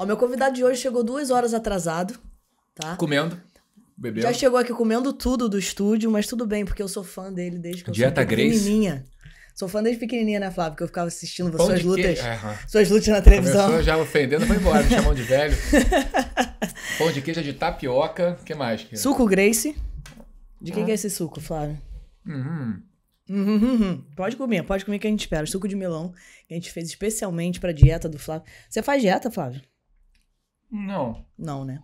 Ó, meu convidado de hoje chegou duas horas atrasado, tá? Comendo. Bebendo. Já chegou aqui comendo tudo do estúdio, mas tudo bem, porque eu sou fã dele desde que Dieta eu sou pequenininha. Grace. Sou fã desde pequenininha, né, Flávio? Que eu ficava assistindo Pão suas lutas. É, suas lutas na televisão. Começou já ofendendo, foi embora, me chamou de velho. Pão de queijo é de tapioca, que mais? Que... É? Suco Grace. De quem ah. que é esse suco, Flávio? Uhum. Uhum, uhum. Pode comer, pode comer que a gente espera. Suco de melão que a gente fez especialmente pra dieta do Flávio. Você faz dieta, Flávio? Não. Não, né?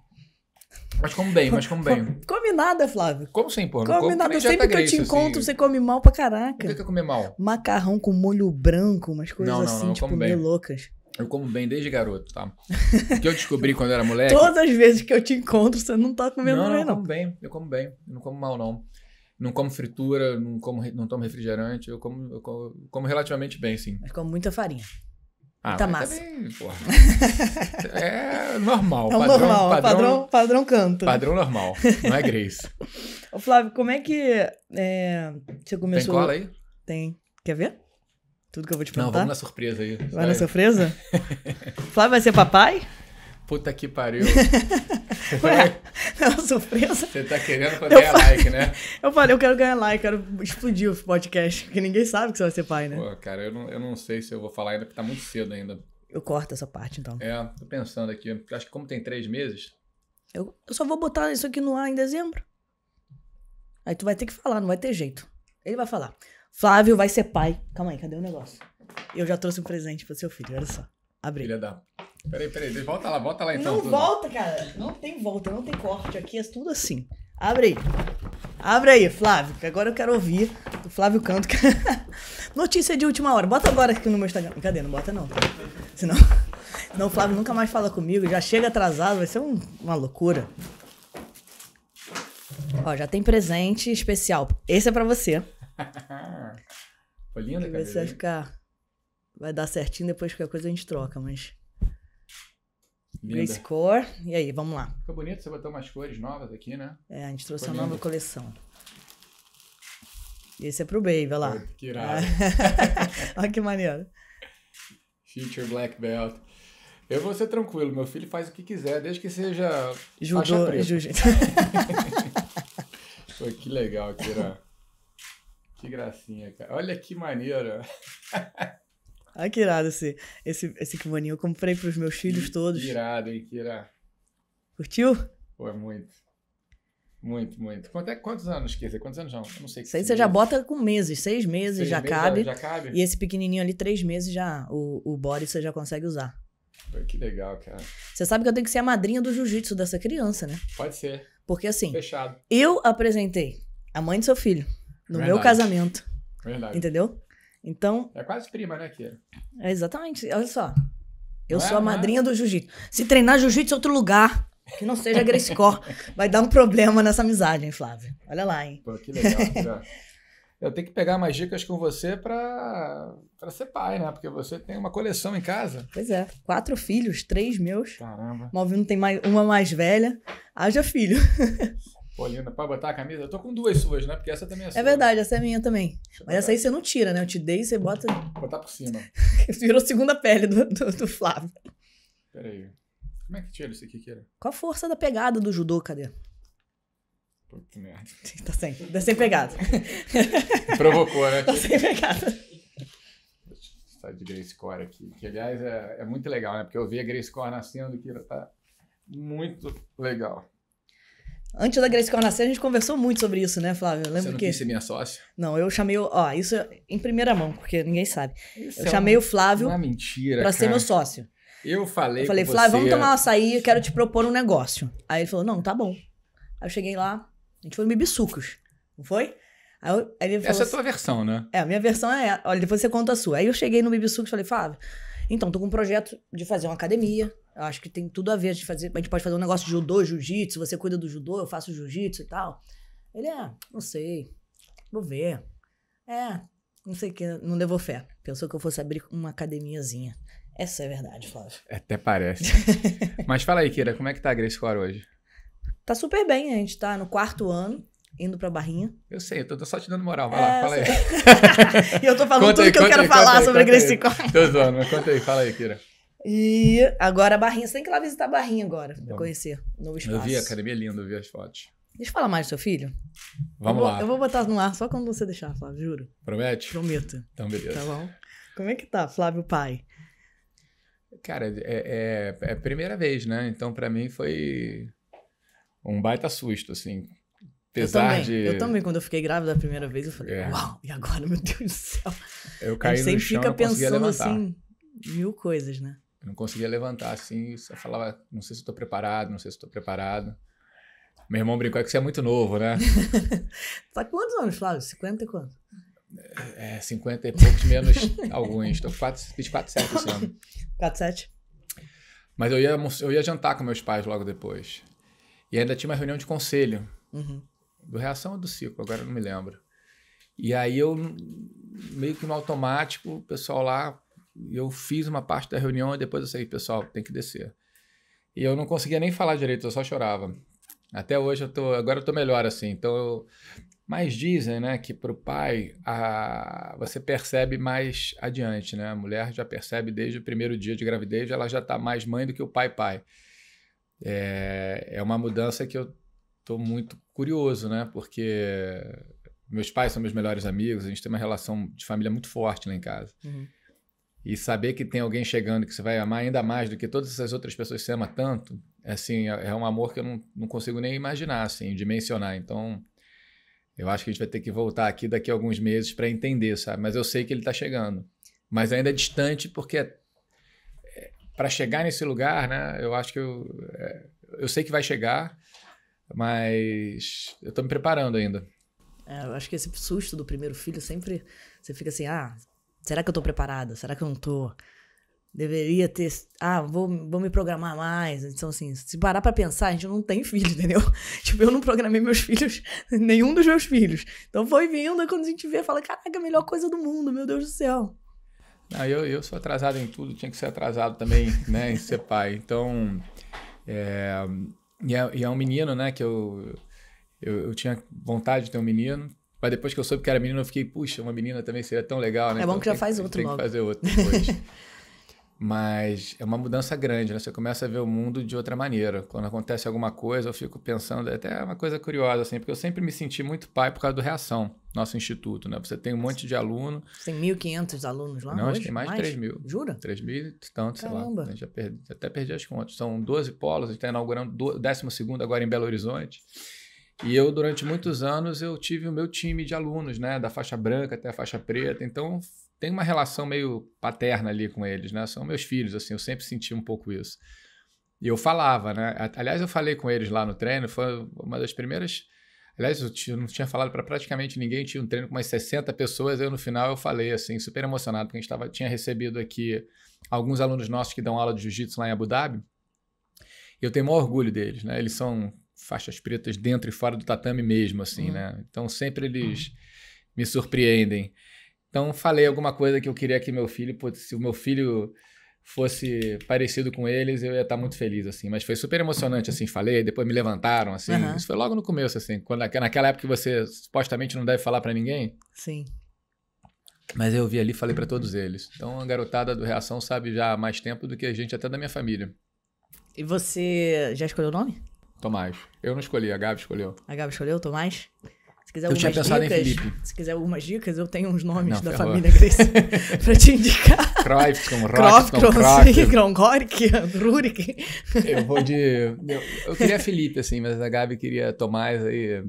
Mas como bem, mas como bem. Come nada, Flávio. Como sem, pô? Come, come nada. Sempre que eu te assim. encontro, você come mal pra caraca. O que, eu comer mal? Macarrão com molho branco, umas coisas não, não, assim, não, tipo, meio loucas. Eu como bem desde garoto, tá? O que eu descobri quando eu era moleque... Todas as vezes que eu te encontro, você não tá comendo não, bem, não. Não, eu como bem. Eu como bem. Eu não como mal, não. Não como fritura, não, como, não tomo refrigerante. Eu como, eu como, eu como relativamente bem, sim. Mas como muita farinha. Ah, tá, tá massa. Também, porra, é normal. É padrão, normal, padrão, padrão, padrão canto. Né? Padrão normal, não é Grace. Ô Flávio, como é que é, você começou... Tem cola aí? Tem. Quer ver? Tudo que eu vou te perguntar? Não, vamos na surpresa aí. Vai, vai. na surpresa? Flávio vai ser papai? Puta que pariu. Ué, uma surpresa. Você tá querendo fazer ganhar falei, like, né? Eu falei, eu quero ganhar like, quero explodir o podcast, porque ninguém sabe que você vai ser pai, né? Pô, cara, eu não, eu não sei se eu vou falar ainda, porque tá muito cedo ainda. Eu corto essa parte, então. É, tô pensando aqui. Acho que como tem três meses... Eu, eu só vou botar isso aqui no ar em dezembro. Aí tu vai ter que falar, não vai ter jeito. Ele vai falar. Flávio vai ser pai. Calma aí, cadê o negócio? Eu já trouxe um presente pro seu filho, olha só. Abri. Filha da. Peraí, peraí, volta lá, volta lá então. Não volta, cara. Não tem volta, não tem corte. Aqui é tudo assim. Abre aí. Abre aí, Flávio, que agora eu quero ouvir do Flávio Canto. Notícia de última hora. Bota agora aqui no meu Instagram. Cadê? Não bota não. Senão, senão o Flávio nunca mais fala comigo. Já chega atrasado, vai ser um, uma loucura. Ó, já tem presente especial. Esse é para você. Foi lindo, cara. Você vai ficar vai dar certinho, depois qualquer coisa a gente troca, mas. Grace Core. E aí, vamos lá. Ficou bonito, você botou umas cores novas aqui, né? É, a gente trouxe Ficou a nova coleção. E esse é pro Baby, olha lá. Que irado. É. olha que maneiro. Future Black Belt. Eu vou ser tranquilo, meu filho faz o que quiser, desde que seja. Judô, jiu Pô, que legal, Kira. Que gracinha, cara. Olha que maneiro. Ah, que irado esse, esse, esse kimoninho. Eu comprei pros meus filhos todos. Que irado, hein? Que irado. Curtiu? Pô, é muito. Muito, muito. Quanto é, quantos anos, quer dizer, quantos anos não? Eu não sei. Isso aí você já é. bota com meses, seis meses seis já meses cabe. Já, já cabe? E esse pequenininho ali, três meses já, o, o body você já consegue usar. Que legal, cara. Você sabe que eu tenho que ser a madrinha do jiu-jitsu dessa criança, né? Pode ser. Porque assim, Fechado. eu apresentei a mãe do seu filho no Verdade. meu casamento. Verdade. Entendeu? Então. É quase prima, né, Kira? É exatamente. Olha só. Eu não é sou é, a madrinha do jiu-jitsu. Se treinar jiu-jitsu em é outro lugar, que não seja Grescor, vai dar um problema nessa amizade, hein, Flávio? Olha lá, hein? Pô, que legal, Eu tenho que pegar mais dicas com você para ser pai, né? Porque você tem uma coleção em casa. Pois é, quatro filhos, três meus. Caramba. Malvino tem mais, uma mais velha. Haja filho. Polina, pode botar a camisa? Eu tô com duas suas, né? Porque essa também é, é sua. É verdade, essa é minha também. Mas essa aí você não tira, né? Eu te dei e você bota. Vou botar por cima. Virou segunda pele do, do, do Flávio. Peraí. Como é que tira isso aqui, Kira? Qual a força da pegada do judô, cadê? que merda. Tá sem, tá sem pegada. Provocou, né? Tá sem pegada. Tá de Grace Core aqui. Que, aliás, é, é muito legal, né? Porque eu vi a Grace Core nascendo, Kira, tá muito legal. Antes da Grace nascer, a gente conversou muito sobre isso, né, Flávio? Eu que Você não quis ser minha sócia? Não, eu chamei... O... Ó, isso em primeira mão, porque ninguém sabe. Isso eu é chamei uma... o Flávio... Uma mentira, Pra cara. ser meu sócio. Eu falei Eu falei, Flávio, você... vamos tomar um açaí, eu quero te propor um negócio. Aí ele falou, não, tá bom. Aí eu cheguei lá, a gente foi no Bibisucos, não foi? Aí eu, aí Essa é a tua versão, né? É, a minha versão é... Olha, depois você conta a sua. Aí eu cheguei no Bibisucos e falei, Flávio, então, tô com um projeto de fazer uma academia eu acho que tem tudo a ver. A gente, fazer, a gente pode fazer um negócio de judô, jiu-jitsu, você cuida do judô, eu faço jiu-jitsu e tal. Ele, é, não sei, vou ver. É, não sei o que, não levou fé. Pensou que eu fosse abrir uma academiazinha. Essa é a verdade, Flávio. Até parece. Mas fala aí, Kira, como é que tá a Grace Core hoje? Tá super bem, a gente tá no quarto ano, indo pra barrinha. Eu sei, eu tô, tô só te dando moral, vai é, lá, fala aí. e eu tô falando conta tudo aí, que eu quero aí, falar aí, sobre a Grace Core. Tô zoando, mas conta aí, fala aí, Kira. E agora a barrinha, você tem que ir lá visitar a barrinha agora, pra conhecer o novo espaço. Eu vi a academia é linda, eu vi as fotos. Deixa eu falar mais do seu filho. Vamos eu vou, lá. Eu vou botar no ar só quando você deixar, Flávio, juro. Promete? Prometo. Então, beleza. Tá bom. Como é que tá, Flávio Pai? Cara, é, é, é a primeira vez, né? Então, para mim foi um baita susto, assim. Apesar eu também, de... eu também, quando eu fiquei grávida a primeira vez, eu falei, é. uau, e agora, meu Deus do céu? Eu caí no sempre chão, fica pensando levantar. assim, mil coisas, né? Eu não conseguia levantar assim, só falava, não sei se estou preparado, não sei se estou preparado. Meu irmão brincou, é que você é muito novo, né? tá quantos anos, Flávio? 50 e quanto? É, 50 e poucos menos alguns. estou quatro, fiz 4, 7 esse ano. 4, 7? Mas eu ia, eu ia jantar com meus pais logo depois. E ainda tinha uma reunião de conselho. Uhum. Do Reação ou do Ciclo, agora eu não me lembro. E aí eu, meio que no automático, o pessoal lá e eu fiz uma parte da reunião e depois eu saí, pessoal, tem que descer. E eu não conseguia nem falar direito, eu só chorava. Até hoje eu tô, agora eu tô melhor assim. Então eu, mas dizem, né, que pro pai a, você percebe mais adiante, né? A mulher já percebe desde o primeiro dia de gravidez, ela já está mais mãe do que o pai pai. É, é uma mudança que eu tô muito curioso, né? Porque meus pais são meus melhores amigos, a gente tem uma relação de família muito forte lá em casa. Uhum e saber que tem alguém chegando que você vai amar ainda mais do que todas essas outras pessoas que você ama tanto, é assim, é, é um amor que eu não, não consigo nem imaginar, assim, dimensionar. Então, eu acho que a gente vai ter que voltar aqui daqui a alguns meses para entender, sabe? Mas eu sei que ele está chegando. Mas ainda é distante, porque é, para chegar nesse lugar, né, eu acho que eu, eu sei que vai chegar, mas eu estou me preparando ainda. eu acho que esse susto do primeiro filho sempre. Você fica assim, ah, Será que eu tô preparada? Será que eu não tô? Deveria ter. Ah, vou, vou me programar mais. Então, assim, se parar pra pensar, a gente não tem filho, entendeu? tipo, eu não programei meus filhos, nenhum dos meus filhos. Então foi vindo, quando a gente vê, fala: caraca, a melhor coisa do mundo, meu Deus do céu. Não, eu, eu sou atrasado em tudo, tinha que ser atrasado também, né, em ser pai. Então, é, e, é, e é um menino, né, que eu, eu, eu tinha vontade de ter um menino, mas depois que eu soube que era menina, eu fiquei, puxa, uma menina também seria tão legal, né? É bom então, que já tem, faz outro tem logo. Tem que fazer outro depois. Mas é uma mudança grande, né? Você começa a ver o mundo de outra maneira. Quando acontece alguma coisa, eu fico pensando, é até uma coisa curiosa, assim, porque eu sempre me senti muito pai por causa do Reação, nosso instituto, né? Você tem um monte de aluno. Você tem 1.500 alunos lá Não, hoje? tem mais, mais? de 3 mil. Jura? 3 mil e tanto, Caramba. sei lá. Já perdi, até perdi as contas. São 12 polos, a gente está inaugurando 12, 12 agora em Belo Horizonte. E eu, durante muitos anos, eu tive o meu time de alunos, né? Da faixa branca até a faixa preta. Então, tem uma relação meio paterna ali com eles, né? São meus filhos, assim, eu sempre senti um pouco isso. E eu falava, né? Aliás, eu falei com eles lá no treino, foi uma das primeiras... Aliás, eu não tinha falado para praticamente ninguém, tinha um treino com umas 60 pessoas, eu no final eu falei, assim, super emocionado, porque a gente tava, tinha recebido aqui alguns alunos nossos que dão aula de jiu-jitsu lá em Abu Dhabi, eu tenho o maior orgulho deles, né? Eles são faixas pretas dentro e fora do tatame mesmo, assim, uhum. né? Então sempre eles uhum. me surpreendem. Então falei alguma coisa que eu queria que meu filho, se o meu filho fosse parecido com eles, eu ia estar muito feliz, assim. Mas foi super emocionante, assim, falei, depois me levantaram, assim. Uhum. Isso foi logo no começo, assim, quando, naquela época que você supostamente não deve falar para ninguém. Sim. Mas eu vi ali e falei para todos eles. Então a garotada do Reação sabe já há mais tempo do que a gente, até da minha família. E você já escolheu o nome? Tomás. Eu não escolhi, a Gabi escolheu. A Gabi escolheu, Tomás? Se quiser eu tinha pensado dicas, em Felipe. Se quiser algumas dicas, eu tenho uns nomes não, da ferrou. família Grace pra te indicar. Crofton, Rockton, Grongoric, Rurik. Eu vou de... Eu, eu, queria Felipe, assim, mas a Gabi queria Tomás aí...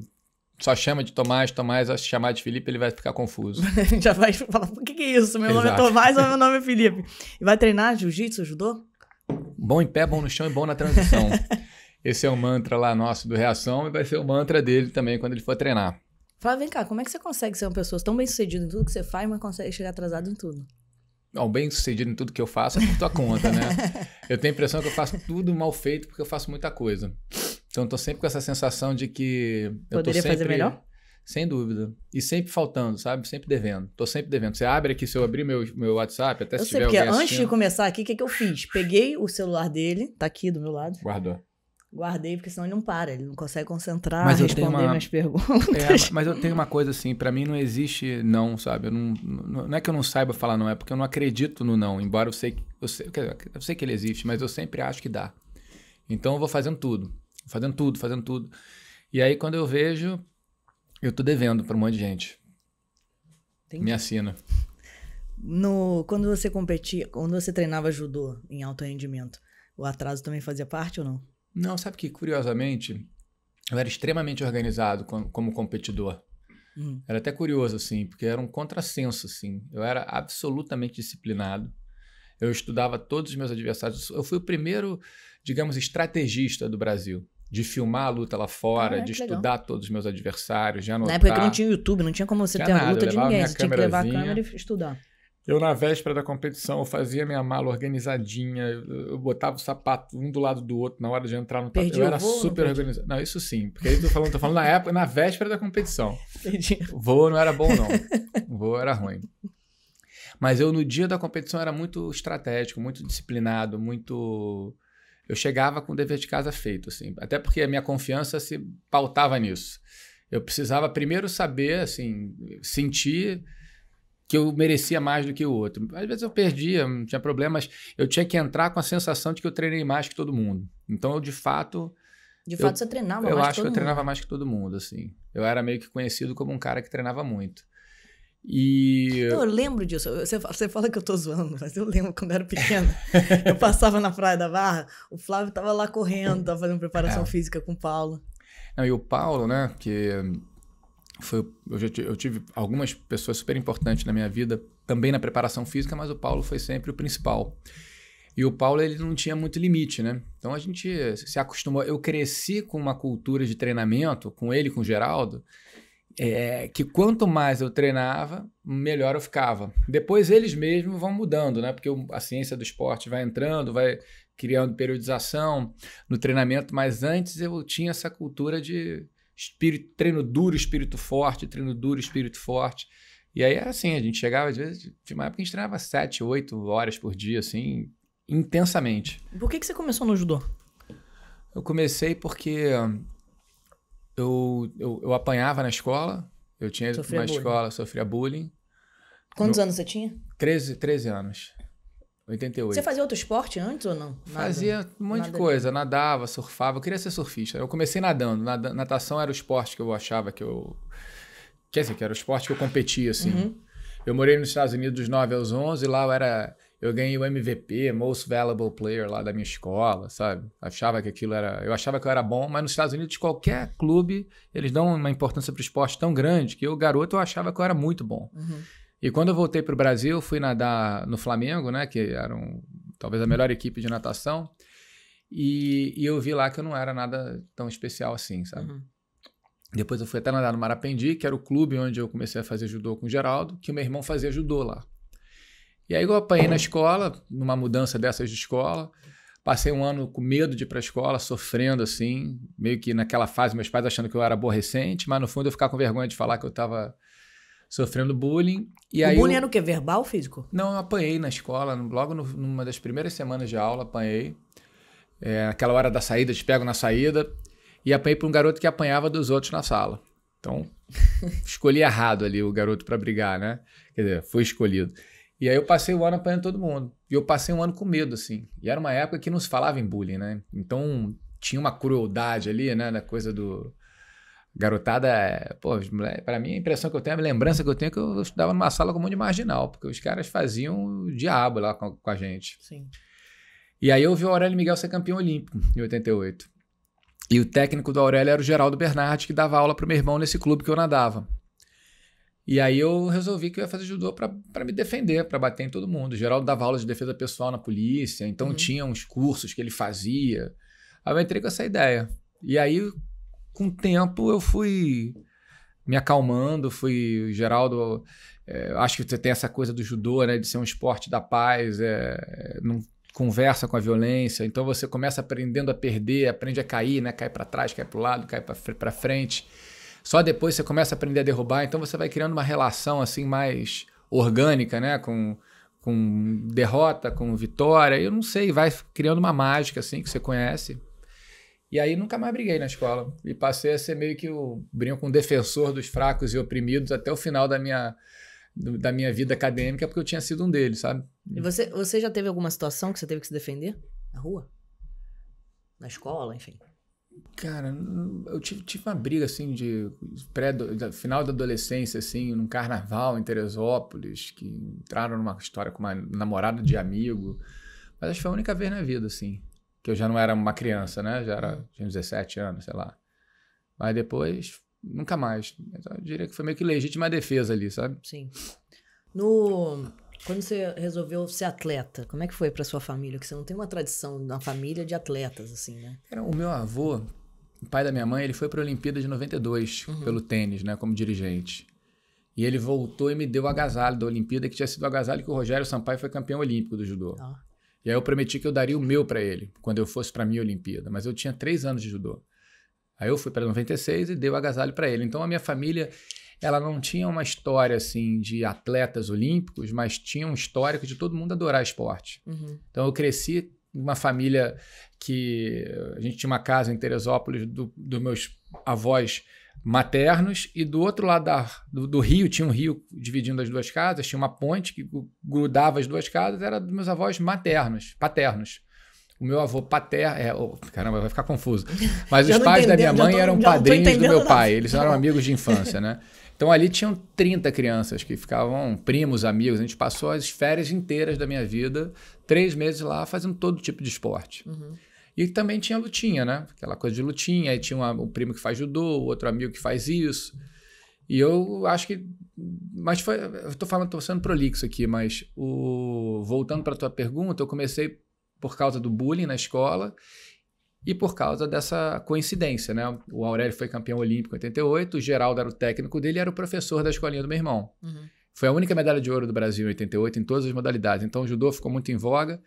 Só chama de Tomás, Tomás, se chamar de Felipe, ele vai ficar confuso. Já vai falar, o que, que, é isso? Meu Exato. nome é Tomás ou meu nome é Felipe? E vai treinar jiu-jitsu, judô? Bom em pé, bom no chão e bom na transição. Esse é um mantra lá nosso do Reação e vai ser o mantra dele também quando ele for treinar. Fala, vem cá, como é que você consegue ser uma pessoa tão bem sucedida em tudo que você faz, mas consegue chegar atrasado em tudo? Bom, bem sucedido em tudo que eu faço é por tua conta, né? Eu tenho a impressão que eu faço tudo mal feito porque eu faço muita coisa. Então eu tô sempre com essa sensação de que. Eu Poderia sempre, fazer melhor? Sem dúvida. E sempre faltando, sabe? Sempre devendo. Tô sempre devendo. Você abre aqui, se eu abrir meu, meu WhatsApp, até eu se sei, tiver porque antes assistindo... de começar aqui, o que, é que eu fiz? Peguei o celular dele, tá aqui do meu lado. Guardou. Guardei, porque senão ele não para, ele não consegue concentrar, mas responder uma... minhas é, perguntas. É, mas eu tenho uma coisa assim, para mim não existe não, sabe? Não, não, não, é que eu não saiba falar não, é porque eu não acredito no não, embora eu sei, eu sei, eu sei que ele existe, mas eu sempre acho que dá. Então eu vou fazendo tudo, fazendo tudo, fazendo tudo. E aí quando eu vejo, eu tô devendo para um monte de gente. Entendi. Me assina. No, quando você competia, quando você treinava judô em alto rendimento, o atraso também fazia parte ou não? Não, sabe que, curiosamente, eu era extremamente organizado como, competidor. Hum. Era até curioso, assim, porque era um contrassenso, assim. Eu era absolutamente disciplinado. Eu estudava todos os meus adversários. Eu fui o primeiro, digamos, estrategista do Brasil. De filmar a luta lá fora, ah, é, de estudar legal. todos os meus adversários, de anotar. Na época que não tinha YouTube, não tinha como você tinha ter nada, a luta de ninguém. Você tinha que levar a câmera e estudar. Eu, na véspera da competição, eu fazia minha mala organizadinha, eu, botava o sapato um do lado do outro na hora de entrar no perdi Eu era voo, super não organizado. Não, isso sim, porque aí tô falando, tô falando na época, na véspera da competição. Perdi. voo não era bom, não. voo era ruim. Mas eu, no dia da competição, era muito estratégico, muito disciplinado, muito. Eu chegava com o dever de casa feito, assim. Até porque a minha confiança se pautava nisso. Eu precisava primeiro saber, assim, sentir que eu merecia mais do que o outro. Às vezes eu perdia, não tinha problemas. eu tinha que entrar com a sensação de que eu treinei mais que todo mundo. Então eu, de fato. De fato, eu, você treinava eu mais que todo mundo. Eu acho que eu treinava mais que todo mundo, assim. Eu era meio que conhecido como um cara que treinava muito. E. Não, eu lembro disso. Você, você fala que eu tô zoando, mas eu lembro quando eu era pequena. eu passava na Praia da Barra, o Flávio tava lá correndo, tava fazendo preparação é. física com o Paulo. Não, e o Paulo, né, que foi, eu, já, eu tive algumas pessoas super importantes na minha vida, também na preparação física, mas o Paulo foi sempre o principal. E o Paulo ele não tinha muito limite, né? Então a gente se acostumou. Eu cresci com uma cultura de treinamento, com ele, com o Geraldo, é, que quanto mais eu treinava, melhor eu ficava. Depois eles mesmos vão mudando, né? Porque a ciência do esporte vai entrando, vai criando periodização no treinamento, mas antes eu tinha essa cultura de espírito, treino duro, espírito forte, treino duro, espírito forte. E aí era assim, a gente chegava, às vezes, de uma época a gente treinava 7, 8 horas por dia, assim, intensamente. Por que, que você começou no judô? Eu comecei porque hum, eu, eu, eu apanhava na escola, eu tinha sofria uma bullying. escola, sofria bullying. Quantos no, anos você tinha? 13, 13 anos. 88. Você fazia outro esporte antes ou não? Nada, fazia um monte de coisa, nadava, surfava, eu queria ser surfista. Eu comecei nadando, Nada, natação era o esporte que eu achava que eu... Quer dizer, que era o esporte que eu competia, assim. Uhum. Eu morei nos Estados Unidos dos 9 aos 11, lá eu era... Eu ganhei o MVP, Most Valuable Player lá da minha escola, sabe? Achava que aquilo era... Eu achava que eu era bom, mas nos Estados Unidos qualquer clube, eles dão uma importância para o esporte tão grande que eu, garoto, eu achava que eu era muito bom. Uhum. E quando eu voltei para o Brasil, fui nadar no Flamengo, né? Que era um, talvez a melhor equipe de natação. E, e, eu vi lá que eu não era nada tão especial assim, sabe? Uhum. Depois eu fui até nadar no Marapendi, que era o clube onde eu comecei a fazer judô com o Geraldo, que o meu irmão fazia judô lá. E aí eu apanhei na escola, numa mudança dessas de escola. Passei um ano com medo de ir para a escola, sofrendo assim, meio que naquela fase, meus pais achando que eu era aborrecente, mas no fundo eu ficava com vergonha de falar que eu estava sofrendo bullying. E o aí bullying eu... era o quê? Verbal ou físico? Não, eu apanhei na escola, logo no, numa das primeiras semanas de aula, apanhei. É, aquela hora da saída, te pego na saída. E apanhei para um garoto que apanhava dos outros na sala. Então, escolhi errado ali o garoto para brigar, né? Quer dizer, foi escolhido. E aí eu passei o ano apanhando todo mundo. E eu passei um ano com medo, assim. E era uma época que não se falava em bullying, né? Então, tinha uma crueldade ali, né? na coisa do Garotada, pô, para mim a impressão que eu tenho, a lembrança que eu tenho é que eu estudava numa sala comum de marginal, porque os caras faziam o diabo lá com, com a gente. Sim. E aí eu vi o Aurélio Miguel ser campeão olímpico em 88. E o técnico do Aurélio era o Geraldo Bernardi, que dava aula pro meu irmão nesse clube que eu nadava. E aí eu resolvi que eu ia fazer judô para me defender, para bater em todo mundo. O Geraldo dava aula de defesa pessoal na polícia, então uhum. tinha uns cursos que ele fazia. Aí eu entrei com essa ideia. E aí com o tempo eu fui me acalmando, fui. Geraldo, é, acho que você tem essa coisa do judô, né? De ser um esporte da paz, é, não conversa com a violência. Então você começa aprendendo a perder, aprende a cair, né? Cai para trás, cai para o lado, cai para frente. Só depois você começa a aprender a derrubar. Então você vai criando uma relação assim mais orgânica, né? Com, com derrota, com vitória. Eu não sei, vai criando uma mágica assim que você conhece. E aí nunca mais briguei na escola. E passei a ser meio que o brinco um defensor dos fracos e oprimidos até o final da minha, da minha vida acadêmica, porque eu tinha sido um deles, sabe? E você, você já teve alguma situação que você teve que se defender? Na rua? Na escola, enfim? Cara, eu tive, tive uma briga assim de pré final da adolescência, assim, num carnaval em Teresópolis, que entraram numa história com uma namorada de amigo. Mas acho que foi a única vez na vida, assim que eu já não era uma criança, né? Já era, hum. tinha 17 anos, sei lá. Mas depois, nunca mais. Então, eu diria que foi meio que legítima defesa ali, sabe? Sim. No, quando você resolveu ser atleta, como é que foi para sua família? Que você não tem uma tradição na família de atletas, assim, né? Era, o meu avô, o pai da minha mãe, ele foi para a Olimpíada de 92 uhum. pelo tênis, né? Como dirigente. E ele voltou e me deu o agasalho da Olimpíada, que tinha sido o agasalho que o Rogério Sampaio foi campeão olímpico do judô. Ah. E aí eu prometi que eu daria o meu para ele, quando eu fosse para a minha Olimpíada. Mas eu tinha três anos de judô. Aí eu fui para 96 e dei o agasalho para ele. Então a minha família, ela não tinha uma história assim de atletas olímpicos, mas tinha um histórico de todo mundo adorar esporte. Uhum. Então eu cresci uma família que a gente tinha uma casa em Teresópolis do, do meus avós maternos, e do outro lado da, do, do, rio, tinha um rio dividindo as duas casas, tinha uma ponte que grudava as duas casas, era dos meus avós maternos, paternos. O meu avô paterno. É, oh, caramba, vai ficar confuso. Mas os pais da minha mãe tô, eram padrinhos do meu pai, eles eram amigos de infância, né? Então ali tinham 30 crianças que ficavam primos, amigos. A gente passou as férias inteiras da minha vida, três meses lá, fazendo todo tipo de esporte. Uhum. E também tinha lutinha, né? Aquela coisa de lutinha, aí tinha uma, um primo que faz judô, outro amigo que faz isso. E eu acho que. Mas foi. Eu tô falando, tô sendo prolixo aqui, mas o, voltando para tua pergunta, eu comecei por causa do bullying na escola e por causa dessa coincidência, né? O Aurélio foi campeão olímpico em 88, o Geraldo era o técnico dele era o professor da escolinha do meu irmão. Uhum. Foi a única medalha de ouro do Brasil em 88, em todas as modalidades. Então o judô ficou muito em voga.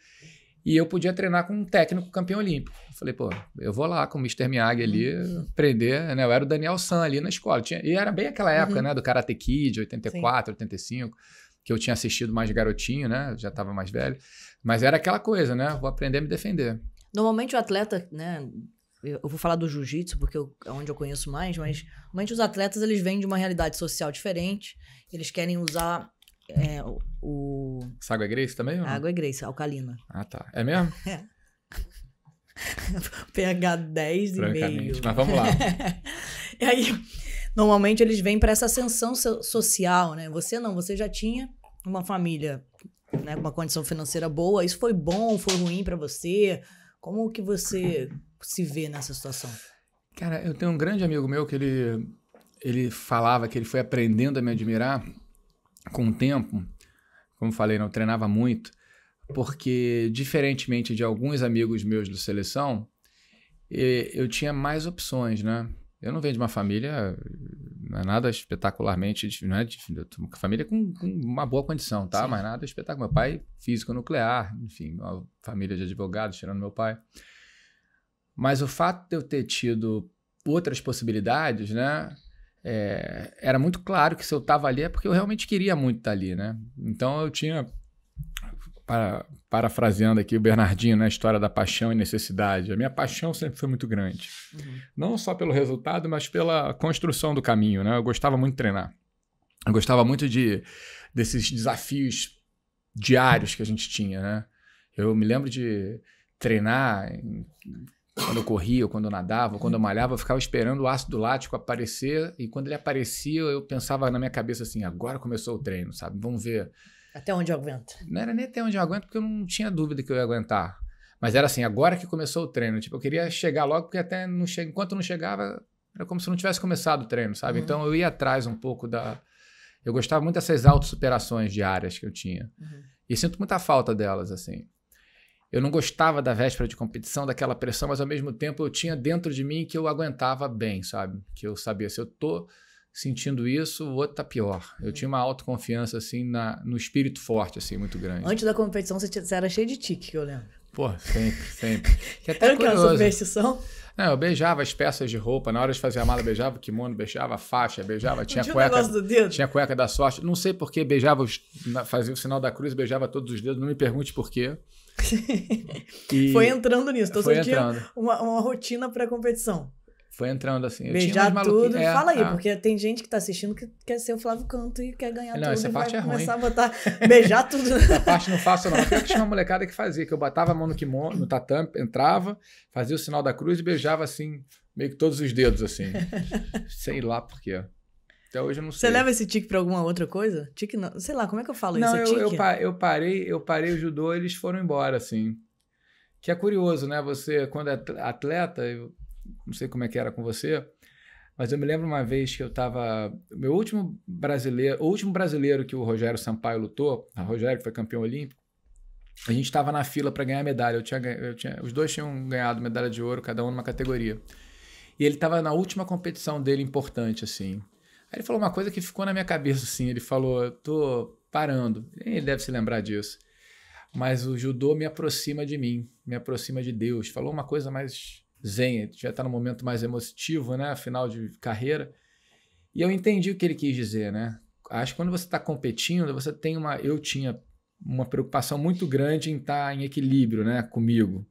E eu podia treinar com um técnico campeão olímpico. Eu falei, pô, eu vou lá com o Mr. Miyagi ali, uhum. aprender, né? Eu era o Daniel San ali na escola. Tinha, e era bem aquela época, uhum. né? Do Karate Kid, 84, Sim. 85, que eu tinha assistido mais garotinho, né? Já estava mais velho. Mas era aquela coisa, né? Vou aprender a me defender. Normalmente o atleta, né? Eu vou falar do jiu-jitsu, porque eu, é onde eu conheço mais, mas normalmente os atletas, eles vêm de uma realidade social diferente. Eles querem usar é, o... Essa água é Grace também? Ou não? A água é Grace, alcalina. Ah, tá. É mesmo? É. pH 10 e meio. Mas vamos lá. e aí, normalmente eles vêm para essa ascensão so social, né? Você não, você já tinha uma família, né, com uma condição financeira boa. Isso foi bom, foi ruim para você? Como que você se vê nessa situação? Cara, eu tenho um grande amigo meu que ele ele falava que ele foi aprendendo a me admirar com o tempo, como falei, não né, treinava muito, porque diferentemente de alguns amigos meus do seleção, eu tinha mais opções, né? Eu não venho de uma família não é nada espetacularmente, não é uma família com, com, uma boa condição, tá? Sim. Mas nada espetacular. Meu pai físico nuclear, enfim, uma família de advogados, tirando meu pai. Mas o fato de eu ter tido outras possibilidades, né? é, era muito claro que se eu estava ali é porque eu realmente queria muito estar tá ali, né? Então eu tinha, para, parafraseando aqui o Bernardinho, na né, história da paixão e necessidade, a minha paixão sempre foi muito grande. Uhum. Não só pelo resultado, mas pela construção do caminho, né? Eu gostava muito de treinar. Eu gostava muito de desses desafios diários que a gente tinha, né? Eu me lembro de treinar em quando eu corria, ou quando eu nadava, ou quando eu malhava, eu ficava esperando o ácido lático aparecer. E quando ele aparecia, eu pensava na minha cabeça assim: agora começou o treino, sabe? Vamos ver. Até onde eu aguento. Não era nem até onde eu aguento, porque eu não tinha dúvida que eu ia aguentar. Mas era assim, agora que começou o treino. Tipo, eu queria chegar logo, porque até não che... enquanto não chegava, era como se não tivesse começado o treino, sabe? Uhum. Então eu ia atrás um pouco da. Eu gostava muito dessas autossuperações diárias que eu tinha. Uhum. E sinto muita falta delas, assim. Eu não gostava da véspera de competição, daquela pressão, mas ao mesmo tempo eu tinha dentro de mim que eu aguentava bem, sabe? Que eu sabia, se eu tô sentindo isso, o outro tá pior. Eu tinha uma autoconfiança, assim, na, no espírito forte, assim, muito grande. Antes da competição, você, você era cheio de tique, que eu lembro. Pô, sempre, sempre. Que é até era curioso. que era superstição? Não, é, eu beijava as peças de roupa. Na hora de fazer a mala, beijava o kimono, beijava a faixa, beijava, tinha, tinha cueca. Do dedo? Tinha cueca da sorte. Não sei por que beijava, fazia o sinal da cruz, beijava todos os dedos. Não me pergunte por quê. E foi entrando nisso. Então, você tinha uma, uma rotina para competição. Foi entrando assim. Eu Beijar tudo. É, Fala aí, ah. porque tem gente que tá assistindo que quer ser o Flávio Canto e quer ganhar não, tudo. Não, essa parte é ruim. começar a botar, beijar tudo. essa parte não faço não. Eu tinha uma molecada que fazia, que eu batava a mão no kimono, no tatame, entrava, fazia o sinal da cruz e beijava assim, meio que todos os dedos assim. Sei lá porquê. Até hoje eu não sei. Você leva esse tique para alguma outra coisa? Tique não, sei lá, como é que eu falo não, isso? Não, é eu, eu, parei, eu parei o judô, eles foram embora, assim. Que é curioso, né? Você, quando é atleta, eu não sei como é que era com você, mas eu me lembro uma vez que eu estava meu último brasileiro, o último brasileiro que o Rogério Sampaio lutou, a Rogério que foi campeão olímpico, a gente estava na fila para ganhar medalha. Eu tinha, eu tinha, os dois tinham ganhado medalha de ouro, cada um numa categoria. E ele estava na última competição dele importante, assim. Aí ele falou uma coisa que ficou na minha cabeça assim. Ele falou: eu tô parando. Ele deve se lembrar disso. Mas o judô me aproxima de mim, me aproxima de Deus. Falou uma coisa mais zen, já está no momento mais emotivo, né? Final de carreira. E eu entendi o que ele quis dizer, né? Acho que quando você está competindo, você tem uma. Eu tinha uma preocupação muito grande em estar tá em equilíbrio, né? Comigo.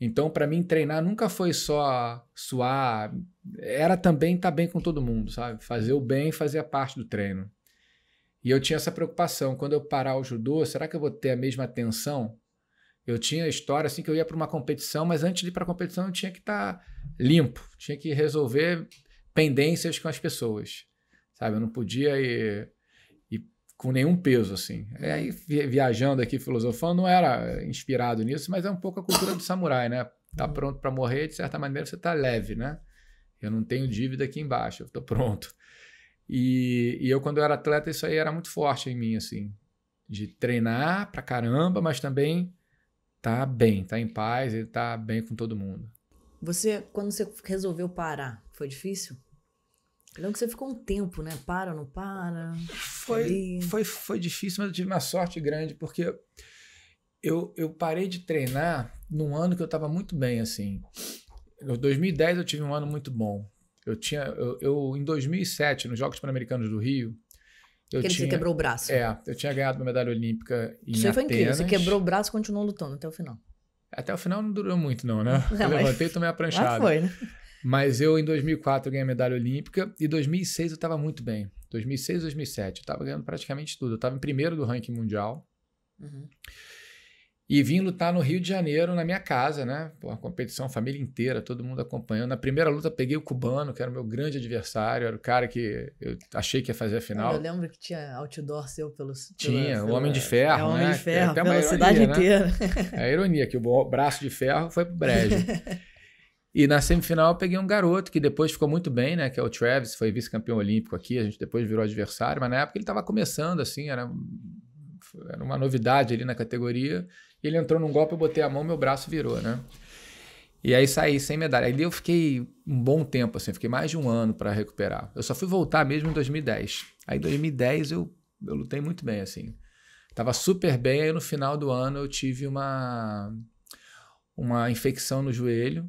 Então, para mim, treinar nunca foi só suar, era também estar tá bem com todo mundo, sabe? Fazer o bem fazia parte do treino. E eu tinha essa preocupação, quando eu parar o judô, será que eu vou ter a mesma atenção? Eu tinha a história assim que eu ia para uma competição, mas antes de ir para a competição eu tinha que estar tá limpo, tinha que resolver pendências com as pessoas, sabe? Eu não podia ir, ir com nenhum peso assim. E é, aí viajando aqui filosofando, não era inspirado nisso, mas é um pouco a cultura do samurai, né? Tá pronto para morrer, de certa maneira você tá leve, né? Eu não tenho dívida aqui embaixo, eu estou pronto. E, e, eu, quando eu era atleta, isso aí era muito forte em mim, assim. De treinar pra caramba, mas também tá bem, tá em paz e tá bem com todo mundo. Você, quando você resolveu parar, foi difícil? Não que você ficou um tempo, né? Para ou não para? Foi, foi, foi difícil, mas eu tive uma sorte grande, porque eu, eu parei de treinar num ano que eu estava muito bem, assim. 2010 eu tive um ano muito bom. Eu tinha, eu, eu em 2007, nos Jogos Pan-Americanos do Rio, eu que tinha, se quebrou o braço. É, eu tinha ganhado uma medalha olímpica em Isso Atenas. foi incrível, você quebrou o braço e continuou lutando até o final. Até o final não durou muito não, né? eu levantei e tomei a pranchada. Mas foi, né? Mas eu, em 2004, ganhei a medalha olímpica e 2006 eu estava muito bem. 2006, 2007, eu estava ganhando praticamente tudo. Eu estava em primeiro do ranking mundial. Uhum. E vim lutar no Rio de Janeiro, na minha casa, né? Uma competição, família inteira, todo mundo acompanhando. Na primeira luta, peguei o cubano, que era o meu grande adversário, era o cara que eu achei que ia fazer a final. Eu lembro que tinha outdoor seu pelos. Tinha, o Homem de Ferro. É, o né? Homem de é Ferro, Até pela ironia, cidade né? inteira. É a ironia, que o braço de ferro foi pro brejo. e na semifinal, eu peguei um garoto que depois ficou muito bem, né? Que é o Travis, foi vice-campeão olímpico aqui, a gente depois virou adversário, mas na época ele estava começando, assim, era, era uma novidade ali na categoria. Ele entrou num golpe, eu botei a mão, meu braço virou, né? E aí saí sem medalha. Aí eu fiquei um bom tempo, assim, fiquei mais de um ano para recuperar. Eu só fui voltar mesmo em 2010. Aí em 2010 eu, eu lutei muito bem, assim. Tava super bem, aí no final do ano eu tive uma, uma infecção no joelho.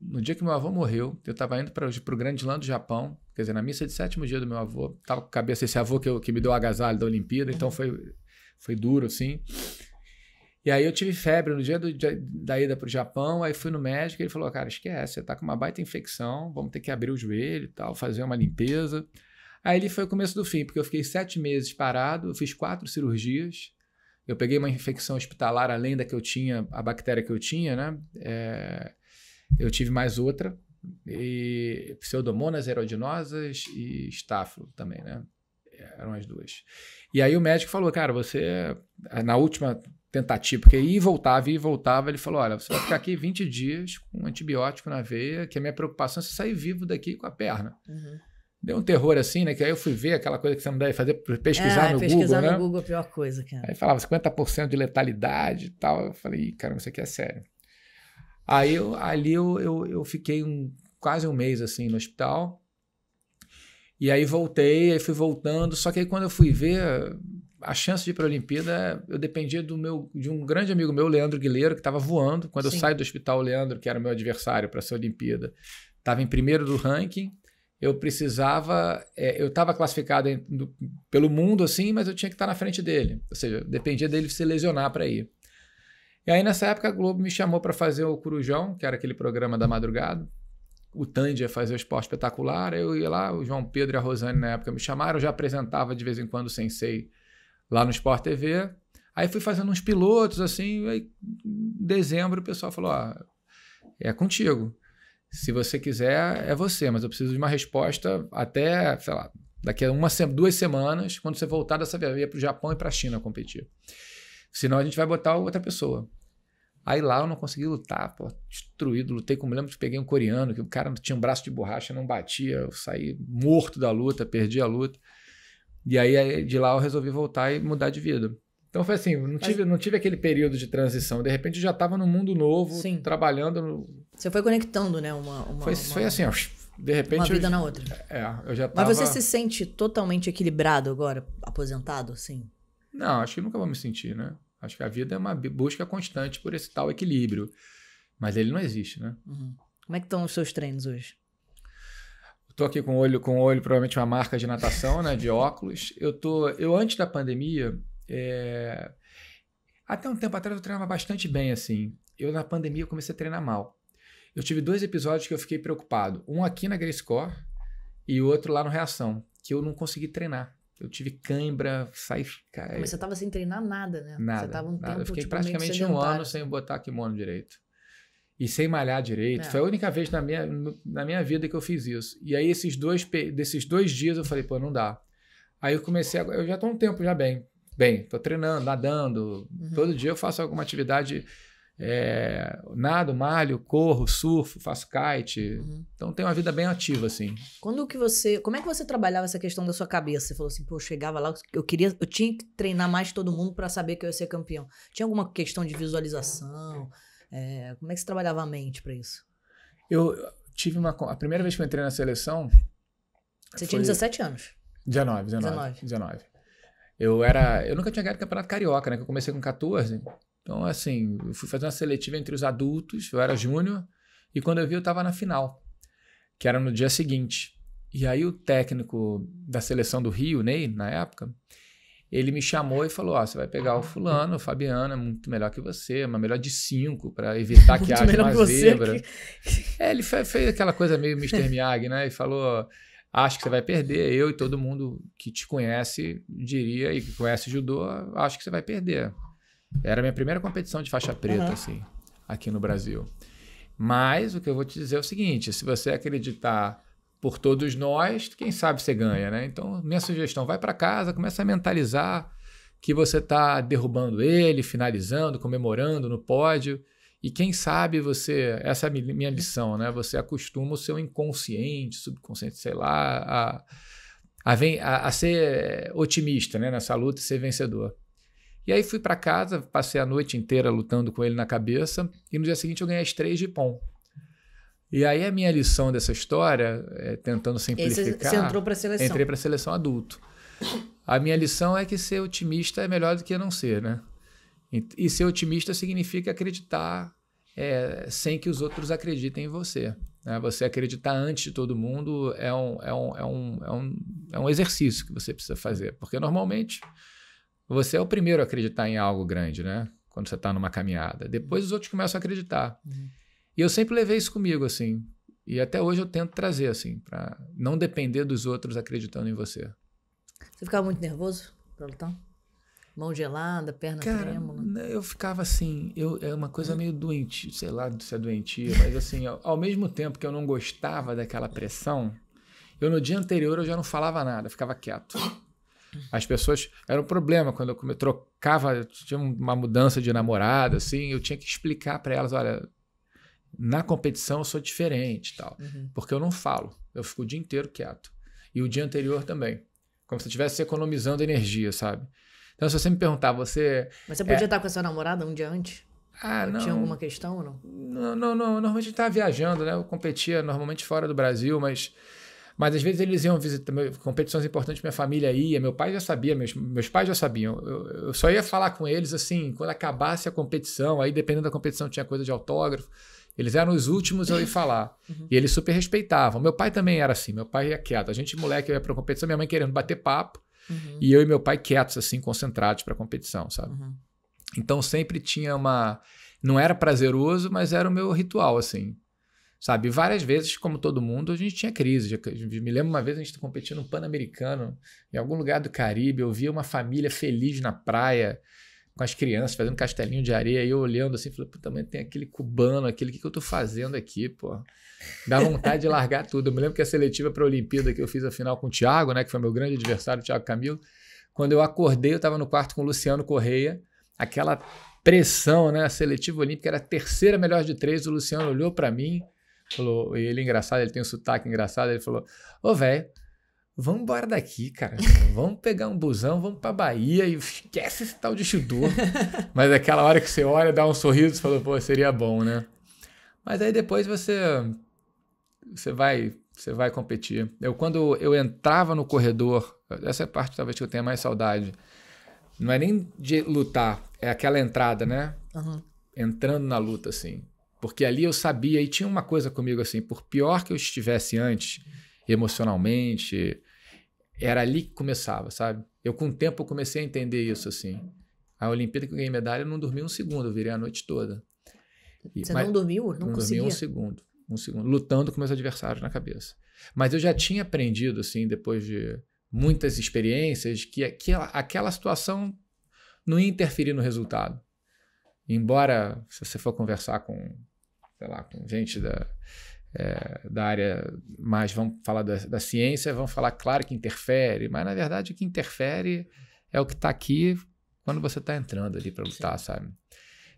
No dia que meu avô morreu, eu estava indo para o Grande Lã do Japão, quer dizer, na missa de sétimo dia do meu avô. Tava com a cabeça esse avô que, eu, que me deu o agasalho da Olimpíada, então foi, foi duro, assim. E aí eu tive febre no dia do, da ida para o Japão, aí fui no médico e ele falou, cara, esquece, você tá com uma baita infecção, vamos ter que abrir o joelho e tal, fazer uma limpeza. Aí ele foi o começo do fim, porque eu fiquei sete meses parado, eu fiz quatro cirurgias, eu peguei uma infecção hospitalar além da que eu tinha, a bactéria que eu tinha, né? É, eu tive mais outra, e pseudomonas aerodinosas e estáfilo também, né? Eram as duas. E aí o médico falou, cara, você na última tentativa, porque ia e voltava, ia e voltava. Ele falou: Olha, você vai ficar aqui 20 dias com um antibiótico na veia, que a minha preocupação é você sair vivo daqui com a perna. Uhum. Deu um terror assim, né? Que aí eu fui ver aquela coisa que você não deve fazer, pesquisar é, no pesquisar Google. Pesquisar no né? Google é a pior coisa, cara. Aí falava 50% de letalidade e tal. Eu falei: caramba, isso aqui é sério. Aí eu, ali eu, eu, eu fiquei um, quase um mês assim no hospital. E aí voltei, aí fui voltando. Só que aí quando eu fui ver, a chance de ir para a Olimpíada, é, eu dependia do meu, de um grande amigo meu, Leandro Guilherme, que estava voando. Quando Sim. eu saio do hospital, o Leandro, que era meu adversário para essa Olimpíada, estava em primeiro do ranking. Eu precisava, é, eu estava classificado em, do, pelo mundo assim, mas eu tinha que estar tá na frente dele. Ou seja, dependia dele se lesionar para ir. E aí nessa época a Globo me chamou para fazer o Curujão que era aquele programa da madrugada. O Tandia fazer o esporte espetacular, eu ia lá, o João Pedro e a Rosane na época me chamaram, eu já apresentava de vez em quando o Sensei lá no Sport TV. Aí fui fazendo uns pilotos, assim, aí em dezembro o pessoal falou: ah, é contigo. Se você quiser, é você, mas eu preciso de uma resposta até, sei lá, daqui a uma, duas semanas, quando você voltar dessa viagem para o Japão e para a China competir. Senão a gente vai botar outra pessoa. Aí lá eu não consegui lutar, pô, destruído, lutei com, lembro que peguei um coreano, que o cara tinha um braço de borracha, não batia, eu saí morto da luta, perdi a luta. E aí de lá eu resolvi voltar e mudar de vida. Então foi assim, não tive, não tive aquele período de transição. De repente eu já estava num mundo novo, Sim. trabalhando. No... Você foi conectando, né? Uma, uma foi, uma... foi assim, ó, de repente. Uma vida eu, na outra. É, eu já tava... Mas você se sente totalmente equilibrado agora, aposentado, assim? Não, acho que nunca vou me sentir, né? Acho que a vida é uma busca constante por esse tal equilíbrio. Mas ele não existe, né? Uhum. Como é que estão os seus treinos hoje? Estou aqui com o olho, com o olho, provavelmente uma marca de natação, né? De óculos. Eu tô. Eu antes da pandemia. É, até um tempo atrás eu treinava bastante bem, assim. Eu, na pandemia, eu comecei a treinar mal. Eu tive dois episódios que eu fiquei preocupado. Um aqui na Grace Core e outro lá no Reação, que eu não consegui treinar. Eu tive cãibra, sai. Mas você estava sem treinar nada, né? Nada. Você tava um nada. Tempo, eu fiquei tipo, praticamente um ano sem botar kimono direito e sem malhar direito. É. Foi a única vez na minha, na minha vida que eu fiz isso. E aí, esses dois, desses dois dias, eu falei, pô, não dá. Aí eu comecei, a, eu já tô um tempo já bem. Bem, tô treinando, nadando. Uhum. Todo dia eu faço alguma atividade. É, nado, malho, corro, surfo, faço kite. Uhum. Então tem uma vida bem ativa, assim. Quando que você. Como é que você trabalhava essa questão da sua cabeça? Você falou assim, pô, eu chegava lá, eu queria. Eu tinha que treinar mais todo mundo para saber que eu ia ser campeão. Tinha alguma questão de visualização? É, como é que você trabalhava a mente para isso? Eu tive uma. A primeira vez que eu entrei na seleção. Você foi... tinha 17 anos? 19, 19. 19. 19. Eu era. Eu nunca tinha ganhado campeonato carioca, né? Que eu comecei com 14. Então, assim, eu fui fazer uma seletiva entre os adultos, eu era júnior, e quando eu vi, eu estava na final, que era no dia seguinte. E aí o técnico da seleção do Rio, Ney, na época, ele me chamou e falou: Ah, você vai pegar o fulano, o Fabiano é muito melhor que você, é mas melhor de cinco, para evitar que haja uma zebra. Que... É, ele fez, fez, aquela coisa meio Mr. Miyagi, né? E falou: Acho que você vai perder. Eu e todo mundo que te conhece diria, e que conhece judô, acho que você vai perder. Era a minha primeira competição de faixa preta, uhum. assim, aqui no Brasil. Mas o que eu vou te dizer é o seguinte: se você acreditar por todos nós, quem sabe você ganha, né? Então, minha sugestão, vai para casa, começa a mentalizar que você está derrubando ele, finalizando, comemorando no pódio. E quem sabe você, essa é a minha lição, né? Você acostuma o seu inconsciente, subconsciente, sei lá, a, a, vem, a, a ser otimista né? nessa luta e ser vencedor. E aí fui para casa, passei a noite inteira lutando com ele na cabeça, e no dia seguinte eu ganhei as três de pão. E aí a minha lição dessa história, é, tentando simplificar. Você entrou para seleção. Entrei para seleção adulto. A minha lição é que ser otimista é melhor do que não ser, né? E, ser otimista significa acreditar é, sem que os outros acreditem em você. Né? Você acreditar antes de todo mundo é um, é, um, é, um, é, um, é um exercício que você precisa fazer. Porque normalmente você é o primeiro a acreditar em algo grande, né? Quando você está numa caminhada. Depois os outros começam a acreditar. Uhum. E eu sempre levei isso comigo, assim. E até hoje eu tento trazer, assim, para não depender dos outros acreditando em você. Você ficava muito nervoso pra lutar? Mão gelada, perna Cara, trêmula? Né, eu ficava assim, eu, é uma coisa hum. meio doente, sei lá se é doentia, mas assim, ao, ao, mesmo tempo que eu não gostava daquela pressão, eu no dia anterior eu já não falava nada, ficava quieto. As pessoas. Era um problema quando eu trocava, tinha uma mudança de namorada, assim, eu tinha que explicar para elas: olha, na competição eu sou diferente tal. Uhum. Porque eu não falo. Eu fico o dia inteiro quieto. E o dia anterior também. Como se eu estivesse economizando energia, sabe? Então, se você me perguntar, você. Mas você podia é... estar com a sua namorada um dia antes? Ah, não. Tinha alguma questão ou não? Não, não, não. Normalmente a gente estava viajando, né? Eu competia normalmente fora do Brasil, mas. Mas às vezes eles iam visitar competições importantes, minha família ia, meu pai já sabia, meus, meus pais já sabiam. Eu, eu só ia falar com eles assim, quando acabasse a competição, aí dependendo da competição tinha coisa de autógrafo. Eles eram os últimos a ir falar. Uhum. E eles super respeitavam. Meu pai também era assim, meu pai ia é quieto. A gente, moleque, ia pra competição, minha mãe querendo bater papo. Uhum. E eu e meu pai quietos, assim, concentrados pra competição, sabe? Uhum. Então sempre tinha uma. Não era prazeroso, mas era o meu ritual, assim. Sabe? várias vezes, como todo mundo, a gente tinha crise. me lembro uma vez a gente competindo no Pan-Americano, em algum lugar do Caribe, eu via uma família feliz na praia com as crianças, fazendo castelinho de areia, e eu olhando assim, falei, puta, mas tem aquele cubano, aquele, o que, que eu tô fazendo aqui, pô? Dá vontade de largar tudo. Eu me lembro que a seletiva para Olimpíada que eu fiz a final com o Thiago, né, que foi meu grande adversário, o Thiago Camilo, quando eu acordei, eu estava no quarto com o Luciano Correia, aquela pressão, né, a seletiva olímpica era a terceira melhor de três, o Luciano olhou para mim, falou, e ele engraçado, ele tem um sotaque engraçado, ele falou, ô, velho, vamos embora daqui, cara. vamos pegar um busão, vamos pra Bahia e esquece esse tal de judô. Mas aquela hora que você olha, dá um sorriso e fala, pô, seria bom, né? Mas aí depois você você vai você vai competir. Eu quando eu entrava no corredor, essa é a parte talvez que eu tenha mais saudade. Não é nem de lutar, é aquela entrada, né? Uhum. Entrando na luta assim. Porque ali eu sabia e tinha uma coisa comigo assim, por pior que eu estivesse antes, emocionalmente, era ali que começava, sabe? Eu, com o tempo, comecei a entender isso, assim. A Olimpíada que eu ganhei medalha, eu não dormi um segundo, eu virei a noite toda. E, Você mas, não dormiu? Não, não conseguia? dormi um segundo. Um segundo, lutando com meus adversários na cabeça. Mas eu já tinha aprendido, assim, depois de muitas experiências, que aquela, aquela situação não ia interferir no resultado. Embora, se você for conversar com, sei lá, com gente da, é, da área mais, vamos falar da, da, ciência, vão falar, claro que interfere, mas na verdade o que interfere é o que está aqui quando você está entrando ali para lutar, Sim. sabe?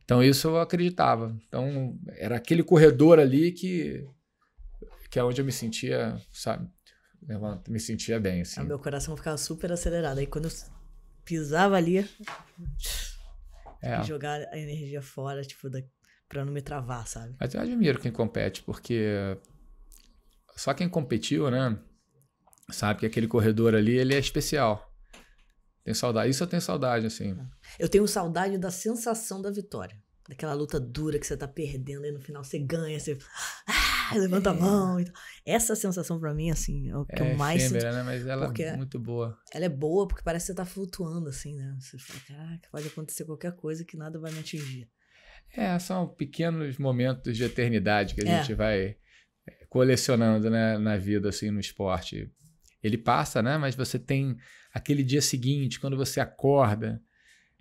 Então isso eu acreditava. Então era aquele corredor ali que, que é onde eu me sentia, sabe? me sentia bem, assim. O ah, meu coração ficava super acelerado. Aí quando eu pisava ali, é. jogar a energia fora, tipo, da, para não me travar, sabe? Mas eu admiro quem compete, porque só quem competiu, né? Sabe que aquele corredor ali, ele é especial. Tem saudade. Isso eu tenho saudade, assim. É. Eu tenho saudade da sensação da vitória. Daquela luta dura que você tá perdendo e no final você ganha, você ah, levanta é. a mão. Essa sensação para mim, assim, é o que é eu mais sinto. né? Mas ela é muito boa. Ela é boa porque parece que você tá flutuando, assim, né? Você fala, caraca, pode acontecer qualquer coisa que nada vai me atingir. É, são pequenos momentos de eternidade que a é. gente vai é, colecionando né, na vida, assim, no esporte. Ele passa, né? Mas você tem aquele dia seguinte, quando você acorda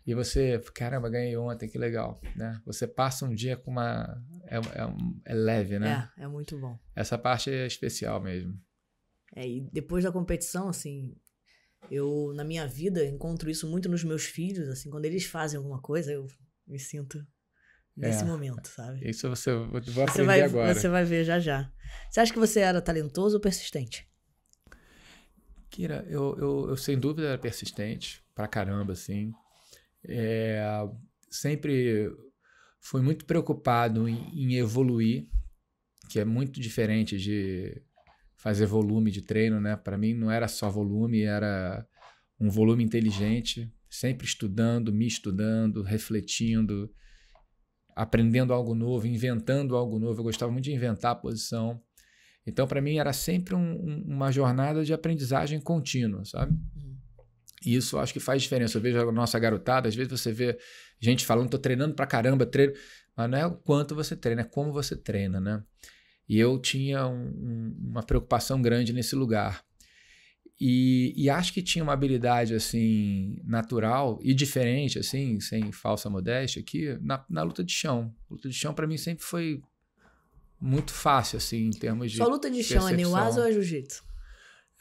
e você, caramba, ganhei ontem, que legal, né? Você passa um dia com uma... É, é, é leve, né? É, é muito bom. Essa parte é especial mesmo. É, e depois da competição, assim, eu, na minha vida, encontro isso muito nos meus filhos, assim, quando eles fazem alguma coisa, eu me sinto nesse é, momento, sabe? Isso você vai você aprender vai, agora. Você vai ver já já. Você acha que você era talentoso ou persistente? Kira, eu, eu, eu sem dúvida era persistente, pra caramba, assim. É, sempre fui muito preocupado em, em evoluir, que é muito diferente de fazer volume de treino, né? Para mim não era só volume, era um volume inteligente, sempre estudando, me estudando, refletindo, aprendendo algo novo, inventando algo novo. Eu gostava muito de inventar a posição. Então, para mim, era sempre um, uma jornada de aprendizagem contínua, sabe? Uhum. E isso acho que faz diferença. Eu vejo a nossa garotada, às vezes você vê gente falando, tô treinando pra caramba, treino. Mas não é o quanto você treina, é como você treina, né? E eu tinha um, uma preocupação grande nesse lugar. E, e, acho que tinha uma habilidade assim natural e diferente assim, sem falsa modéstia aqui, na, na luta de chão. Luta de chão para mim sempre foi muito fácil assim em termos de Só luta de percepção. chão é Niuasa ou é jiu-jitsu?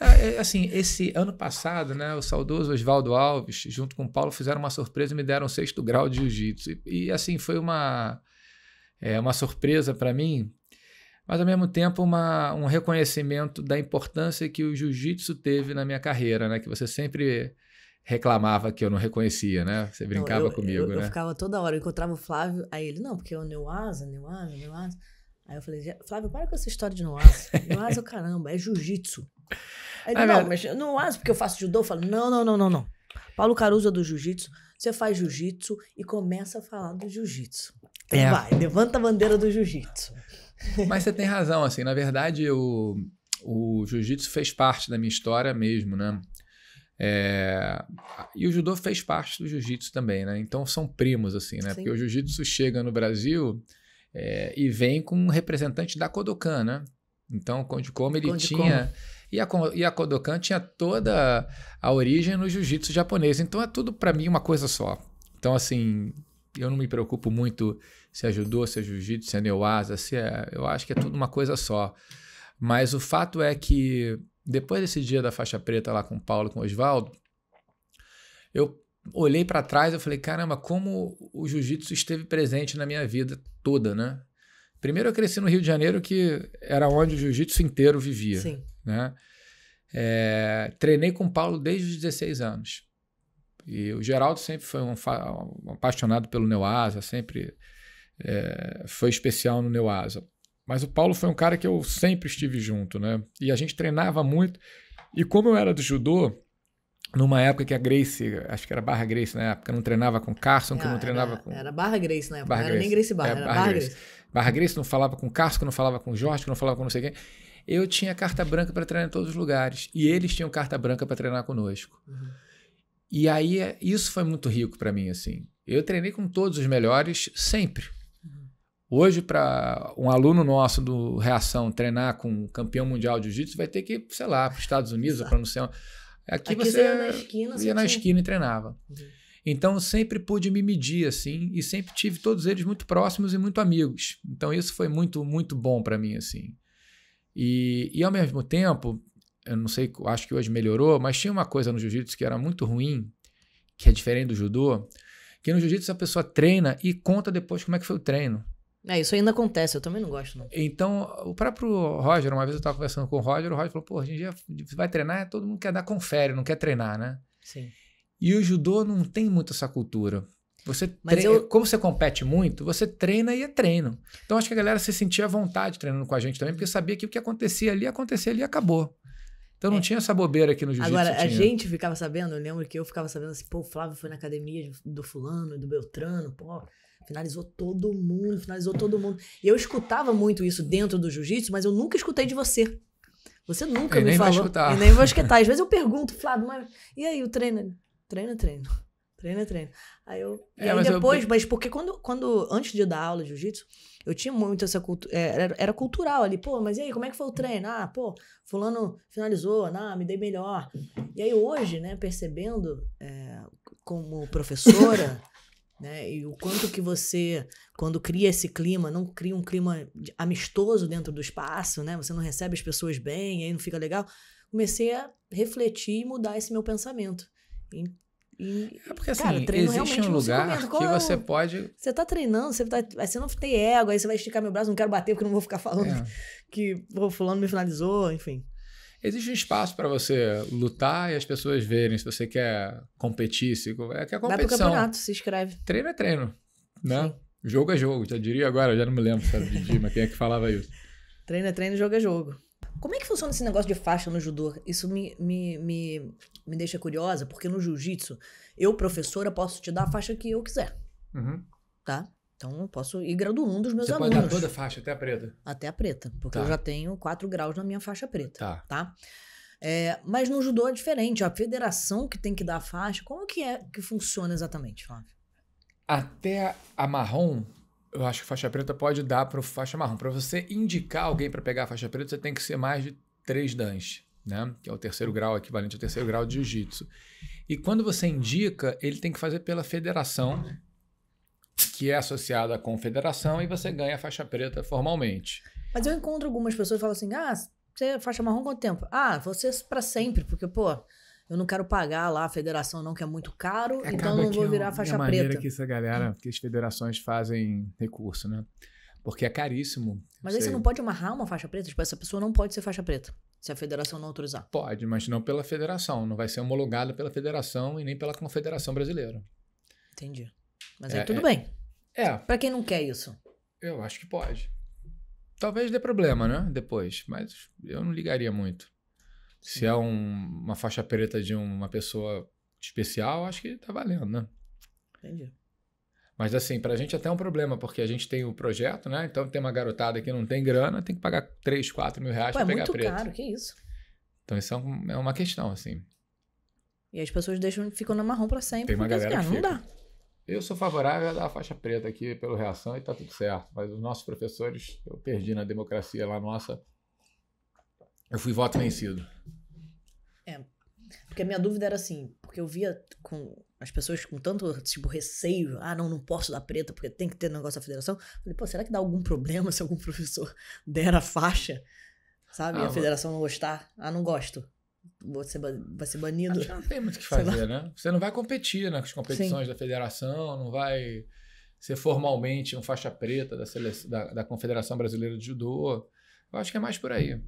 É, é, assim, esse ano passado, né, o saudoso Oswaldo Alves, junto com o Paulo, fizeram uma surpresa e me deram sexto grau de jiu-jitsu. E, e, assim, foi uma, é, uma surpresa para mim, mas ao mesmo tempo uma, um reconhecimento da importância que o jiu-jitsu teve na minha carreira, né? Que você sempre reclamava que eu não reconhecia, né? Você brincava não, eu, comigo, eu, né? Eu ficava toda hora, eu encontrava o Flávio, aí ele, não, porque é o Neuasa, Neuasa, Neuasa. Aí eu falei, Flávio, para com essa história de Neuasa. Neuasa, é caramba, é jiu-jitsu. Aí ele, mas não, é mas Neuasa, porque eu faço judô, eu falo, não, não, não, não, não. Paulo Caruso é do jiu-jitsu, você faz jiu-jitsu e começa a falar do jiu-jitsu. Então é. vai, levanta a bandeira do jiu-jitsu. Mas você tem razão, assim, na verdade o, o jiu-jitsu fez parte da minha história mesmo, né? É... E o judô fez parte do jiu-jitsu também, né? Então são primos, assim, né? Sim. Porque o jiu-jitsu chega no Brasil é, e vem com um representante da Kodokan, né? Então, Conde Como ele tinha. E, a, e a Kodokan tinha toda a origem no jiu-jitsu japonês. Então é tudo para mim uma coisa só. Então, assim, eu não me preocupo muito se é judô, se é jiu-jitsu, se é neoasa, se é, eu acho que é tudo uma coisa só. Mas o fato é que depois desse dia da faixa preta lá com o Paulo, com o Oswaldo, eu olhei para trás e falei, caramba, como o jiu-jitsu esteve presente na minha vida toda, né? Primeiro eu cresci no Rio de Janeiro, que era onde o jiu-jitsu inteiro vivia, Sim. né? É, treinei com o Paulo desde os 16 anos. E o Geraldo sempre foi um, um apaixonado pelo Neoasa, sempre é, foi especial no Neuasa. Mas o Paulo foi um cara que eu sempre estive junto, né? E a gente treinava muito. E como eu era do judô, numa época que a Grace, acho que era Barra Grace na época, não treinava com Carson, que não ah, treinava era, com. Era Barra Grace na época, Barra não era Grace. nem Grace Barra, era, é, era Barra, Barra Grace. Grace. Barra Grace não falava com Carson, que não falava com Jorge, que não falava com não sei quem. Eu tinha carta branca para treinar em todos os lugares. E eles tinham carta branca para treinar conosco. Uhum. E aí, isso foi muito rico para mim, assim. Eu treinei com todos os melhores sempre. Hoje, para um aluno nosso do Reação treinar com um campeão mundial de jiu-jitsu, vai ter que, sei lá, para os Estados Unidos, para não ser. Aqui, Aqui, você ia na esquina, ia na esquina e treinava. Uhum. Então, sempre pude me medir assim e sempre tive todos eles muito próximos e muito amigos. Então, isso foi muito, muito bom para mim, assim. E, e ao mesmo tempo, eu não sei, acho que hoje melhorou, mas tinha uma coisa no jiu-jitsu que era muito ruim, que é diferente do judô, que no jiu-jitsu a pessoa treina e conta depois como é que foi o treino. É, isso ainda acontece, eu também não gosto, não. Então, o próprio Roger, uma vez eu estava conversando com o Roger, o Roger falou, pô, hoje em dia vai treinar, todo mundo quer dar confere, não quer treinar, né? Sim. E o judô não tem muito essa cultura. Você Mas eu... Como você compete muito, você treina e é treino. Então acho que a galera se sentia à vontade treinando com a gente também, porque sabia que o que acontecia ali, acontecia ali e acabou. Então não é. tinha essa bobeira aqui no jiu-jitsu. Agora, a gente ficava sabendo, eu lembro que eu ficava sabendo assim, pô, o Flávio foi na academia do fulano, do Beltrano, pô, Finalizou todo mundo, finalizou todo mundo. E eu escutava muito isso dentro do jiu-jitsu, mas eu nunca escutei de você. Você nunca eu me nem falou. Vou escutar. nem vou escutar. Às vezes eu pergunto, Flávio, mas e aí o treino? treino é treino. treino é treino. Aí eu. É, aí depois, eu... mas porque quando, quando. Antes de dar aula de jiu-jitsu, eu tinha muito essa cultura. É, era, era, cultural ali. Pô, mas e aí, como é que foi o treino? Ah, pô, fulano finalizou, não, ah, me dei melhor. E aí hoje, né, percebendo é, como professora. Né? E o quanto que você, quando cria esse clima, não cria um clima amistoso dentro do espaço, né? Você não recebe as pessoas bem, aí não fica legal. Comecei a refletir e mudar esse meu pensamento. E, e, é porque assim, cara, existe um lugar que é você pode. Você tá treinando, você, tá, você não tem ego, aí você vai esticar meu braço, não quero bater porque não vou ficar falando é. que o fulano me finalizou, enfim existe um espaço para você lutar e as pessoas verem se você quer competir. Se, é que a é competição. Vai pro campeonato, se inscreve. Treino é treino, né? Jogo é jogo, já diria agora, já não me lembro, sabe, de Dima, quem é que falava isso. Treino é treino, jogo é jogo. Como é que funciona esse negócio de faixa no judô? Isso me, me, me, me deixa curiosa, porque no jiu-jitsu, eu, professora, posso te dar a faixa que eu quiser. Uhum. Tá? Então, eu posso ir graduando os meus Você alunos. Você pode dar toda a faixa, até a preta? Até a preta, porque tá. eu já tenho quatro graus na minha faixa preta, tá? tá? É, mas no judô é diferente, a federação que tem que dar a faixa, como que é que funciona exatamente, Flávio? Até a marrom, eu acho que faixa preta pode dar para faixa marrom. Para você indicar alguém para pegar a faixa preta, você tem que ser mais de três dans, né? Que é o terceiro grau, equivalente ao terceiro grau de jiu-jitsu. E quando você indica, ele tem que fazer pela federação que é associada à confederação e você ganha a faixa preta formalmente. Mas eu encontro algumas pessoas que falam assim: ah, você é faixa marrom quanto tempo? Ah, você é para sempre, porque, pô, eu não quero pagar lá a federação não, que é muito caro, Acaba então não vou é virar faixa preta. É maneira que essa galera, que as federações fazem recurso, né? Porque é caríssimo. Mas aí você não pode amarrar uma faixa preta? Tipo, essa pessoa não pode ser faixa preta, se a federação não autorizar. Pode, mas não pela federação. Não vai ser homologada pela federação e nem pela confederação brasileira. Entendi. Mas é, aí tudo é, bem. É. Para quem não quer isso? Eu acho que pode. Talvez dê problema, né? Depois. Mas eu não ligaria muito. Se é um, uma faixa preta de uma pessoa especial, acho que tá valendo, né? Entendi. Mas assim, pra gente é até é um problema, porque a gente tem o projeto, né? Então tem uma garotada que não tem grana, tem que pagar 3, 4 mil reais Pô, pra é pegar muito caro, que isso? Então isso é, é uma questão, assim. E as pessoas deixam, ficam na marrom pra sempre. Tem uma galera assim, ah, que fica. não dá. Eu sou favorável a dar a faixa preta aqui pelo reação e tá tudo certo. Mas os nossos professores, eu perdi na democracia lá nossa. Eu fui voto vencido. É. Porque a minha dúvida era assim, porque eu via com as pessoas com tanto, tipo, receio, ah, não, não posso dar preta, porque tem que ter negócio da federação. falei, pô, será que dá algum problema se algum professor der a faixa? Sabe? Ah, e a federação não gostar? Ah, não gosto vou ser, ser banido. Acho não tem muito o que fazer, né? Você não vai competir nas né, competições Sim. da federação, não vai ser formalmente um faixa preta da, seleção, da, da, Confederação Brasileira de Judô. Eu acho que é mais por aí.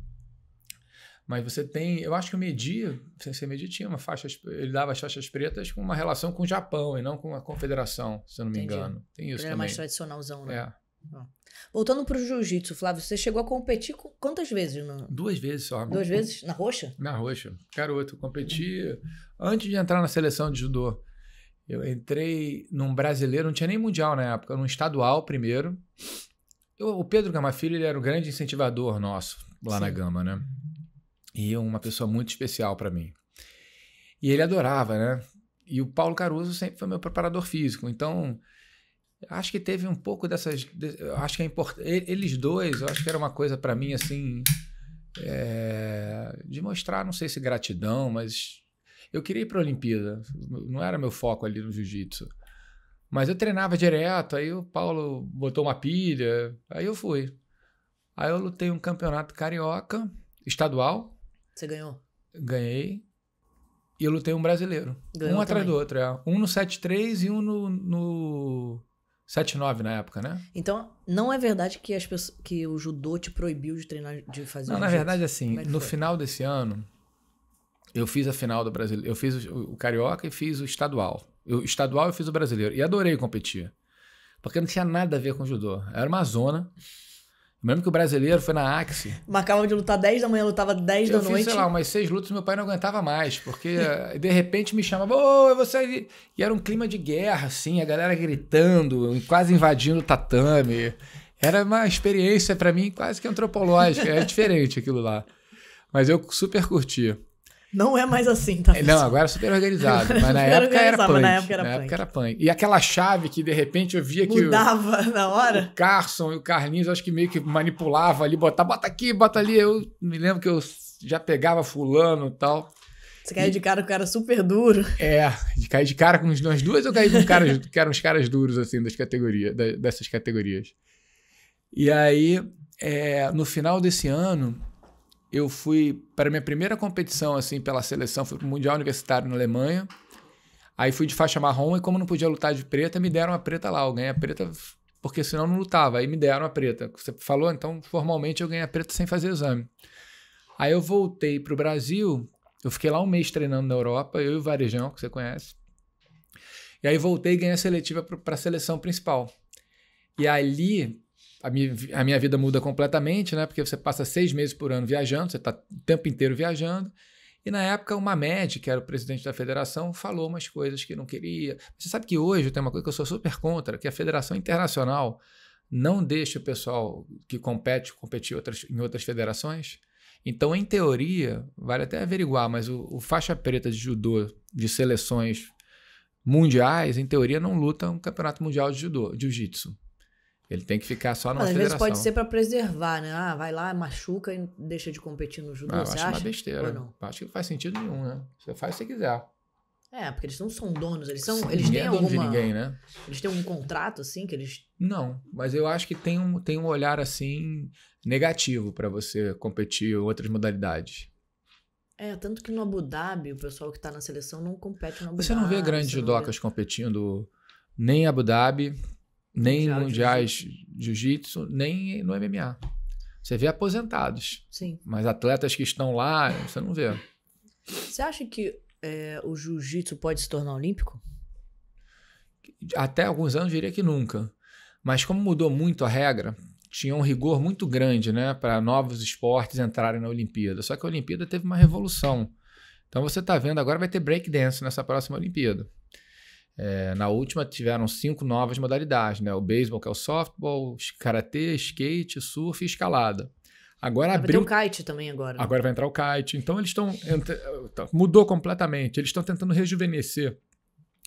Mas você tem. Eu acho que o Medi, sem ser Medi, tinha uma faixa. Ele dava as faixas pretas com uma relação com o Japão e não com a Confederação, se eu não me Entendi. engano. Tem isso. Ele também. era mais tradicionalzão, né? É. Voltando ah. Voltando pro jiu-jitsu, Flávio, você chegou a competir quantas vezes? No... Duas vezes só. Duas vezes? Na roxa? Na roxa. Garoto, competi antes de entrar na seleção de judô. Eu entrei num brasileiro, não tinha nem mundial na época, num estadual primeiro. Eu, o Pedro Gamafilho, ele era o grande incentivador nosso lá Sim. na Gama, né? E uma pessoa muito especial para mim. E ele adorava, né? E o Paulo Caruso sempre foi meu preparador físico. Então, Acho que teve um pouco dessas. Acho que é importante. Eles dois, eu acho que era uma coisa para mim assim. É, de mostrar, não sei se gratidão, mas eu queria ir para a Olimpíada. Não era meu foco ali no jiu-jitsu. Mas eu treinava direto, aí o Paulo botou uma pilha, aí eu fui. Aí eu lutei um campeonato carioca, estadual. Você ganhou? Ganhei. E eu lutei um brasileiro. Ganhou um atrás também. do outro, é. Um no 7-3 e um no, no 7,9 na época, né? Então, não é verdade que, as pessoas, que o judô te proibiu de treinar, de fazer Não, na verdade, assim, é no foi? final desse ano, eu fiz a final do brasileiro. Eu fiz o, o carioca e fiz o estadual. O estadual eu fiz o brasileiro. E adorei competir. Porque não tinha nada a ver com judô. Era uma zona. Mesmo que o brasileiro foi na Axe. Marcava de lutar 10 da manhã, lutava 10 eu da fiz, noite. Sei lá, umas seis lutas, meu pai não aguentava mais, porque eh, de repente me chamava, ô, oh, você. E era um clima de guerra, assim, a galera gritando, quase invadindo o tatame. Era uma experiência para mim quase que antropológica, é diferente aquilo lá. Mas eu super curti. Não é mais assim, tá? É, não, agora é super organizado. Mas na super época era punk. Na época era, na época era punk. E aquela chave que de repente eu via que. Mudava o, na hora? O Carson e o Carlinhos, acho que meio que manipulava ali, botar, bota aqui, bota ali. Eu me lembro que eu já pegava fulano e tal. Você caiu de cara com o cara super duro. É, de cair de cara com as duas, eu caí com caras que eram os caras duros, assim, das categorias, dessas categorias. E aí, é, no final desse ano, eu fui para minha primeira competição assim pela seleção, foi para o Mundial Universitário na Alemanha. Aí fui de faixa marrom e como não podia lutar de preta, me deram a preta lá. Eu ganhei a preta porque senão não lutava. Aí me deram a preta. Você falou, então formalmente eu ganhei a preta sem fazer exame. Aí eu voltei para o Brasil, eu fiquei lá um mês treinando na Europa, eu e o Varejão, que você conhece. E aí voltei e ganhei a seletiva para a seleção principal. E ali a minha, a minha vida muda completamente, né? Porque você passa seis meses por ano viajando, você está o tempo inteiro viajando. E na época, o Mamed, que era o presidente da federação, falou umas coisas que não queria. Você sabe que hoje tem uma coisa que eu sou super contra, que a Federação Internacional não deixa o pessoal que compete competir outras, em outras federações. Então, em teoria, vale até averiguar, mas o, o faixa preta de judô de seleções mundiais, em teoria, não luta um campeonato mundial de judô, de jiu-jitsu. Ele tem que ficar só na Mas, federação. Às vezes pode ser para preservar, né? Ah, vai lá, machuca e deixa de competir no judô. Ah, você acho acha? uma besteira. Não? Acho que não faz sentido nenhum, né? Você faz o que você quiser. É, porque eles não são donos, eles são. Sim, eles ninguém têm é dono alguma, de ninguém, né? Eles têm um contrato, assim, que eles. Não, mas eu acho que tem um, tem um olhar, assim, negativo para você competir em outras modalidades. É, tanto que no Abu Dhabi, o pessoal que tá na seleção não compete no Abu Dhabi. Você não vê grandes judocas vê... competindo nem em Abu Dhabi, nem Mundial mundiais jiu-jitsu, nem no MMA. Você vê aposentados. Sim. Mas atletas que estão lá, você não vê. Você acha que é, o jiu-jitsu pode se tornar olímpico? Até alguns anos diria que nunca. Mas como mudou muito a regra, tinha um rigor muito grande né, para novos esportes entrarem na Olimpíada. Só que a Olimpíada teve uma revolução. Então você está vendo agora vai ter breakdance nessa próxima Olimpíada. É, na última tiveram cinco novas modalidades, né? O beisebol, que é o softball, karatê, skate, surf e escalada. Agora vai abriu... o kite também agora. Né? Agora vai entrar o kite. Então eles estão mudou completamente. Eles estão tentando rejuvenescer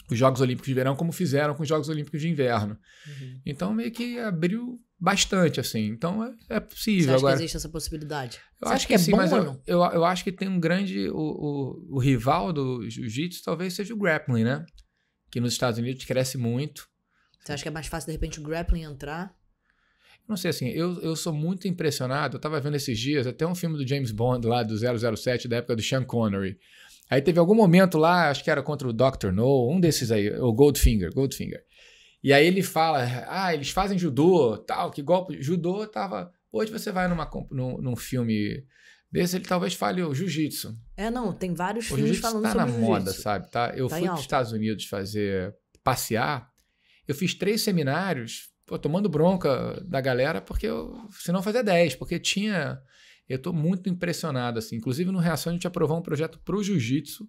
os Jogos Olímpicos de Verão como fizeram com os Jogos Olímpicos de Inverno. Uhum. Então meio que abriu bastante assim. Então é, é possível Você acha agora. Que existe essa possibilidade? Eu Você acho que, que é sim, bom Eu, eu, eu, acho que tem um grande o, o, o rival do jiu-jitsu talvez seja o grappling, né? que nos Estados Unidos cresce muito. Você acha que é mais fácil, de repente, o grappling entrar? Não sei, assim, eu, eu sou muito impressionado. Eu tava vendo esses dias até um filme do James Bond lá do 007, da época do Sean Connery. Aí teve algum momento lá, acho que era contra o Dr. No, um desses aí, o Goldfinger, Goldfinger. E aí ele fala, ah, eles fazem judô, tal, que golpe. Judô tava... Hoje você vai numa, num, num filme desse ele talvez fale o jiu-jitsu. É, não, tem vários filmes falando tá sobre jiu-jitsu. Tá na moda, sabe? Tá? Eu tá fui para os Estados Unidos fazer passear. Eu fiz três seminários, pô, tomando bronca da galera, porque eu, se não fazer dez, porque tinha eu estou muito impressionado, assim. Inclusive, no Reação, a gente aprovou um projeto para o Jiu-Jitsu.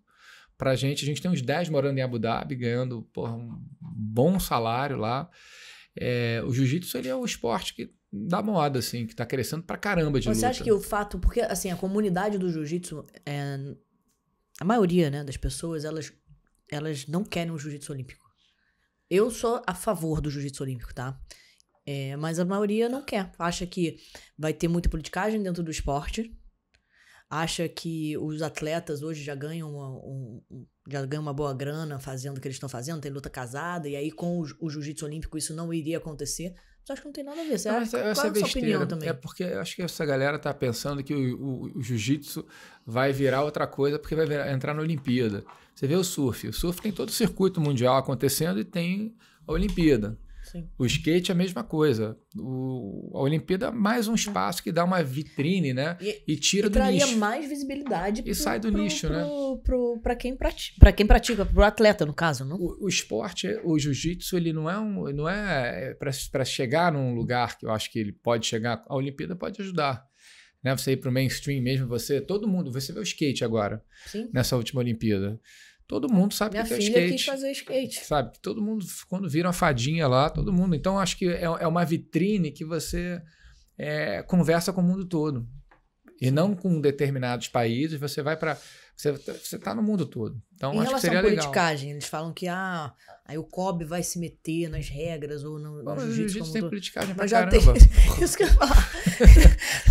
Para a gente, a gente tem uns dez morando em Abu Dhabi, ganhando porra, um bom salário lá. É, o Jiu-Jitsu ele é o esporte que da moda, assim, que tá crescendo pra caramba de Você luta. acha que o fato... Porque, assim, a comunidade do jiu-jitsu, é, a maioria, né, das pessoas, elas, elas não querem o jiu-jitsu olímpico. Eu sou a favor do jiu-jitsu olímpico, tá? É, mas a maioria não quer. Acha que vai ter muita politicagem dentro do esporte. Acha que os atletas hoje já ganham uma, um, já ganham uma boa grana fazendo o que eles estão fazendo, tem luta casada, e aí com o, o jiu-jitsu olímpico isso não iria acontecer eu acho que não tem nada a ver? Você não, acha, é, essa, é qual é a sua opinião é também? É porque eu acho que essa galera tá pensando que o, o, o jiu-jitsu vai virar outra coisa porque vai virar, entrar na Olimpíada. Você vê o surf. O surf tem todo o circuito mundial acontecendo e tem a Olimpíada. Sim. O skate é a mesma coisa. O, a Olimpíada é mais um espaço que dá uma vitrine, né? E, e tira e do lixo. mais visibilidade. E pro, sai do pro, pro, né? Para quem, pratica, para quem pratica, o atleta, no caso, não? O, o esporte, o jiu-jitsu, ele não é um. Não é, é para chegar num lugar que eu acho que ele pode chegar. A Olimpíada pode ajudar. Né? Você ir para o mainstream mesmo, você, todo mundo, você vê o skate agora, Sim. nessa última Olimpíada. Todo mundo sabe Minha que, é skate. Minha filha quis fazer skate. Sabe? Todo mundo, quando vira uma fadinha lá, todo mundo. Então, acho que é, é uma vitrine que você é, conversa com o mundo todo. E não com determinados países, você vai para. Você, você tá no mundo todo. Então, em acho relação que seria à politicagem, legal. eles falam que ah, aí o COB vai se meter nas regras ou no, Bom, no jiu-jitsu. Jiu tem todo. politicagem pra Mas já caramba. Tem, isso que eu ia falar.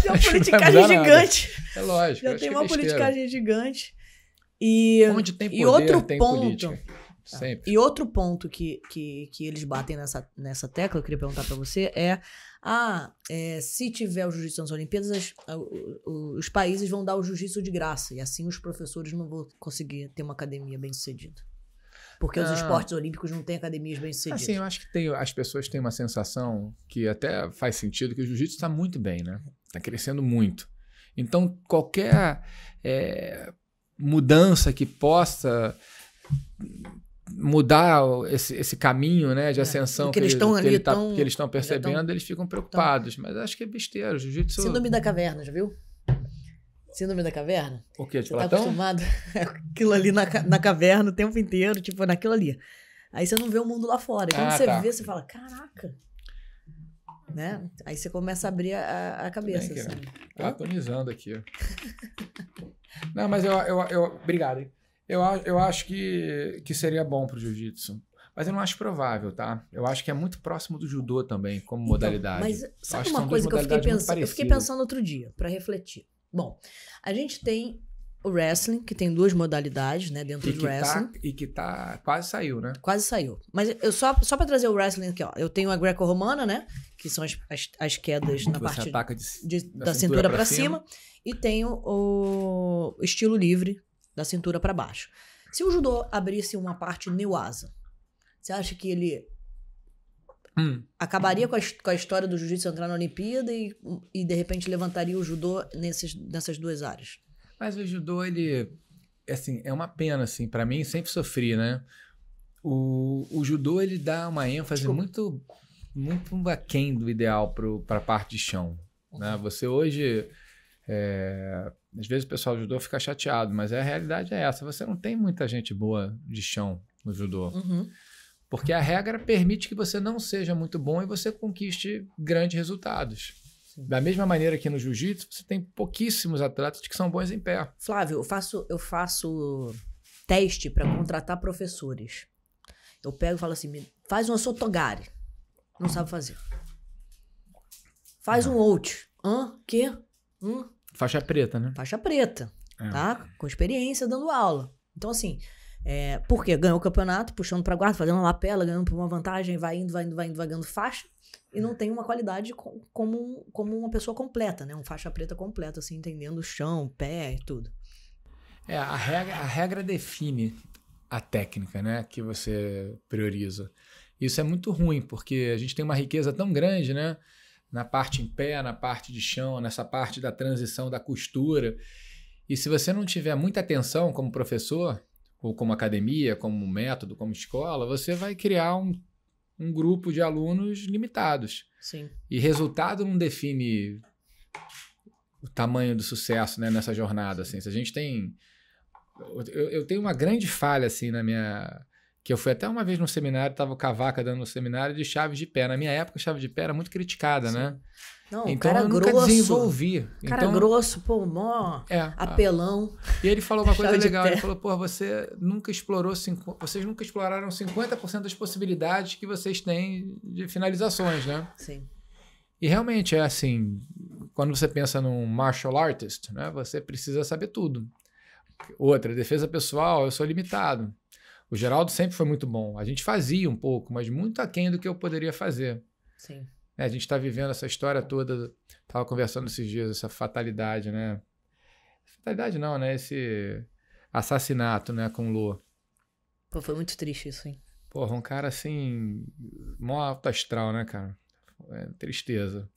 tem é uma politicagem gigante. Nada. É lógico. Já tem é uma é politicagem gigante. E, Onde tem poder, e outro tem ponto, tá. Sempre. E outro ponto que, que, que eles batem nessa, nessa tecla, eu queria perguntar para você, é, ah, é, se tiver o jiu-jitsu nas Olimpíadas, as, os países vão dar o jiu-jitsu de graça, e assim os professores não vão conseguir ter uma academia bem-sucedida. Porque ah. os esportes olímpicos não têm academias bem-sucedidas. Assim, eu acho que tem, as pessoas têm uma sensação que até faz sentido que o jiu-jitsu está muito bem, né? Está crescendo muito. Então, qualquer... É, mudança que possa mudar esse, esse caminho né, de é, ascensão é, que, eles estão ele, tá, que eles estão percebendo, tão, eles ficam preocupados. Tão... Mas acho que é besteira. Jiu-jitsu... Síndrome da caverna, já viu? Síndrome da caverna? O quê? De você tá Platão? tá acostumado é aquilo ali na, na caverna o tempo inteiro, tipo, naquilo ali. Aí você não vê o mundo lá fora. E quando ah, você tá. vê, você fala, caraca, né? Aí você começa a abrir a, a cabeça. Assim, né? aqui, assim. Tá atonizando aqui. Não, mas eu, eu, eu obrigado. Hein? Eu, eu acho que, que seria bom pro jiu-jitsu. Mas eu não acho provável, tá? Eu acho que é muito próximo do judô também, como então, modalidade. Mas sabe uma coisa que eu fiquei, pensando, eu fiquei pensando outro dia, para refletir? Bom, a gente tem o wrestling, que tem duas modalidades, né, dentro e do tá wrestling. Tá, e que tá quase saiu, né? Quase saiu. Mas eu só só para trazer o wrestling aqui, ó. Eu tenho a greco-romana, né, que são as, as, as quedas que na parte de, de, da, da, cintura, cintura para cima. cima, e tenho o estilo livre da cintura para baixo. Se o judô abrisse uma parte newasa, você acha que ele Hum. Acabaria com a, com a, história do jiu-jitsu entrar na Olimpíada e, e de repente levantaria o judô nesses, nessas duas áreas. Mas o judô, ele. Assim, é uma pena, assim. para mim, sempre sofri, né? O, o judô, ele dá uma ênfase muito muito aquém do ideal para a parte de chão. Né? Uhum. Você hoje. É, às vezes o pessoal do judô fica chateado, mas é, a realidade é essa: você não tem muita gente boa de chão no judô. Uhum. Porque a regra permite que você não seja muito bom e você conquiste grandes resultados. Sim. Da mesma maneira que no jiu-jitsu, você tem pouquíssimos atletas que são bons em pé. Flávio, eu faço, eu faço teste para contratar professores. Eu pego e falo assim: faz um sotogari. Não sabe fazer. Faz um out. Hã? Que? Hum? Faixa preta, né? Faixa preta. É. Tá? Com experiência dando aula. Então, assim, é, porque ganhou o campeonato, puxando pra guarda, fazendo uma lapela, ganhando por uma vantagem, vai indo, vai indo, vai indo, vai ganhando faixa e não tem uma qualidade como, como uma pessoa completa, né? Um faixa preta completa, assim, entendendo o chão, o pé e tudo. É, a regra, a regra define a técnica, né? Que você prioriza. Isso é muito ruim, porque a gente tem uma riqueza tão grande, né? Na parte em pé, na parte de chão, nessa parte da transição da costura. E se você não tiver muita atenção como professor, ou como academia, como método, como escola, você vai criar um um grupo de alunos limitados. Sim. E resultado não define o tamanho do sucesso né, nessa jornada. Assim. Se a gente tem. Eu, eu, tenho uma grande falha assim na minha. Que eu fui até uma vez num seminário, estava o Cavaca dando um seminário de chaves de pé. Na minha época, chave de pé era muito criticada, Sim. né? Não, então cara eu nunca grosso. desenvolvi. Cara então, grosso, pô, mó é, apelão. E ele falou uma coisa legal, ele falou, pô, você nunca explorou, cinco, vocês nunca exploraram 50% das possibilidades que vocês têm de finalizações, né? Sim. E realmente é assim, quando você pensa num martial artist, né, você precisa saber tudo. Outra, defesa pessoal, eu sou limitado. O Geraldo sempre foi muito bom. A gente fazia um pouco, mas muito aquém do que eu poderia fazer. Sim. É, a gente está vivendo essa história toda, estava conversando esses dias, essa fatalidade, né? Fatalidade não, né? Esse assassinato, né, com o Pô, foi muito triste isso, hein? Porra, um cara assim, mó alto astral, né, cara? É, tristeza.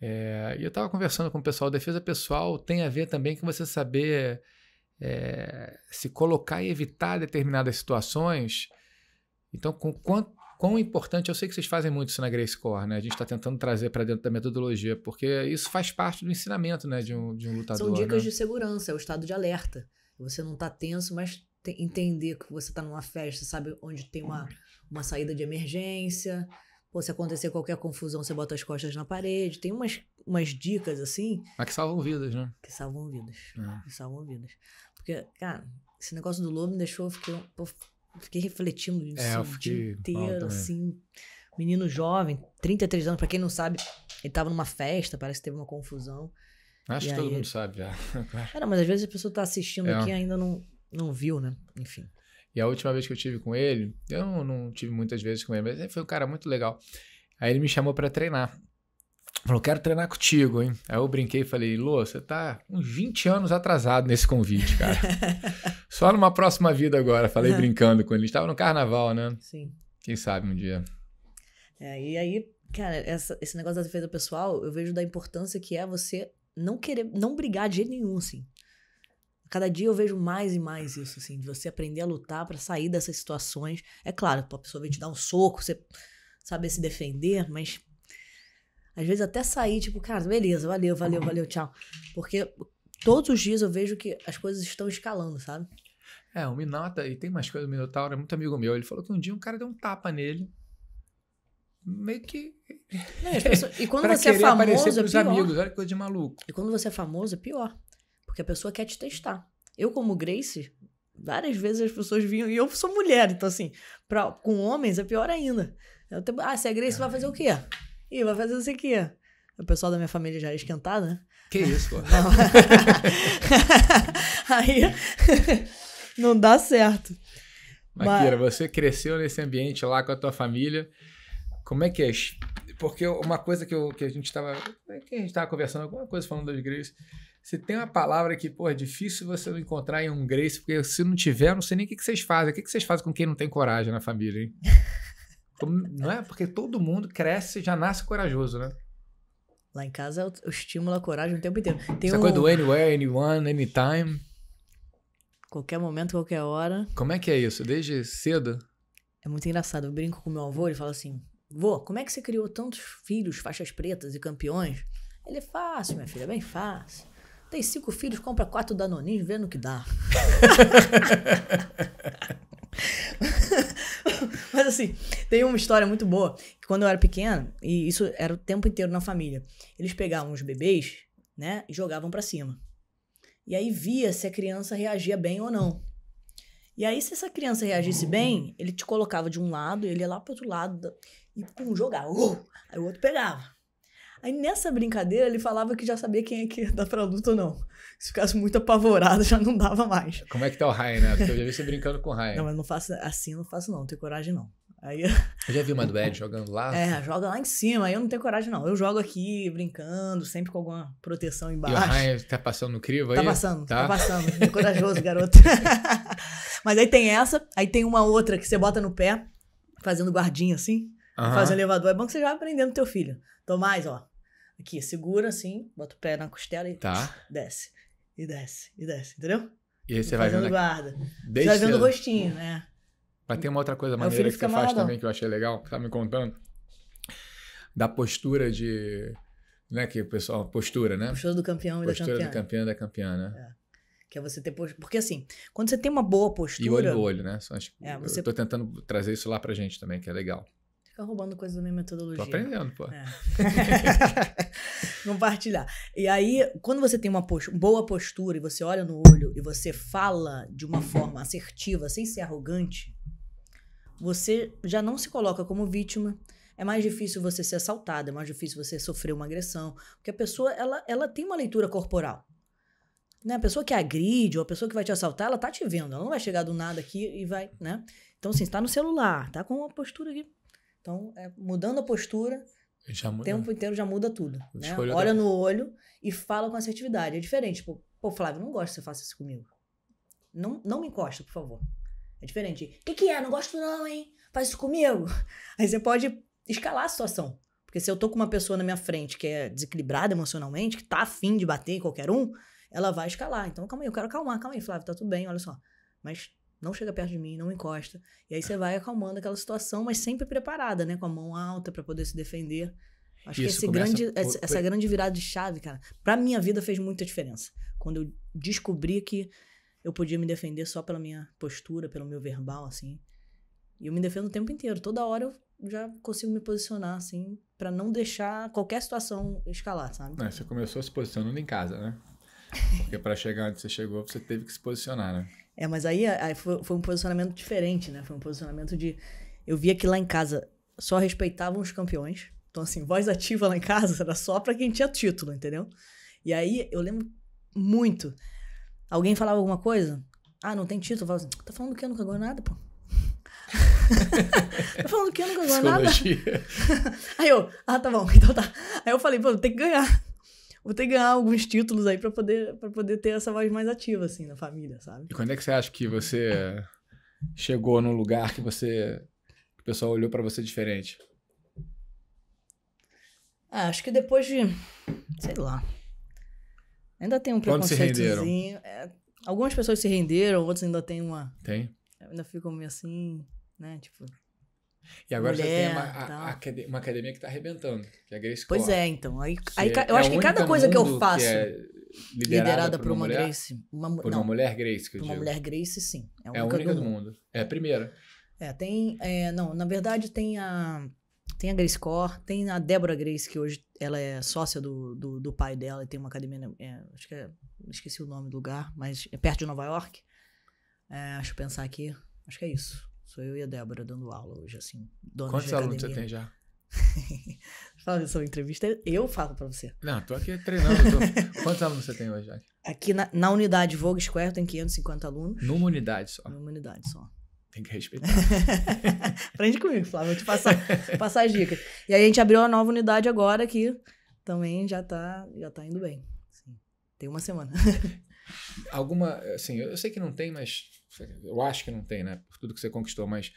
É, e eu estava conversando com o pessoal, defesa pessoal tem a ver também com você saber é, se colocar e evitar determinadas situações. Então, com quanto quão importante, eu sei que vocês fazem muito isso na Grace Core, né? A gente está tentando trazer para dentro da metodologia, porque isso faz parte do ensinamento, né, de um, de um lutador. São dicas né? de segurança, é o estado de alerta. Você não está tenso, mas te, entender que você está numa festa, sabe onde tem uma, uma saída de emergência. Ou se acontecer qualquer confusão, você bota as costas na parede. Tem umas, umas dicas assim. Mas que salvam vidas, né? Que salvam vidas. É. Que salvam vidas. Porque, cara, esse negócio do lobo me deixou. Fiquei, fiquei refletindo isso é, o dia inteiro, assim. Menino jovem, 33 anos, para quem não sabe, ele tava numa festa, parece que teve uma confusão. Acho e que todo mundo sabe já. Era, mas às vezes a pessoa tá assistindo é. aqui e ainda não, não viu, né? Enfim. E a última vez que eu tive com ele, eu não, não tive muitas vezes com ele, mas ele foi um cara muito legal. Aí ele me chamou para treinar. Falou, quero treinar contigo, hein? Aí eu brinquei e falei, Lô, você tá uns 20 anos atrasado nesse convite, cara. Só numa próxima vida agora, falei uhum. brincando com ele. Estava no carnaval, né? Sim. Quem sabe um dia. É, e aí, cara, essa, esse negócio da defesa pessoal, eu vejo da importância que é você não querer, não brigar de jeito nenhum, assim. Cada dia eu vejo mais e mais isso, assim, de você aprender a lutar para sair dessas situações. É claro, a pessoa vem te dar um soco, você saber se defender, mas às vezes até sair, tipo, cara, beleza, valeu, valeu, valeu, tchau. Porque todos os dias eu vejo que as coisas estão escalando, sabe? É, o Minota, e tem mais coisa do Minotauro, é muito amigo meu. Ele falou que um dia um cara deu um tapa nele. Meio que. E quando você é famoso. É pior. amigos, olha que coisa de maluco. E quando você é famoso, é pior. Porque a pessoa quer te testar. Eu, como Grace, várias vezes as pessoas vinham. E eu sou mulher, então assim, pra, com homens é pior ainda. Eu, ah, se é Grace, é. vai fazer o quê? Ih, vai fazer isso aqui. O pessoal da minha família já é esquentado, né? Que isso, pô. Aí não dá certo. Maquira, Mas... você cresceu nesse ambiente lá com a tua família. Como é que é? Porque uma coisa que, eu, que a gente estava. É que a gente estava conversando, alguma coisa falando das igrejas. Se tem uma palavra que, pô, é difícil você não encontrar em um Grace, porque se não tiver, não sei nem o que, que vocês fazem. O que, que vocês fazem com quem não tem coragem na família, hein? Não é? Porque todo mundo cresce, já nasce corajoso, né? Lá em casa eu, é eu estimulo a coragem o tempo inteiro. Tem Essa um... coisa do anywhere, anyone, anytime. Qualquer momento, qualquer hora. Como é que é isso? Desde cedo? É muito engraçado. Eu brinco com meu avô, ele fala assim: Vô, como é que você criou tantos filhos, faixas pretas e campeões? Ele é fácil, minha filha, é bem fácil. Tem cinco filhos, compra quatro danoninhos, vendo o que dá. Mas assim, tem uma história muito boa. Que quando eu era pequena, e isso era o tempo inteiro na família, eles pegavam os bebês, né? E jogavam para cima. E aí via se a criança reagia bem ou não. E aí, se essa criança reagisse bem, ele te colocava de um lado, ele ia lá pro outro lado e pum, jogava. Uh! Aí o outro pegava. Aí nessa brincadeira ele falava que já sabia quem é que dá pra luta ou não se ficasse muito apavorado, já não dava mais. Como é que tá o Ryan, né? Porque eu já vi você brincando com o Ryan. Não, mas não faço assim, não faço não, não tenho coragem não. Aí... Eu já vi uma do Ed jogando lá. É, joga lá em cima. Aí eu não tenho coragem, não. Eu jogo aqui, brincando, sempre com alguma proteção embaixo. E o Ryan tá passando no crivo aí? Tá passando, tá, tá passando. É corajoso, garoto. Mas aí tem essa, aí tem uma outra que você bota no pé, fazendo guardinha assim, uhum. fazendo elevador. É bom que você já vai aprendendo teu filho. Tomás, ó. Aqui, segura assim, bota o pé na costela e tá. desce e desce, e desce, entendeu? E aí você tá vai vendo. guarda. você vai vendo o rostinho, né? Mas tem uma outra coisa maneira que você faz também que eu achei legal, que tá me contando. Da postura de. Né, que o pessoal. Postura, né? Postura do campeão e da campeã. Postura do campeão e da campeã, né? É. Que é você ter postura. Porque assim, quando você tem uma boa postura. E olho no olho, né? Acho... É, você... Eu tô tentando trazer isso lá pra gente também, que é legal fica roubando coisas da minha metodologia. Tô aprendendo, pô. É. Compartilhar. E aí, quando você tem uma post boa postura e você olha no olho e você fala de uma uhum. forma assertiva, sem ser arrogante, você já não se coloca como vítima. É mais difícil você ser assaltado, é mais difícil você sofrer uma agressão, porque a pessoa ela, ela tem uma leitura corporal. Né? A pessoa que agride ou a pessoa que vai te assaltar, ela tá te vendo, ela não vai chegar do nada aqui e vai, né? Então, assim, está no celular, tá com uma postura aqui. Então, é, mudando a postura, já o tempo inteiro já muda tudo. Né? Olha no olho e fala com assertividade. É diferente. Tipo, pô, Flávio, não gosto que você faça isso comigo. Não, não me encosta, por favor. É diferente. O que, que é? Não gosto não, hein? Faz isso comigo. Aí você pode escalar a situação. Porque se eu tô com uma pessoa na minha frente que é desequilibrada emocionalmente, que tá afim de bater em qualquer um, ela vai escalar. Então, calma aí, eu quero calmar, calma aí, Flávio, tá tudo bem, olha só. Mas não chega perto de mim, não encosta. E aí você vai acalmando aquela situação, mas sempre preparada, né? Com a mão alta para poder se defender. Acho Isso, que grande, por... essa grande virada de chave, cara, pra minha vida fez muita diferença. Quando eu descobri que eu podia me defender só pela minha postura, pelo meu verbal, assim. E eu me defendo o tempo inteiro. Toda hora eu já consigo me posicionar, assim, para não deixar qualquer situação escalar, sabe? Não, é, você começou se posicionando em casa, né? Porque para chegar onde você chegou, você teve que se posicionar, né? É, mas aí, aí foi, foi, um posicionamento diferente, né? Foi um posicionamento de. Eu via que lá em casa só respeitavam os campeões. Então, assim, voz ativa lá em casa era só pra quem tinha título, entendeu? E aí eu lembro muito. Alguém falava alguma coisa? Ah, não tem título? Eu falava assim, tá falando que eu nunca ganhou nada, pô? tá falando que eu nunca ganhou nada? Aí eu, ah, tá bom, então tá. Aí eu falei, pô, tem que ganhar vou ter que ganhar alguns títulos aí para poder, pra poder ter essa voz mais ativa, assim, na família, sabe? E quando é que você acha que você chegou num lugar que você. que o pessoal olhou para você diferente? Ah, acho que depois de. sei lá. Ainda tem um quando É, algumas pessoas se renderam, outras ainda tem uma. Tem. Ainda ficam meio assim, né? Tipo, e agora Mulher, já tem uma, a, uma academia que está arrebentando, que é a Grace Pois é, então. Aí, aí é, eu acho que cada coisa que eu faço. Que é liderada, liderada por, uma, uma mulher, Grace. Uma, por não, uma mulher Grace, que eu por digo. Uma mulher Grace, sim. É, é a única, do, mundo. mundo. É a primeira. É, tem. É, não, na verdade tem a. Tem a Grace Core, tem a Débora Grace, que hoje ela é sócia do, do, do pai dela e tem uma academia. Né, é, acho que é, esqueci o nome do lugar, mas é perto de Nova York. É, pensar aqui. Acho que é isso. Sou eu e a Débora dando aula hoje, assim. Quantos alunos você tem já? Fala sobre entrevista, eu falo pra você. Não, tô aqui treinando. Tô... Quantos alunos você tem hoje, Jack? Aqui na, na unidade Vogue Square tem 550 alunos. Numa unidade só. Numa unidade só. Tem que respeitar. Aprende comigo, Flávio, vou te passar, passar as dicas. E aí a gente abriu a nova unidade agora aqui, também já tá, já tá indo bem. tem uma semana. Alguma, assim, eu, sei que não tem, mas eu acho que não tem, né? Por tudo que você conquistou, mas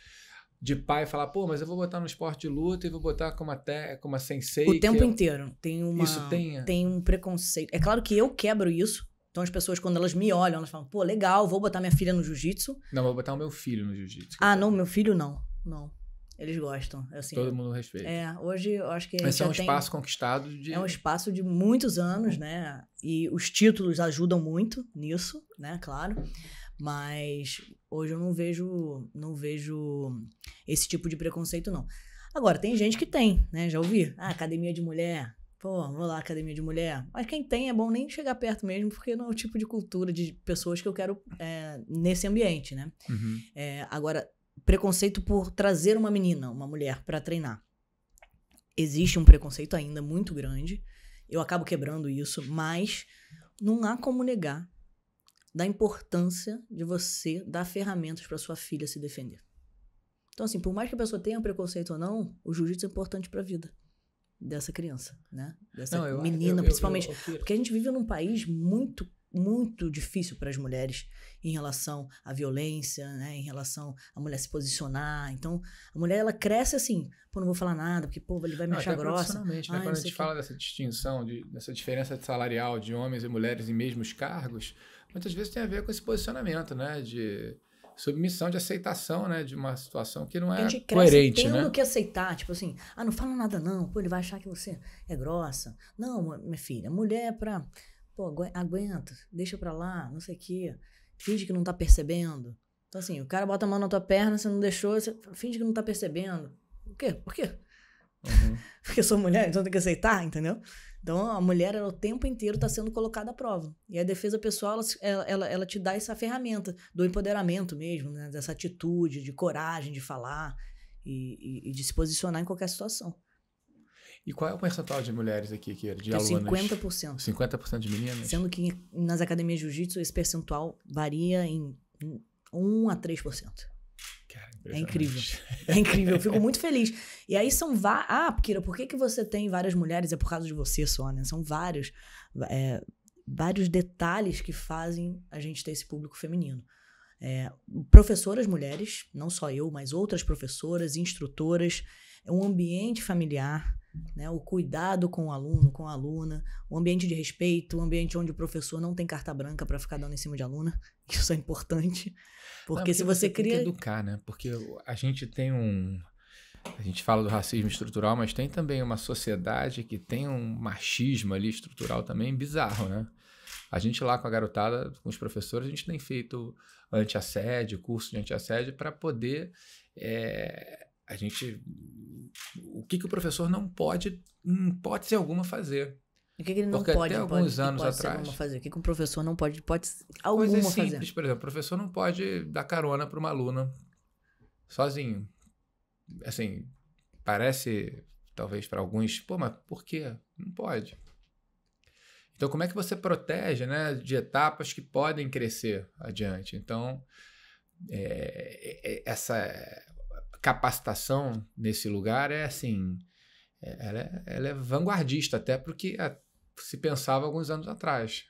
de pai falar, pô, mas eu vou botar no esporte de luta e vou botar como até como a sensei. O tempo eu... inteiro. Tem uma isso tem... É. tem um preconceito. É claro que eu quebro isso. Então as pessoas quando elas me olham, elas falam: "Pô, legal, vou botar minha filha no jiu-jitsu". Não, vou botar o meu filho no jiu-jitsu. Ah, não, meu filho não. Não. Eles gostam. Assim, Todo mundo respeita. É, hoje eu acho que. Esse é um espaço tem, conquistado de. É um espaço de muitos anos, né? E os títulos ajudam muito nisso, né? Claro. Mas hoje eu não vejo, não vejo esse tipo de preconceito, não. Agora, tem gente que tem, né? Já ouvi. Ah, academia de mulher. Pô, vou lá, academia de mulher. Mas quem tem é bom nem chegar perto mesmo, porque não é o tipo de cultura de pessoas que eu quero é, nesse ambiente, né? Uhum. É, agora, preconceito por trazer uma menina, uma mulher, para treinar. Existe um preconceito ainda muito grande. Eu acabo quebrando isso, mas não há como negar da importância de você dar ferramentas para sua filha se defender. Então, assim, por mais que a pessoa tenha preconceito ou não, o jiu-jitsu é importante para a vida dessa criança, né? Dessa não, eu, menina, eu, eu, principalmente. porque a gente vive num país muito muito difícil para as mulheres em relação à violência, né, em relação à mulher se posicionar. Então, a mulher ela cresce assim, pô, não vou falar nada, porque pô, ele vai me não, achar grossa. Né, Ai, quando a gente que... fala dessa distinção, de, dessa diferença salarial de homens e mulheres em mesmos cargos, muitas vezes tem a ver com esse posicionamento, né, de submissão, de aceitação, né, de uma situação que não é a gente cresce coerente, tendo né? que aceitar, tipo assim, ah, não fala nada não, pô, ele vai achar que você é grossa. Não, minha filha, mulher é para pô, aguenta, deixa pra lá, não sei o quê, finge que não tá percebendo. Então, assim, o cara bota a mão na tua perna, você não deixou, você finge que não tá percebendo. O quê? Por quê? Uhum. Porque eu sou mulher, então tem que aceitar, entendeu? Então, a mulher, ela, o tempo inteiro está sendo colocada à prova. E a defesa pessoal, ela, ela, ela te dá essa ferramenta do empoderamento mesmo, né? dessa atitude, de coragem de falar e, e, e de se posicionar em qualquer situação. E qual é o percentual de mulheres aqui, que é de alunos? 50%. 50% de meninas? Sendo que nas academias de jiu-jitsu esse percentual varia em 1 a 3%. Cara, é incrível. É incrível. Eu fico muito feliz. E aí são várias. Ah, Kira, por que, que você tem várias mulheres? É por causa de você só, né? São vários, é, vários detalhes que fazem a gente ter esse público feminino. É, professoras mulheres, não só eu, mas outras professoras, instrutoras, um ambiente familiar, né? O cuidado com o aluno, com a aluna, o ambiente de respeito, o ambiente onde o professor não tem carta branca para ficar dando em cima de aluna. Isso é importante. Porque não, se você, você cria. Tem que educar, né? Porque a gente tem um. A gente fala do racismo estrutural, mas tem também uma sociedade que tem um machismo ali estrutural também bizarro, né? A gente lá com a garotada, com os professores, a gente tem feito anti-assédio curso de antiassédio, para poder é, a gente. O que, que o professor não pode, em hum, hipótese alguma, fazer. O que, que ele Porque não pode, até alguns pode, anos pode atrás. fazer? O que, que professor não pode, pode alguma Coisas simples, fazer? por exemplo, o professor não pode dar carona para uma aluna sozinho. Assim, parece, talvez para alguns, pô, mas por quê? Não pode. Então, como é que você protege né, de etapas que podem crescer adiante? Então, é, é, é essa capacitação nesse lugar é assim, é, ela é, ela é vanguardista até porque a, se pensava alguns anos atrás.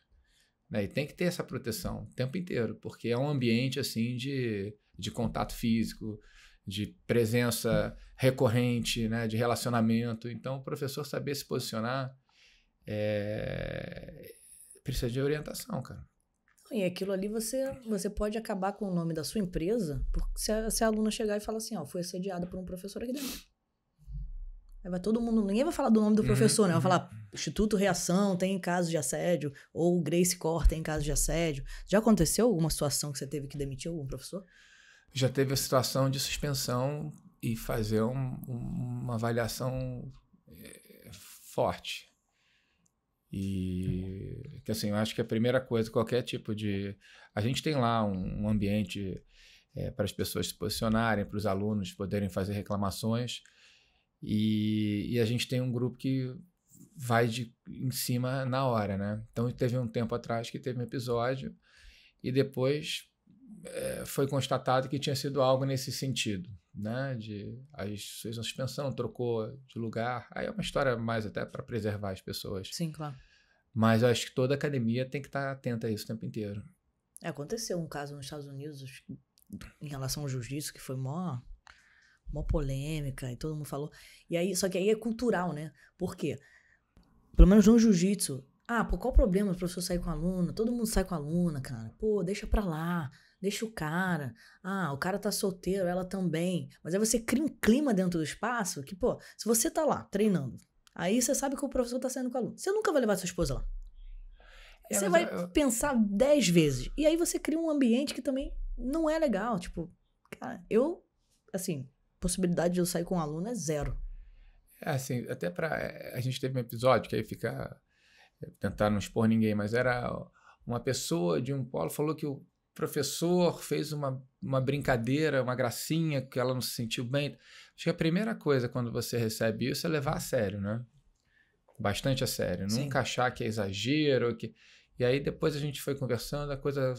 Né? E tem que ter essa proteção o tempo inteiro, porque é um ambiente assim de, de contato físico, de presença recorrente, né? de relacionamento. Então, o professor saber se posicionar é... precisa de orientação, cara. E aquilo ali você, você pode acabar com o nome da sua empresa porque se a, se a aluna chegar e falar assim, ó, foi assediada por um professor aqui dentro. Aí vai todo mundo, ninguém vai falar do nome do uhum, professor, né? Vai uhum. falar Instituto Reação tem casos de assédio, ou Grace Cor tem casos de assédio. Já aconteceu alguma situação que você teve que demitir algum professor? Já teve a situação de suspensão e fazer um, uma avaliação eh, forte. E tá que assim, eu acho que a primeira coisa, qualquer tipo de. A gente tem lá um, um ambiente é, para as pessoas se posicionarem, para os alunos poderem fazer reclamações. E, e, a gente tem um grupo que vai de em cima na hora, né? Então teve um tempo atrás que teve um episódio e depois é, foi constatado que tinha sido algo nesse sentido né, de as fez uma suspensão, trocou de lugar. Aí é uma história mais até para preservar as pessoas. Sim, claro. Mas eu acho que toda academia tem que estar tá atenta a isso o tempo inteiro. É, aconteceu um caso nos Estados Unidos em relação ao jiu-jitsu que foi mó mó polêmica e todo mundo falou. E aí, só que aí é cultural, né? Por quê? Pelo menos no jiu-jitsu. Ah, pô, qual o problema o professor sair com a aluna? Todo mundo sai com a aluna, cara. Pô, deixa pra lá deixa o cara, ah, o cara tá solteiro, ela também. Mas aí você cria um clima dentro do espaço que, pô, se você tá lá treinando, aí você sabe que o professor tá saindo com o aluno. Você nunca vai levar sua esposa lá. É, você vai eu... pensar dez vezes. E aí você cria um ambiente que também não é legal. Tipo, cara, eu, assim, possibilidade de eu sair com um aluno é zero. É assim, até para eh, A gente teve um episódio que aí fica. Eh, Tentar não expor ninguém, mas era uma pessoa de um polo falou que o professor fez uma, uma brincadeira, uma gracinha que ela não se sentiu bem. Acho que a primeira coisa quando você recebe isso é levar a sério, né? Bastante a sério. Sim. Nunca achar que é exagero. Que... E aí depois a gente foi conversando, a coisa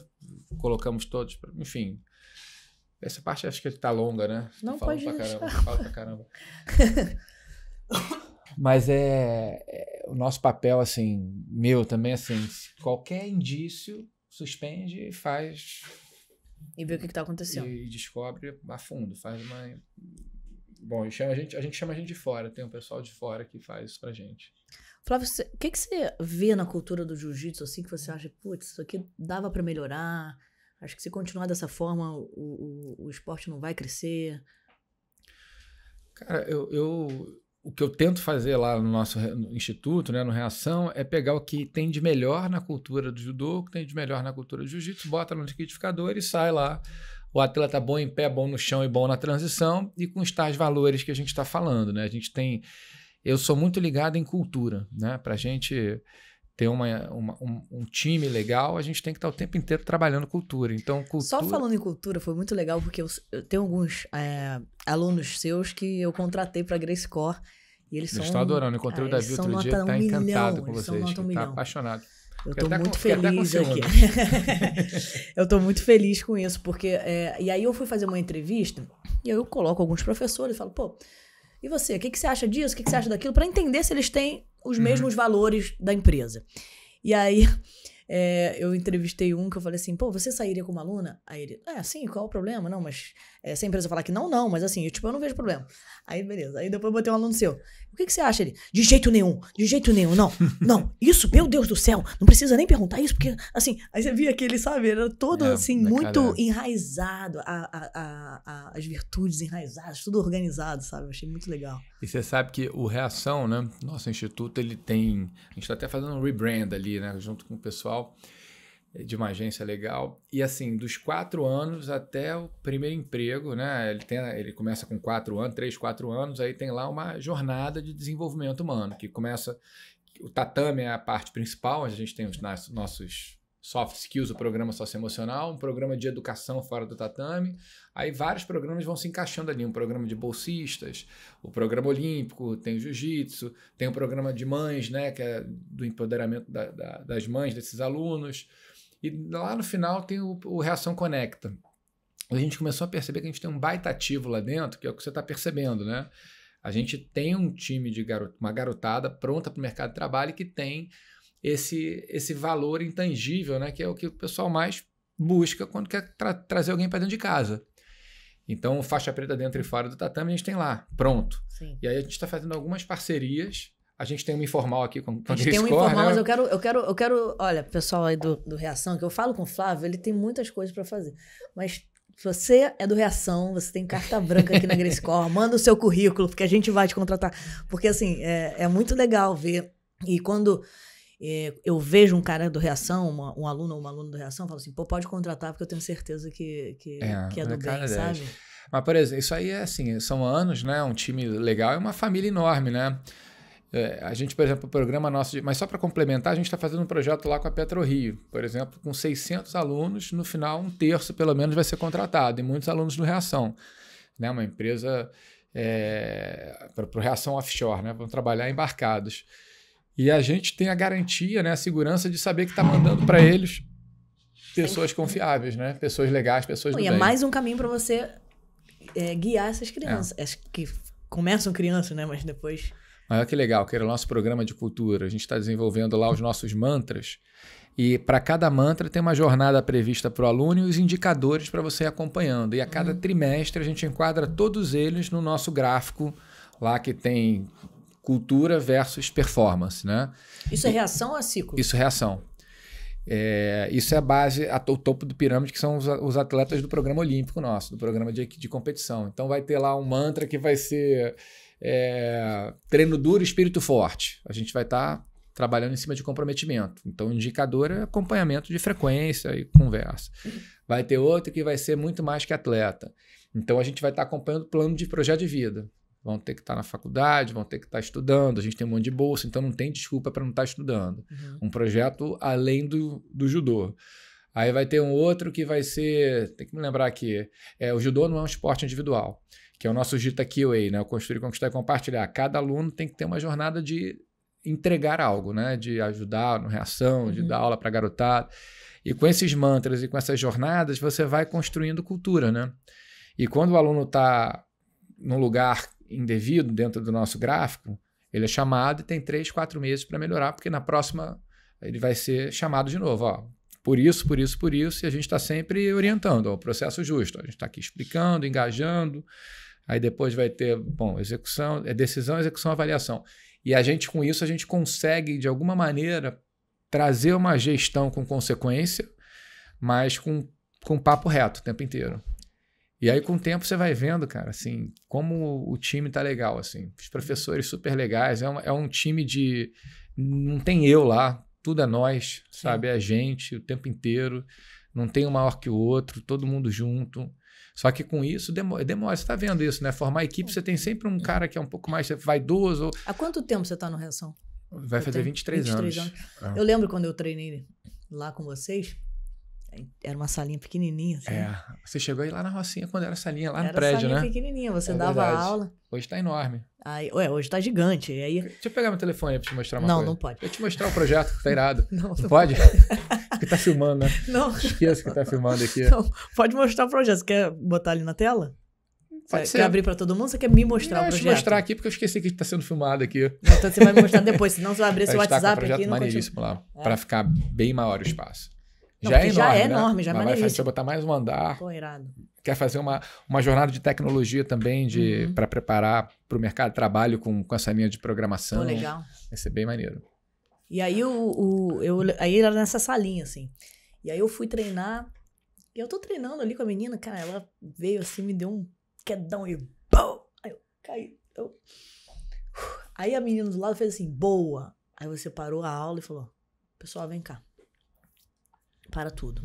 colocamos todos. Pra... Enfim. Essa parte acho que está longa, né? Não Tô pode pra caramba, pra caramba. Mas é, é, o nosso papel, assim, meu também, assim, qualquer indício suspende, e faz. E vê o que, está acontecendo. E descobre a fundo, faz uma. Bom, a gente, a gente chama a gente de fora, tem um pessoal de fora que faz isso pra gente. Flávio, o que, que você vê na cultura do jiu-jitsu assim que você acha, putz, isso aqui dava para melhorar? Acho que se continuar dessa forma, o, o, o esporte não vai crescer. Cara, eu, eu, o que eu tento fazer lá no nosso instituto, né, no Reação, é pegar o que tem de melhor na cultura do judô, o que tem de melhor na cultura do jiu-jitsu, bota no liquidificador e sai lá. O atleta bom em pé, bom no chão e bom na transição, e com os tais valores que a gente está falando. Né? A gente tem. Eu sou muito ligado em cultura, né? Para a gente ter uma, uma um, um, time legal, a gente tem que estar o tempo inteiro trabalhando cultura. Então, cultura... Só falando em cultura, foi muito legal, porque eu, eu tenho alguns é, alunos seus que eu contratei para Grace Core. E eles eu são, estou adorando. Encontrei ah, o é, Davi outro dia, tá um encantado com vocês. Um tá apaixonado. Eu estou muito com, feliz aqui. eu estou muito feliz com isso, porque... É, e aí eu fui fazer uma entrevista, e aí eu coloco alguns professores e falo, pô, e você? O que, que você acha disso? O que, que você acha daquilo? Para entender se eles têm os uhum. mesmos valores da empresa. E aí é, eu entrevistei um que eu falei assim, pô, você sairia como aluna? Aí ele, é, sim, qual é o problema? Não, mas é, se a empresa falar que não, não, mas assim, eu, tipo, eu não vejo problema. Aí, beleza. Aí depois eu botei um aluno seu. O que, que você acha ele? De jeito nenhum, de jeito nenhum, não, não. Isso, meu Deus do céu, não precisa nem perguntar isso, porque assim, aí você via que ele, sabe, era todo é, assim, muito cara... enraizado, a, a, a, as virtudes enraizadas, tudo organizado, sabe? Eu achei muito legal. E você sabe que o Reação, né? Nosso instituto, ele tem. A gente está até fazendo um rebrand ali, né? Junto com o pessoal. Eh, de uma agência legal. E assim, dos quatro anos até o primeiro emprego, né? Ele, tem, ele começa com quatro anos, três, quatro anos, aí tem lá uma jornada de desenvolvimento humano, que começa. O tatame é a parte principal, a gente tem os nossos soft skills, o programa socioemocional, um programa de educação fora do tatame. Aí vários programas vão se encaixando ali, um programa de bolsistas, o programa olímpico, tem o jiu-jitsu, tem o programa de mães, né, que é do empoderamento da, da, das mães desses alunos, e lá no final tem o, o Reação Conecta. A gente começou a perceber que a gente tem um baita ativo lá dentro, que é o que você está percebendo, né? A gente tem um time de uma garotada pronta para o mercado de trabalho que tem esse, esse valor intangível, né? Que é o que o pessoal mais busca quando quer tra trazer alguém para dentro de casa. Então, faixa preta dentro e fora do tatame a gente tem lá, pronto. Sim. E aí a gente está fazendo algumas parcerias a gente tem um informal aqui com, a gente tem score, um informal, né? mas eu quero, eu quero, eu quero. Olha, pessoal aí do, do Reação, que eu falo com o Flávio, ele tem muitas coisas para fazer. Mas se você é do Reação, você tem carta branca aqui na Grace manda o seu currículo, porque a gente vai te contratar. Porque, assim, é, é muito legal ver. E quando é, eu vejo um cara do Reação, uma, um aluno ou uma aluna do Reação, falo assim, pô, pode contratar, porque eu tenho certeza que, que é, que é do é bem, sabe? Mas, por exemplo, isso aí é assim, são anos, né? Um time legal e uma família enorme, né? É, a gente, por exemplo, o programa nosso, de, mas só para complementar, a gente está fazendo um projeto lá com a PetroRio, por exemplo, com 600 alunos, no final um terço pelo menos vai ser contratado, e muitos alunos do Reação, né? uma empresa é, para Reação Offshore, né? vão trabalhar embarcados. E a gente tem a garantia, né, a segurança de saber que está mandando para eles pessoas confiáveis, né? pessoas legais, pessoas Não, E é mais um caminho para você é, guiar essas crianças, é. que começam crianças, né? mas depois... Olha que legal, que era o nosso programa de cultura. A gente está desenvolvendo lá os nossos mantras. E para cada mantra tem uma jornada prevista para o aluno e os indicadores para você ir acompanhando. E a cada uhum. trimestre a gente enquadra todos eles no nosso gráfico lá que tem cultura versus performance. Né? Isso é reação a é ciclo? Isso é reação. É, isso é a base, a, o topo do pirâmide, que são os, os atletas do programa olímpico nosso, do programa de, de competição. Então vai ter lá um mantra que vai ser é, treino duro, espírito forte. A gente vai estar tá trabalhando em cima de comprometimento. Então, o indicador é acompanhamento de frequência e conversa. Vai ter outro que vai ser muito mais que atleta. Então, a gente vai estar tá acompanhando o plano de projeto de vida. Vão ter que estar tá na faculdade, vão ter que estar tá estudando. A gente tem um monte de bolsa, então não tem desculpa para não estar tá estudando. Uhum. Um projeto além do, do judô. Aí vai ter um outro que vai ser. Tem que me lembrar aqui. É, o judô não é um esporte individual que é o nosso Gita QA, né? O Construir, Conquistar e Compartilhar. Cada aluno tem que ter uma jornada de entregar algo, né? De ajudar no reação, uhum. de dar aula para garotada. E com esses mantras e com essas jornadas, você vai construindo cultura, né? E quando o aluno está num lugar indevido dentro do nosso gráfico, ele é chamado e tem três, quatro meses para melhorar, porque na próxima ele vai ser chamado de novo. Ó, por isso, por isso, por isso, e a gente está sempre orientando ó, o processo justo. a gente está aqui explicando, engajando, Aí depois vai ter, bom, execução, é decisão, execução, avaliação. E a gente com isso a gente consegue de alguma maneira trazer uma gestão com consequência, mas com com papo reto o tempo inteiro. E aí com o tempo você vai vendo, cara, assim, como o time tá legal, assim, os professores super legais, é, é um time de não tem eu lá, tudo é nós, sabe, é a gente o tempo inteiro, não tem um maior que o outro, todo mundo junto. Só que com isso demora. demora. Você está vendo isso, né? Formar equipe, você tem uhum. sempre um cara que é um pouco mais vaidoso. Ou... Há quanto tempo você está no Reação? Vai fazer tenho, 23, 23 anos. anos. É. Eu lembro quando eu treinei lá com vocês. Era uma salinha pequenininha. Assim. É. Você chegou aí lá na Rocinha quando era salinha, lá era no prédio, salinha né? pequenininha, você é dava verdade. aula. Hoje tá enorme. Aí, ué, hoje tá gigante. Aí... Deixa eu pegar meu telefone pra te mostrar uma não, coisa. Não, não pode. Deixa eu te mostrar o um projeto, tá irado. não, não, não pode? pode. que tá filmando, né? Não. Esqueça é que tá filmando aqui. Não, pode mostrar o projeto. Você quer botar ali na tela? Pode ser. Quer abrir para todo mundo? Você quer me mostrar não, o projeto? Eu mostrar aqui porque eu esqueci que está sendo filmado aqui. Então você vai me mostrar depois, senão você vai abrir seu WhatsApp com um projeto aqui. maneiríssimo lá, é. para ficar bem maior o espaço. Não, já, é, é né? enorme, já é enorme, já é Vai, deixa eu botar mais um andar. Pô, irado. Quer fazer uma, uma jornada de tecnologia também de uhum. para preparar para o mercado de trabalho com, com essa linha de programação. Pô, legal. Vai ser bem maneiro. E aí o, o, eu aí era nessa salinha, assim. E aí eu fui treinar. E eu tô treinando ali com a menina, cara. Ela veio assim, me deu um quedão e Aí eu caí. Eu... Aí a menina do lado fez assim, boa. Aí você parou a aula e falou: pessoal, vem cá. Para tudo.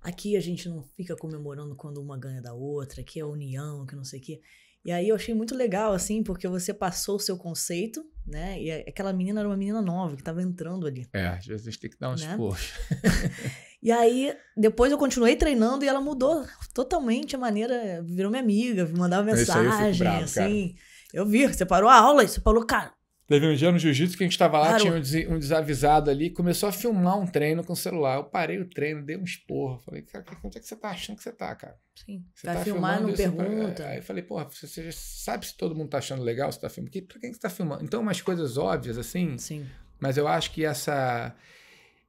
Aqui a gente não fica comemorando quando uma ganha da outra, aqui é a união, que não sei o quê. E aí eu achei muito legal, assim, porque você passou o seu conceito, né? E aquela menina era uma menina nova que estava entrando ali. É, às vezes a gente tem que dar um né? esforço. e aí, depois eu continuei treinando e ela mudou totalmente a maneira, virou minha amiga, mandava mensagem, bravo, assim. Cara. Eu vi, você parou a aula e você falou, cara, Teve um dia no jiu-jitsu que a gente estava lá, claro. tinha um, desavisado ali, começou a filmar um treino com o celular. Eu parei o treino, dei um esporro. Falei, cara, onde é que você tá achando que você tá, cara? Sim. Você tá, tá não pergunta. É. Aí eu falei, porra, você sabe se todo mundo tá achando legal, você tá filmando. Pra quem que você tá filmando? Então, umas coisas óbvias, assim. Sim. Mas eu acho que essa.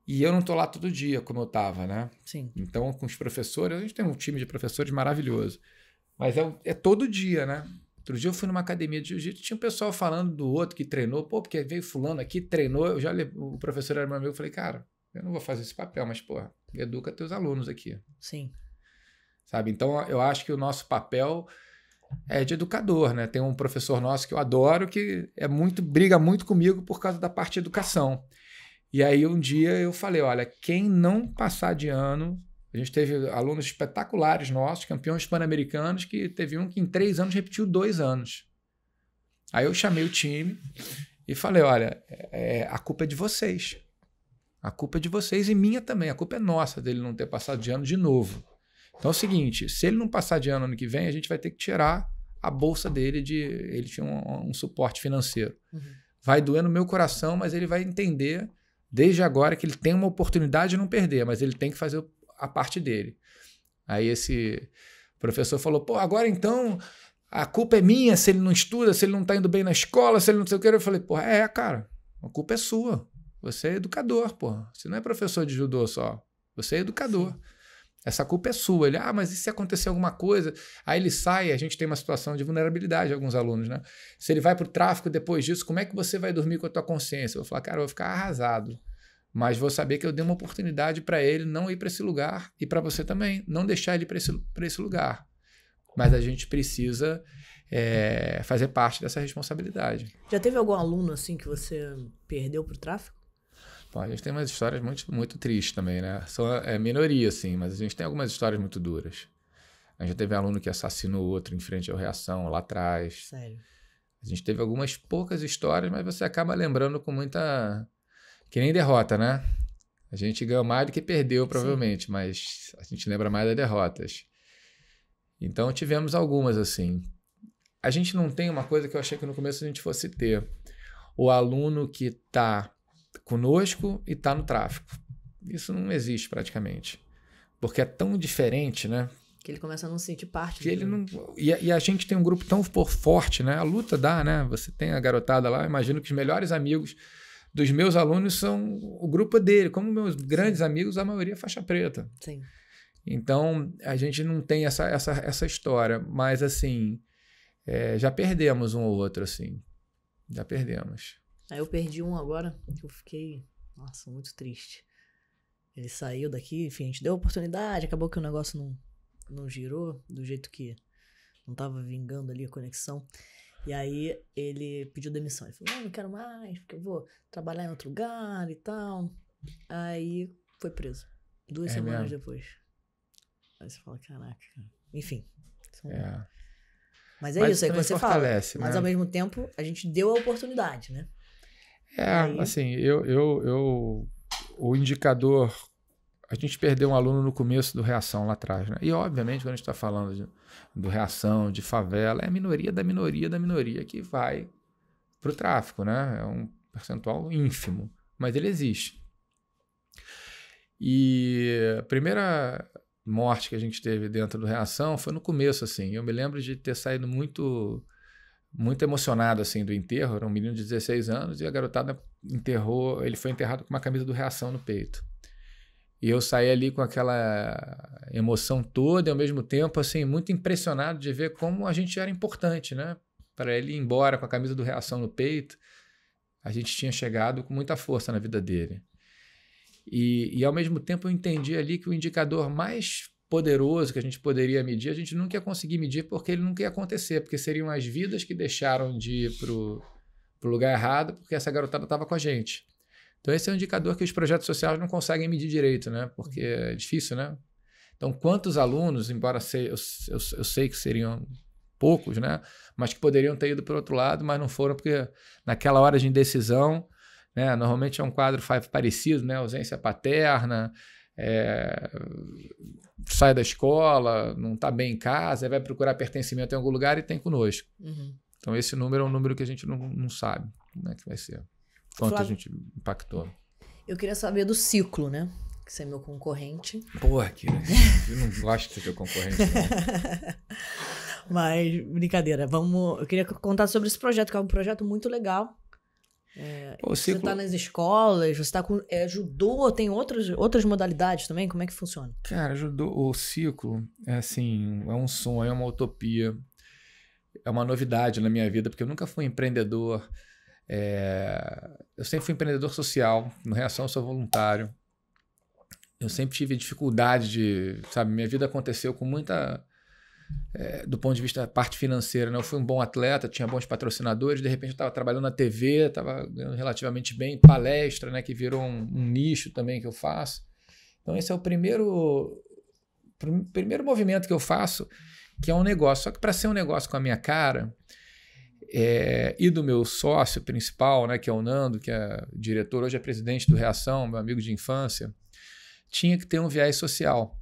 E eu não tô lá todo dia, como eu tava, né? Sim. Então, com os professores, a gente tem um time de professores maravilhoso. Mas é, é todo dia, né? Outro dia eu fui numa academia de jiu-jitsu, tinha um pessoal falando do outro que treinou, pô, porque veio fulano aqui, treinou. Eu já o professor era meu amigo, eu falei, cara, eu não vou fazer esse papel, mas, pô, educa teus alunos aqui. Sim. Sabe? Então eu acho que o nosso papel é de educador, né? Tem um professor nosso que eu adoro que é muito briga muito comigo por causa da parte de educação. E aí um dia eu falei, olha, quem não passar de ano a gente teve alunos espetaculares nossos, campeões pan-americanos, que teve um que em três anos repetiu dois anos. Aí eu chamei o time e falei: olha, é, é, a culpa é de vocês. A culpa é de vocês e minha também. A culpa é nossa dele não ter passado de ano de novo. Então é o seguinte: se ele não passar de ano ano que vem, a gente vai ter que tirar a bolsa dele de. Ele tinha um, um suporte financeiro. Uhum. Vai doer no meu coração, mas ele vai entender desde agora que ele tem uma oportunidade de não perder, mas ele tem que fazer a parte dele. Aí esse professor falou: pô, agora então a culpa é minha se ele não estuda, se ele não está indo bem na escola, se ele não sei o que. Eu falei: pô, é, cara, a culpa é sua. Você é educador, pô. Você não é professor de judô só. Você é educador. Essa culpa é sua. Ele, ah, mas e se acontecer alguma coisa? Aí ele sai, a gente tem uma situação de vulnerabilidade, alguns alunos, né? Se ele vai para o tráfico depois disso, como é que você vai dormir com a tua consciência? Eu vou falar, cara, eu vou ficar arrasado. Mas vou saber que eu dei uma oportunidade para ele não ir para esse lugar e para você também, não deixar ele para esse, esse lugar. Mas a gente precisa é, fazer parte dessa responsabilidade. Já teve algum aluno assim que você perdeu para o tráfico? Bom, a gente tem umas histórias muito, muito tristes também, né? São, é minoria, sim, mas a gente tem algumas histórias muito duras. A gente teve um aluno que assassinou outro em frente ao reação lá atrás. Sério. A gente teve algumas poucas histórias, mas você acaba lembrando com muita que nem derrota, né? A gente ganhou mais do que perdeu, provavelmente, Sim. mas a gente lembra mais das derrotas. Então tivemos algumas assim. A gente não tem uma coisa que eu achei que no começo a gente fosse ter. O aluno que está conosco e está no tráfico. Isso não existe praticamente. Porque é tão diferente, né? Que ele começa a não sentir parte. Que ele não... E e, a, gente tem um grupo tão forte, né? A luta dá, né? Você tem a garotada lá, imagino que os melhores amigos dos meus alunos são o grupo dele, como meus grandes Sim. amigos, a maioria é faixa preta. Sim. Então, a gente não tem essa, essa, essa história, mas assim, é, já perdemos um ou outro, assim. Já perdemos. Aí ah, eu perdi um agora, que eu fiquei, nossa, muito triste. Ele saiu daqui, enfim, a gente deu a oportunidade, acabou que o negócio não, não girou do jeito que não estava vingando ali a conexão. E aí ele pediu demissão. Ele falou: não, não quero mais, porque eu vou trabalhar em outro lugar e tal. Aí foi preso. Duas é semanas mesmo? depois. Aí você fala: caraca. Enfim. São... É. Mas é Mas isso, aí é que você fala. Né? Mas ao mesmo tempo, a gente deu a oportunidade, né? É, aí... assim, eu, eu, eu. O indicador a gente perdeu um aluno no começo do Reação lá atrás. Né? E, obviamente, quando a gente está falando de, do Reação, de favela, é a minoria da minoria da minoria que vai para o tráfico. Né? É um percentual ínfimo, mas ele existe. E a primeira morte que a gente teve dentro do Reação foi no começo, assim. Eu me lembro de ter saído muito muito emocionado, assim, do enterro. Era um menino de 16 anos e a garotada enterrou... Ele foi enterrado com uma camisa do Reação no peito. E eu saí ali com aquela emoção toda e ao mesmo tempo assim muito impressionado de ver como a gente era importante, né? Para ele ir embora com a camisa do Reação no peito, a gente tinha chegado com muita força na vida dele. E, e ao mesmo tempo eu entendi ali que o indicador mais poderoso que a gente poderia medir, a gente nunca ia conseguir medir porque ele nunca ia acontecer, porque seriam as vidas que deixaram de ir para o lugar errado porque essa garotada estava com a gente. Então, esse é um indicador que os projetos sociais não conseguem medir direito, né? Porque uhum. é difícil, né? Então, quantos alunos, embora sei eu, eu, eu sei que seriam poucos, né? Mas que poderiam ter ido para o outro lado, mas não foram, porque naquela hora de indecisão, né? Normalmente é um quadro parecido, né? Ausência paterna, é, sai da escola, não está bem em casa, vai procurar pertencimento em algum lugar e tem conosco. Uhum. Então, esse número é um número que a gente não, não sabe como é que vai ser. Quanto Flávio, a gente impactou? Eu queria saber do ciclo, né? Que você é meu concorrente. Porra, que eu não acho que ser é teu concorrente, Mas, brincadeira, vamos. Eu queria contar sobre esse projeto, que é um projeto muito legal. É, Pô, você está nas escolas, você tá com. É, tem outros, outras modalidades também? Como é que funciona? Cara, ajudou o ciclo é assim, é um sonho, é uma utopia, é uma novidade na minha vida, porque eu nunca fui empreendedor é, eu sempre fui empreendedor social, no Reação eu sou voluntário. Eu sempre tive dificuldade de, sabe, minha vida aconteceu com muita é, do ponto de vista da parte financeira, né? Eu fui um bom atleta, tinha bons patrocinadores, de repente eu estava trabalhando na TV, estava ganhando relativamente bem, palestra, né? Que virou um, um, nicho também que eu faço. Então esse é o primeiro prim, primeiro movimento que eu faço, que é um negócio. Só que para ser um negócio com a minha cara, é, e do meu sócio principal, né, que é o Nando, que é diretor, hoje é presidente do Reação, meu amigo de infância, tinha que ter um viés social.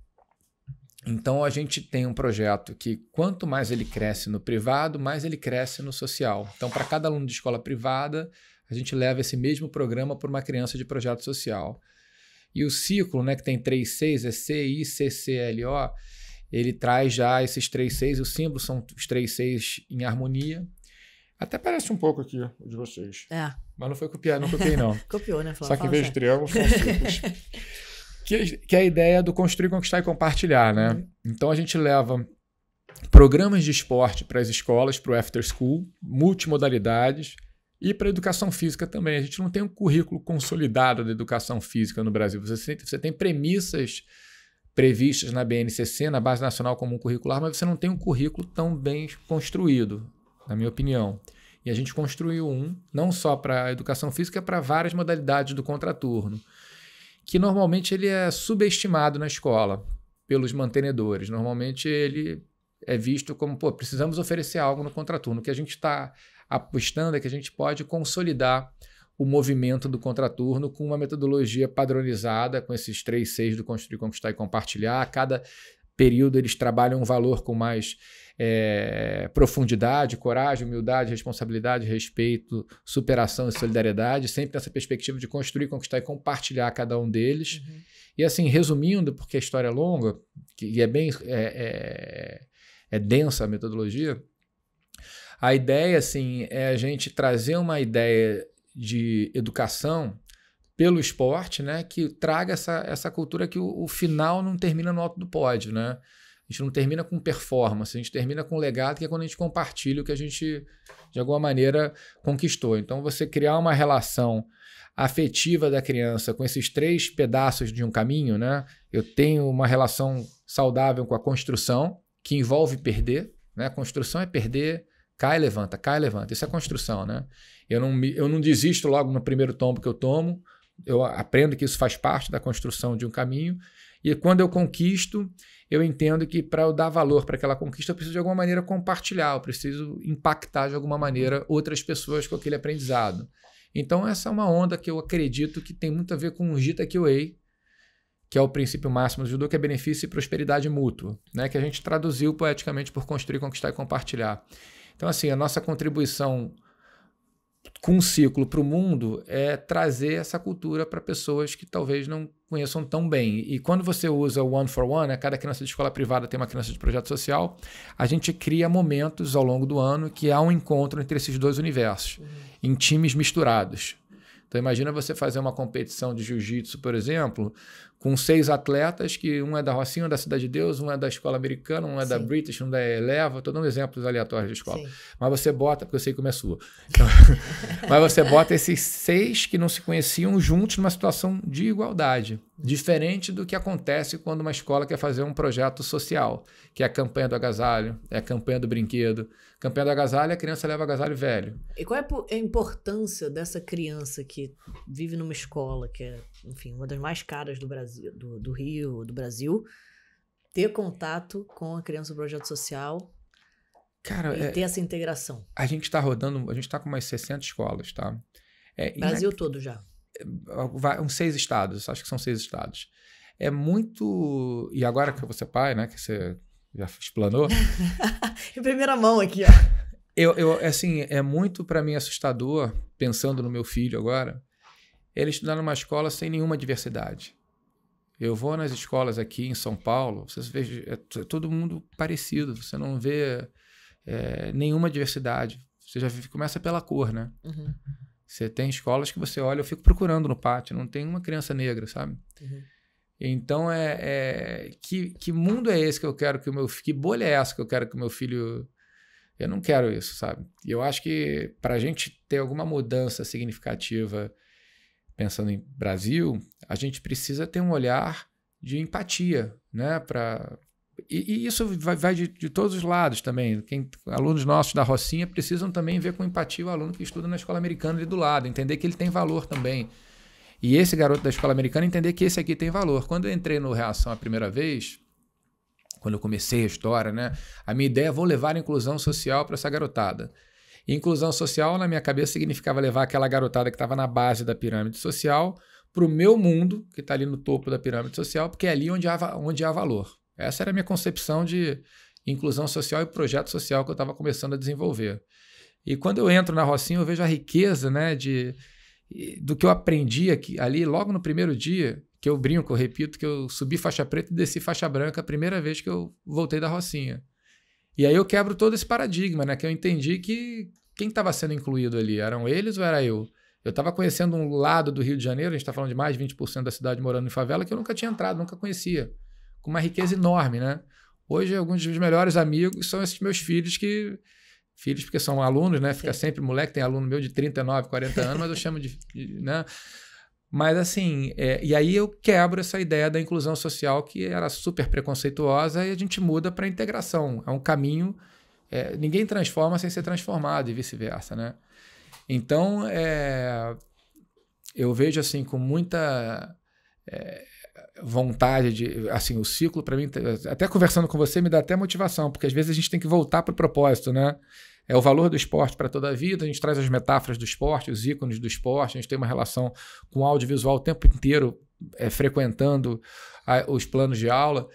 Então a gente tem um projeto que quanto mais ele cresce no privado, mais ele cresce no social. Então para cada aluno de escola privada, a gente leva esse mesmo programa para uma criança de projeto social. E o ciclo, né, que tem 3, 6, é C, I, C, C, L, O, ele traz já esses 3, 6, os símbolos são os 3, 6 em harmonia. Até parece um pouco aqui o de vocês. É. Mas não foi copiar, não copiei, não. Copiou, né, Flávio? Só que vejo triângulos, são que, que é a ideia do construir, conquistar e compartilhar, né? Uhum. Então a gente leva programas de esporte para as escolas, para o after school, multimodalidades e para a educação física também. A gente não tem um currículo consolidado da educação física no Brasil. Você, você tem premissas previstas na BNCC, na Base Nacional Comum Curricular, mas você não tem um currículo tão bem construído na minha opinião. E a gente construiu um, não só para a educação física, é para várias modalidades do contraturno, que normalmente ele é subestimado na escola pelos mantenedores. Normalmente ele é visto como, pô, precisamos oferecer algo no contraturno. O que a gente está apostando é que a gente pode consolidar o movimento do contraturno com uma metodologia padronizada, com esses três seis do construir, conquistar e compartilhar. A cada período eles trabalham um valor com mais é, profundidade, coragem, humildade, responsabilidade, respeito, superação e solidariedade, sempre nessa perspectiva de construir, conquistar e compartilhar cada um deles. Uhum. E assim, resumindo, porque a história é longa e é bem é, é, é densa a metodologia, a ideia assim é a gente trazer uma ideia de educação pelo esporte, né, que traga essa, essa cultura que o, o final não termina no alto do pódio, né? A gente não termina com performance, a gente termina com legado, que é quando a gente compartilha o que a gente, de alguma maneira, conquistou. Então, você criar uma relação afetiva da criança com esses três pedaços de um caminho, né? Eu tenho uma relação saudável com a construção, que envolve perder, né? Construção é perder, cai, levanta, cai, levanta. Isso é construção, né? Eu não, me, eu não desisto logo no primeiro tombo que eu tomo, eu aprendo que isso faz parte da construção de um caminho. E quando eu conquisto, eu entendo que para eu dar valor para aquela conquista, eu preciso de alguma maneira compartilhar, eu preciso impactar de alguma maneira outras pessoas com aquele aprendizado. Então, essa é uma onda que eu acredito que tem muito a ver com o Gita QA, que é o princípio máximo do judô, que é benefício e prosperidade mútua, né? que a gente traduziu poeticamente por construir, conquistar e compartilhar. Então, assim, a nossa contribuição com um ciclo para o mundo é trazer essa cultura para pessoas que talvez não conheçam tão bem. E quando você usa o one for one, né, cada criança de escola privada tem uma criança de projeto social, a gente cria momentos ao longo do ano que há um encontro entre esses dois universos, uhum. em times misturados. Então imagina você fazer uma competição de jiu-jitsu, por exemplo, com seis atletas, que um é da Rocinha, um é da Cidade de Deus, um é da escola americana, um é Sim. da British, um é da Eleva, estou dando exemplos aleatórios de escola. Sim. Mas você bota, porque eu sei como é sua. Então, mas você bota esses seis que não se conheciam juntos numa situação de igualdade. Diferente do que acontece quando uma escola quer fazer um projeto social, que é a campanha do agasalho, é a campanha do brinquedo. Campanha do agasalho, a criança leva agasalho velho. E qual é a importância dessa criança que vive numa escola que é enfim, uma das mais caras do Brasil, do, do Rio, do Brasil, ter contato com a criança do projeto social Cara, e é, ter essa integração. A gente está rodando, a gente está com mais 60 escolas, tá? É, Brasil é todo já. Vai, é, é, uns seis estados, acho que são seis estados. É muito. E agora que você é pai, né? Que você já explanou. em primeira mão aqui, ó. Eu, eu, assim, é muito para mim assustador, pensando no meu filho agora, ele estudar numa escola sem nenhuma diversidade. Eu vou nas escolas aqui em São Paulo, vocês veem, é todo mundo parecido, você não vê é, nenhuma diversidade. Você já começa pela cor, né? Uhum. Você tem escolas que você olha, eu fico procurando no pátio, não tem uma criança negra, sabe? Uhum. Então é, é, que, que mundo é esse que eu quero que o meu que bolha é essa que eu quero que o meu filho eu não quero isso, sabe? E eu acho que para a gente ter alguma mudança significativa pensando em Brasil, a gente precisa ter um olhar de empatia, né? Pra... E, e isso vai, vai de, de, todos os lados também. Quem, alunos nossos da Rocinha precisam também ver com empatia o aluno que estuda na escola americana ali do lado, entender que ele tem valor também. E esse garoto da escola americana entender que esse aqui tem valor. Quando eu entrei no Reação a primeira vez, quando eu comecei a história, né? A minha ideia é vou levar a inclusão social para essa garotada. Inclusão social, na minha cabeça, significava levar aquela garotada que estava na base da pirâmide social para o meu mundo, que está ali no topo da pirâmide social, porque é ali onde há, onde há valor. Essa era a minha concepção de inclusão social e projeto social que eu estava começando a desenvolver. E quando eu entro na Rocinha, eu vejo a riqueza né, de, do que eu aprendi aqui, ali logo no primeiro dia, que eu brinco, eu repito, que eu subi faixa preta e desci faixa branca a primeira vez que eu voltei da Rocinha. E aí eu quebro todo esse paradigma, né? Que eu entendi que quem estava sendo incluído ali? Eram eles ou era eu? Eu estava conhecendo um lado do Rio de Janeiro, a gente está falando de mais de 20% da cidade morando em favela, que eu nunca tinha entrado, nunca conhecia. Com uma riqueza enorme, né? Hoje, alguns dos meus melhores amigos são esses meus filhos que. Filhos, porque são alunos, né? Fica Sim. sempre moleque, tem aluno meu de 39, 40 anos, mas eu chamo de. né? Mas assim, é, e aí eu quebro essa ideia da inclusão social que era super preconceituosa e a gente muda para integração. É um caminho é, ninguém transforma sem ser transformado e vice-versa, né? Então, é, eu vejo assim com muita é, vontade de, assim, o ciclo para mim, até conversando com você me dá até motivação, porque às vezes a gente tem que voltar para o propósito, né? É o valor do esporte para toda a vida, a gente traz as metáforas do esporte, os ícones do esporte, a gente tem uma relação com o audiovisual o tempo inteiro, é, frequentando a, os planos de aula.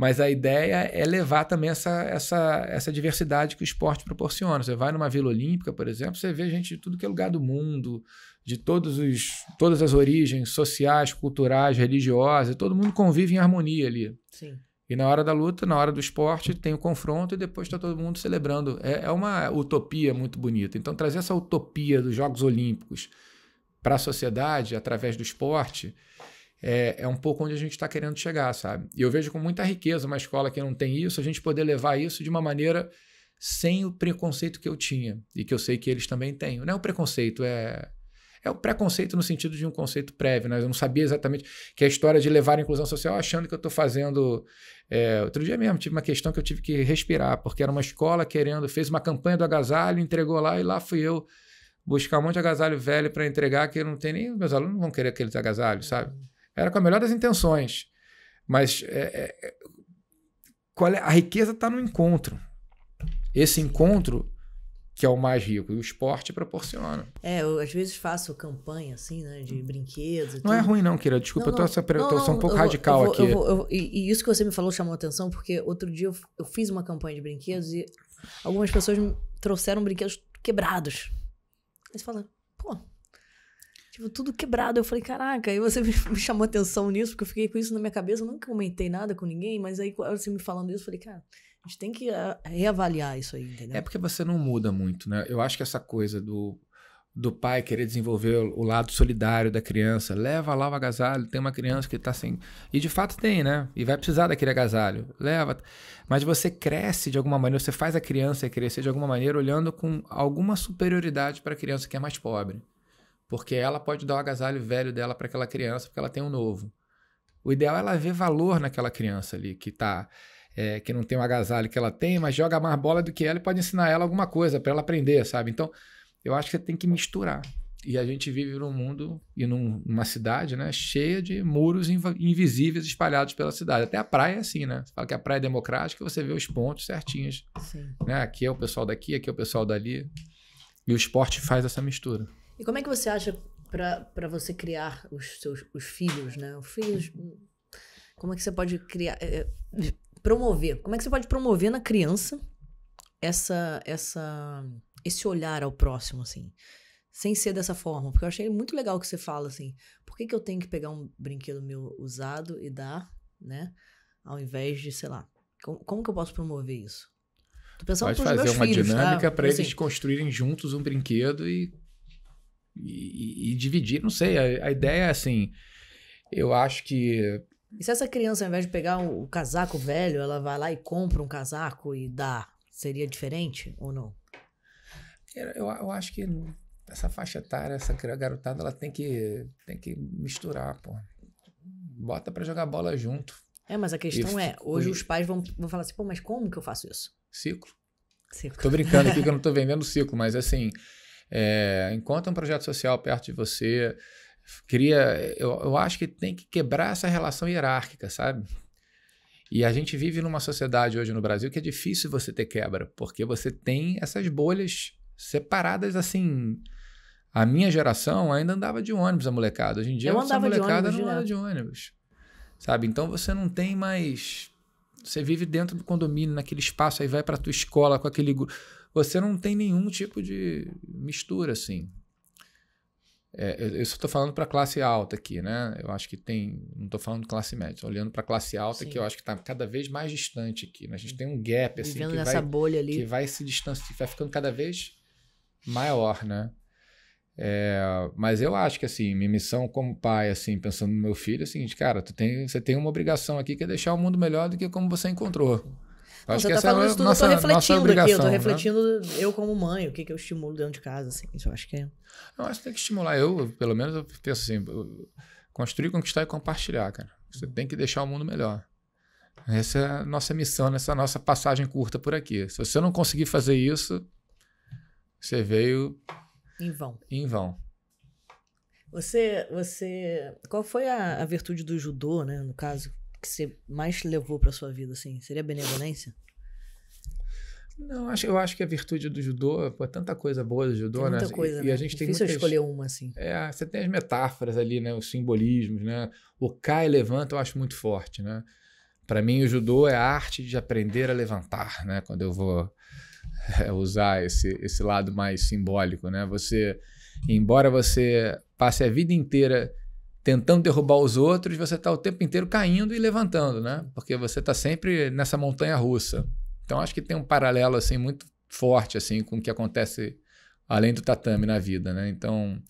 Mas a ideia é levar também essa, essa, essa diversidade que o esporte proporciona. Você vai numa Vila Olímpica, por exemplo, você vê gente de tudo que é lugar do mundo, de todos os, todas as origens sociais, culturais, religiosas, todo mundo convive em harmonia ali. Sim. E na hora da luta, na hora do esporte, tem o confronto e depois está todo mundo celebrando. É, é uma utopia muito bonita. Então, trazer essa utopia dos Jogos Olímpicos para a sociedade através do esporte é, é um pouco onde a gente está querendo chegar, sabe? E eu vejo com muita riqueza uma escola que não tem isso, a gente poder levar isso de uma maneira sem o preconceito que eu tinha e que eu sei que eles também têm. Não é o preconceito, é é o preconceito no sentido de um conceito prévio, né? Eu não sabia exatamente que a história de levar a inclusão social achando que eu estou fazendo. É, outro dia mesmo tive uma questão que eu tive que respirar, porque era uma escola querendo, fez uma campanha do agasalho, entregou lá e lá fui eu buscar um monte de agasalho velho para entregar, que não tem nem. Meus alunos não vão querer aqueles agasalhos, sabe? Era com a melhor das intenções. Mas é, é, é qual é, a riqueza está no encontro. Esse encontro que é o mais rico. E o esporte proporciona. É, eu às vezes faço campanha, assim, né, de brinquedos. não é tudo. é ruim, não, Kira. Desculpa, não, não, eu sou não, um pouco radical vou, aqui. Eu vou, eu, e, e, isso que você me falou chamou atenção, porque outro dia eu, eu fiz uma campanha de brinquedos e algumas pessoas me trouxeram brinquedos quebrados. Aí você fala, pô, Tipo, tudo quebrado. Eu falei, caraca, e você me, chamou atenção nisso, porque eu fiquei com isso na minha cabeça, eu nunca comentei nada com ninguém, mas aí você me falando isso, eu falei, cara, a gente tem que ah, reavaliar isso aí, entendeu? É porque você não muda muito, né? Eu acho que essa coisa do, do pai querer desenvolver o lado solidário da criança, leva lá o agasalho, tem uma criança que está sem. E de fato tem, né? E vai precisar daquele agasalho, leva. Mas você cresce de alguma maneira, você faz a criança crescer de alguma maneira olhando com alguma superioridade para a criança que é mais pobre. Porque ela pode dar o agasalho velho dela para aquela criança, porque ela tem um novo. O ideal é ela ver valor naquela criança ali que tá é, que não tem o agasalho que ela tem, mas joga mais bola do que ela e pode ensinar ela alguma coisa para ela aprender, sabe? Então, eu acho que você tem que misturar. E a gente vive num mundo e num, numa cidade, né, cheia de muros inv invisíveis espalhados pela cidade. Até a praia é assim, né? Você fala que a praia é democrática, você vê os pontos certinhos. Sim. Né? Aqui é o pessoal daqui, aqui é o pessoal dali. E o esporte faz essa mistura. E como é que você acha para você criar os seus os filhos, né? Os filhos. Como é que você pode criar. É, promover. Como é que você pode promover na criança essa, essa, esse olhar ao próximo, assim? Sem ser dessa forma. Porque eu achei muito legal que você fala assim. Por que, que eu tenho que pegar um brinquedo meu usado e dar, né? Ao invés de, sei lá. Como, como que eu posso promover isso? Tô pensando Pode fazer uma filhos, tá? dinâmica tá? para assim, eles construírem juntos um brinquedo e e, e, dividir. Não sei, a, a ideia é assim. Eu acho que e se essa criança, ao invés de pegar o casaco velho, ela vai lá e compra um casaco e dá, seria diferente ou não? Eu, eu acho que essa faixa etária, essa garotada, ela tem que, tem que misturar, pô. Bota para jogar bola junto. É, mas a questão e, é, hoje e... os pais vão, vão falar assim, pô, mas como que eu faço isso? Ciclo. Ciclo. Tô brincando aqui que eu não tô vendendo ciclo, mas assim, é, encontra um projeto social perto de você. Cria. Eu, eu acho que tem que quebrar essa relação hierárquica, sabe? E a gente vive numa sociedade hoje no Brasil que é difícil você ter quebra, porque você tem essas bolhas separadas assim. A minha geração ainda andava de ônibus a molecada. Hoje em dia, eu a molecada ônibus, não anda de ônibus. Sabe? Então você não tem mais. Você vive dentro do condomínio, naquele espaço, aí vai para tua escola com aquele grupo você não tem nenhum tipo de mistura, assim. É, eu, só estou falando para classe alta aqui, né? Eu acho que tem. Não estou falando classe média, estou olhando para classe alta, Sim. que eu acho que está cada vez mais distante aqui. Né? A gente hum. tem um gap, assim, Vivendo que vai, bolha ali. que vai se distanciando, vai ficando cada vez maior, né? É, mas eu acho que, assim, minha missão como pai, assim, pensando no meu filho, é o seguinte, cara, tu tem, você tem uma obrigação aqui que é deixar o mundo melhor do que como você encontrou. Acho você que tá é falando é isso tudo, nossa, eu tô refletindo aqui, eu tô né? refletindo né? eu como mãe, o que, que eu estimulo dentro de casa, assim, isso eu acho que é... Eu acho que tem que estimular, eu, pelo menos, eu penso assim, construir, conquistar e compartilhar, cara. Você tem que deixar o mundo melhor. Essa é a nossa missão, essa é a nossa passagem curta por aqui. Se você não conseguir fazer isso, você veio... Em vão. Em vão. Você, você, qual foi a, a virtude do judô, né, no caso, que você mais levou para sua vida, assim? Seria benevolência? Não, acho, eu acho que a virtude do judô, pô, é tanta coisa boa do judô, tem né, muita né? Coisa, e, né? e a gente Difícil tem muitas, escolher uma, assim. É, você tem as metáforas ali, né? Os simbolismos, né? O cai e levanta eu acho muito forte, né? Para mim, o judô é a arte de aprender a levantar, né? Quando eu vou é, usar esse, esse lado mais simbólico, né? Você, embora você passe a vida inteira tentando derrubar os outros, você está o tempo inteiro caindo e levantando, né? Porque você está sempre nessa montanha russa. Então acho que tem um paralelo assim muito forte assim com o que acontece além do tatame na vida, né? Então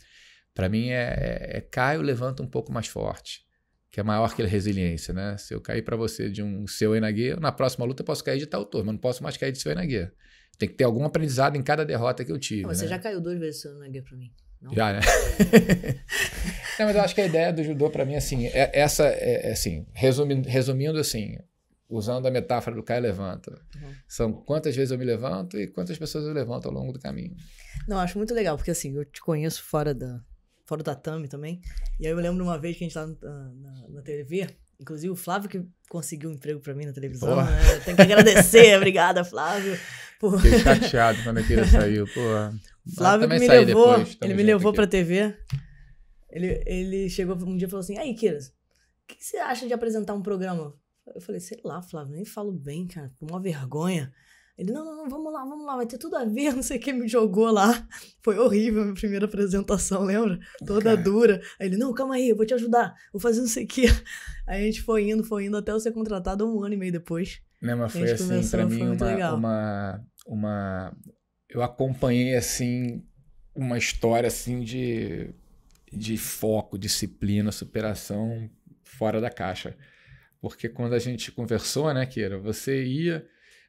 para mim é, é, é caio levanta um pouco mais forte, que é maior que a resiliência, né? Se eu cair para você de um seu enague, na próxima luta eu posso cair de tal autor, mas não posso mais cair de seu enague. Tem que ter algum aprendizado em cada derrota que eu tive. você né? já caiu duas vezes seu enague para mim. Não? Já, né? não, mas eu acho que a ideia do judô para mim, assim, é, essa, é, é assim, resumindo, resumindo, assim, usando a metáfora do cai levanta, uhum. são quantas vezes eu me levanto e quantas pessoas eu levanto ao longo do caminho. Não, acho muito legal, porque assim, eu te conheço fora da, fora do tatame também, e aí eu lembro uma vez que a gente tá na, na, na TV, Inclusive o Flávio que conseguiu um emprego para mim na televisão, né? Tenho que agradecer, obrigada Flávio. Por... Fiquei chateado quando a Kira saiu, porra. Flávio me levou, depois, ele me levou para TV. Ele, ele chegou um dia e falou assim: "Aí, Kiras, o que, que você acha de apresentar um programa?" Eu falei: "Sei lá, Flávio, nem falo bem, cara, uma vergonha." Ele, não, não, não, vamos lá, vamos lá, vai ter tudo a ver, não sei quem me jogou lá. Foi horrível a minha primeira apresentação, lembra? Toda okay. dura. Aí ele, não, calma aí, eu vou te ajudar, vou fazer não sei o quê. Aí a gente foi indo, foi indo, até eu ser contratado um ano e meio depois. Não, mas foi assim, começou, pra mim, uma, uma, uma... Eu acompanhei, assim, uma história, assim, de, de foco, disciplina, superação fora da caixa. Porque quando a gente conversou, né, Kira, você ia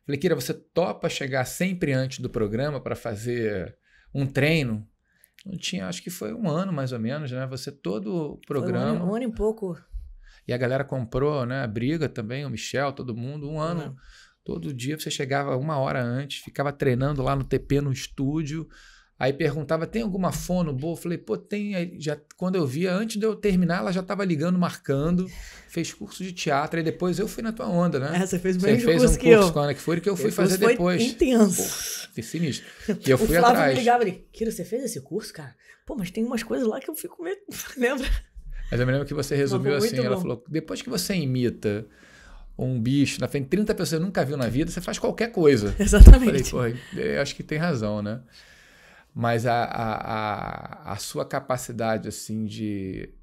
Falei, Kira, você topa chegar sempre antes do programa para fazer um treino? Não tinha, acho que foi um ano mais ou menos, né? Você todo o programa. Um ano, um ano, e pouco. E a galera comprou, né? A briga também, o Michel, todo mundo, um ano. Uhum. Todo dia você chegava uma hora antes, ficava treinando lá no TP no estúdio. Aí perguntava, tem alguma fono boa? Eu falei, pô, tem. Aí já, quando eu via, antes de eu terminar, ela já estava ligando, marcando. Fez curso de teatro. Aí depois eu fui na tua onda, né? É, você fez o mesmo você fez um curso eu. com a Ana que foi que eu fui fazer foi depois. intenso. Pô, sinistro. E eu fui o Flávio atrás. me ligava ali, Kira, você fez esse curso, cara? Pô, mas tem umas coisas lá que eu fico meio... Lembra? Mas eu me lembro que você resumiu assim. Ela falou, depois que você imita um bicho na frente de 30 pessoas que nunca viu na vida, você faz qualquer coisa. Exatamente. Eu falei, pô, é, acho que tem razão, né? Mas a, a, a, a sua capacidade assim de,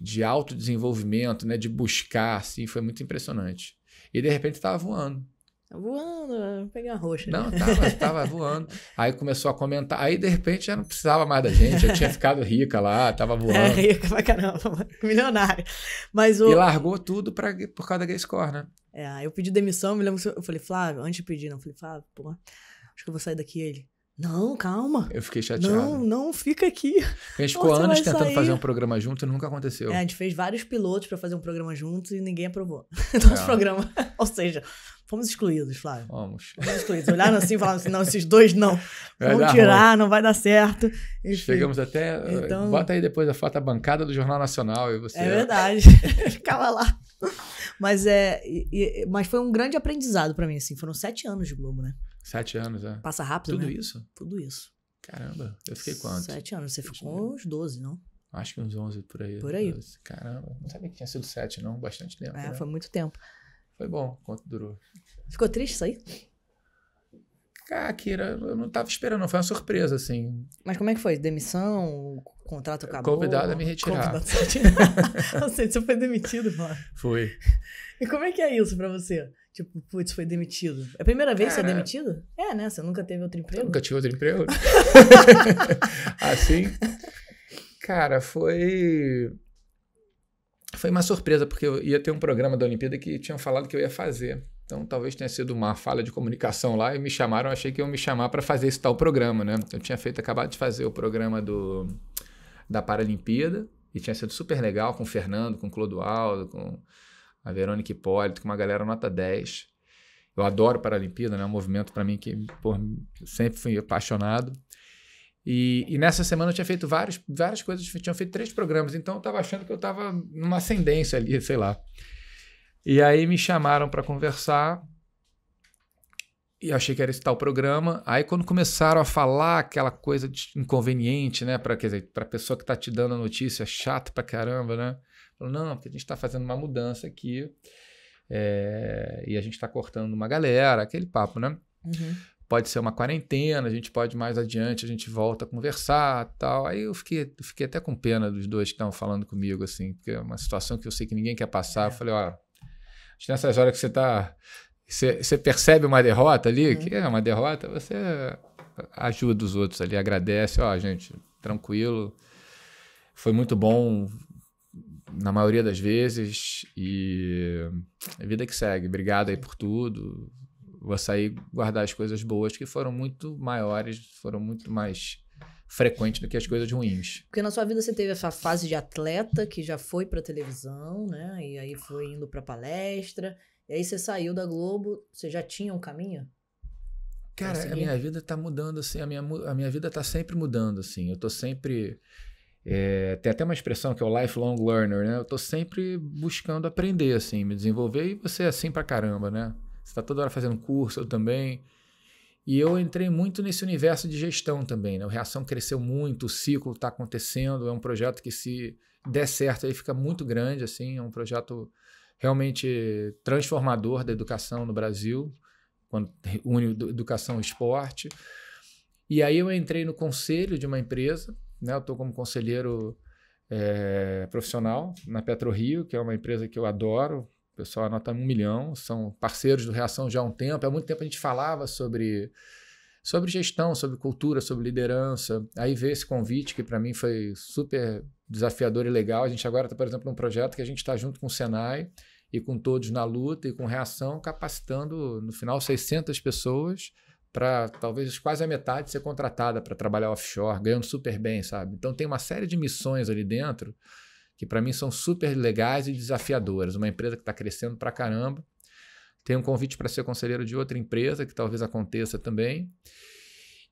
de autodesenvolvimento, né, de buscar, assim, foi muito impressionante. E de repente estava voando. Tá voando, peguei a roxa. Né? Não, tava, tava voando. Aí começou a comentar. Aí, de repente, já não precisava mais da gente. Eu tinha ficado rica lá, tava é, voando. É, rica pra caramba, milionária. Mas o... E largou tudo pra, por causa da Gay Score, né? É, eu pedi demissão, me lembro que eu falei, Flávio, antes de pedir, não, eu falei, Flávio, pô, acho que eu vou sair daqui. Ele, não, calma. Eu fiquei chateado. Não, não fica aqui. A gente ficou anos tentando sair. fazer um programa junto e nunca aconteceu. É, a gente fez vários pilotos para fazer um programa junto e ninguém aprovou ah. nosso é. programa. Ou seja, fomos excluídos, Flávio. Fomos. Fomos excluídos. Olharam assim e falaram assim: não, esses dois não. Vão tirar, ruim. não vai dar certo. Enfim. Chegamos até. Então... Bota aí depois a foto da bancada do Jornal Nacional e você. É verdade. Ficava lá. Mas, é, e, mas foi um grande aprendizado para mim, assim. Foram sete anos de Globo, né? Sete anos, é. Passa rápido, Tudo né? isso? Tudo isso. Caramba, eu fiquei quanto? Sete anos. Você ficou uns doze não? Acho que uns onze por aí. Por aí. 12. Caramba, não sabia que tinha sido sete, não. Bastante tempo. É, né? foi muito tempo. Foi bom quanto durou. Ficou triste isso aí? Ah, Kira, eu não estava esperando, foi uma surpresa, assim. Mas como é que foi? Demissão? O contrato acabou? Convidado a me retirar. Convidado a retirar. você foi demitido, mano. Fui. E como é que é isso para você? Tipo, putz, foi demitido. É a primeira vez que você é demitido? É, né? Você nunca teve outro emprego? Nunca tive outro emprego. assim. Cara, foi. Foi uma surpresa, porque eu ia ter um programa da Olimpíada que tinham falado que eu ia fazer. Então, talvez tenha sido uma falha de comunicação lá e me chamaram. Achei que iam me chamar para fazer esse tal programa, né? Eu tinha feito, acabado de fazer o programa do, da Paralimpíada e tinha sido super legal com o Fernando, com o Clodoaldo, com a Verônica Hipólito, que uma galera nota 10. Eu adoro Paralimpíada, né? É um movimento para mim que por, sempre fui apaixonado. E, e, nessa semana eu tinha feito vários, várias coisas, tinha feito três programas, então eu estava achando que eu estava numa ascendência ali, sei lá. E aí me chamaram para conversar e achei que era esse tal programa. Aí quando começaram a falar aquela coisa inconveniente, né, para quer dizer, para pessoa que está te dando a notícia, é chato pra caramba, né? Falou, não, porque a gente está fazendo uma mudança aqui é, e a gente está cortando uma galera, aquele papo, né? Uhum. Pode ser uma quarentena, a gente pode mais adiante, a gente volta a conversar tal. Aí eu fiquei, fiquei até com pena dos dois que estavam falando comigo, assim, porque é uma situação que eu sei que ninguém quer passar. É. Eu falei, ó, acho que nessas horas que você está você percebe uma derrota ali, uhum. que é uma derrota, você ajuda os outros ali, agradece, ó, gente, tranquilo. Foi muito bom na maioria das vezes. E é vida que segue. Obrigado aí por tudo. Vou sair guardar as coisas boas que foram muito maiores, foram muito mais frequentes do que as coisas ruins. Porque na sua vida você teve essa fase de atleta que já foi para televisão, né? E aí foi indo para palestra. E aí você saiu da Globo, você já tinha um caminho? Cara, a minha vida tá mudando assim, a minha, a minha vida tá sempre mudando assim. Eu tô sempre é, tem até uma expressão que é o lifelong learner, né? Eu tô sempre buscando aprender, assim, me desenvolver, e você é assim pra caramba, né? Você tá toda hora fazendo curso, eu também. E eu entrei muito nesse universo de gestão também, né? O Reação cresceu muito, o ciclo está acontecendo, é um projeto que se der certo aí fica muito grande, assim, é um projeto realmente transformador da educação no Brasil, quando une educação e esporte. E aí eu entrei no conselho de uma empresa né? Eu estou como conselheiro é, profissional na PetroRio, que é uma empresa que eu adoro. O pessoal anota um milhão, são parceiros do Reação já há um tempo. Há muito tempo a gente falava sobre, sobre gestão, sobre cultura, sobre liderança. Aí veio esse convite que para mim foi super desafiador e legal. A gente agora está, por exemplo, num projeto que a gente está junto com o Senai e com todos na luta e com reação, capacitando, no final, 600 pessoas para talvez quase a metade ser contratada para trabalhar offshore, ganhando super bem, sabe? Então tem uma série de missões ali dentro que para mim são super legais e desafiadoras. Uma empresa que está crescendo para caramba, tem um convite para ser conselheiro de outra empresa que talvez aconteça também.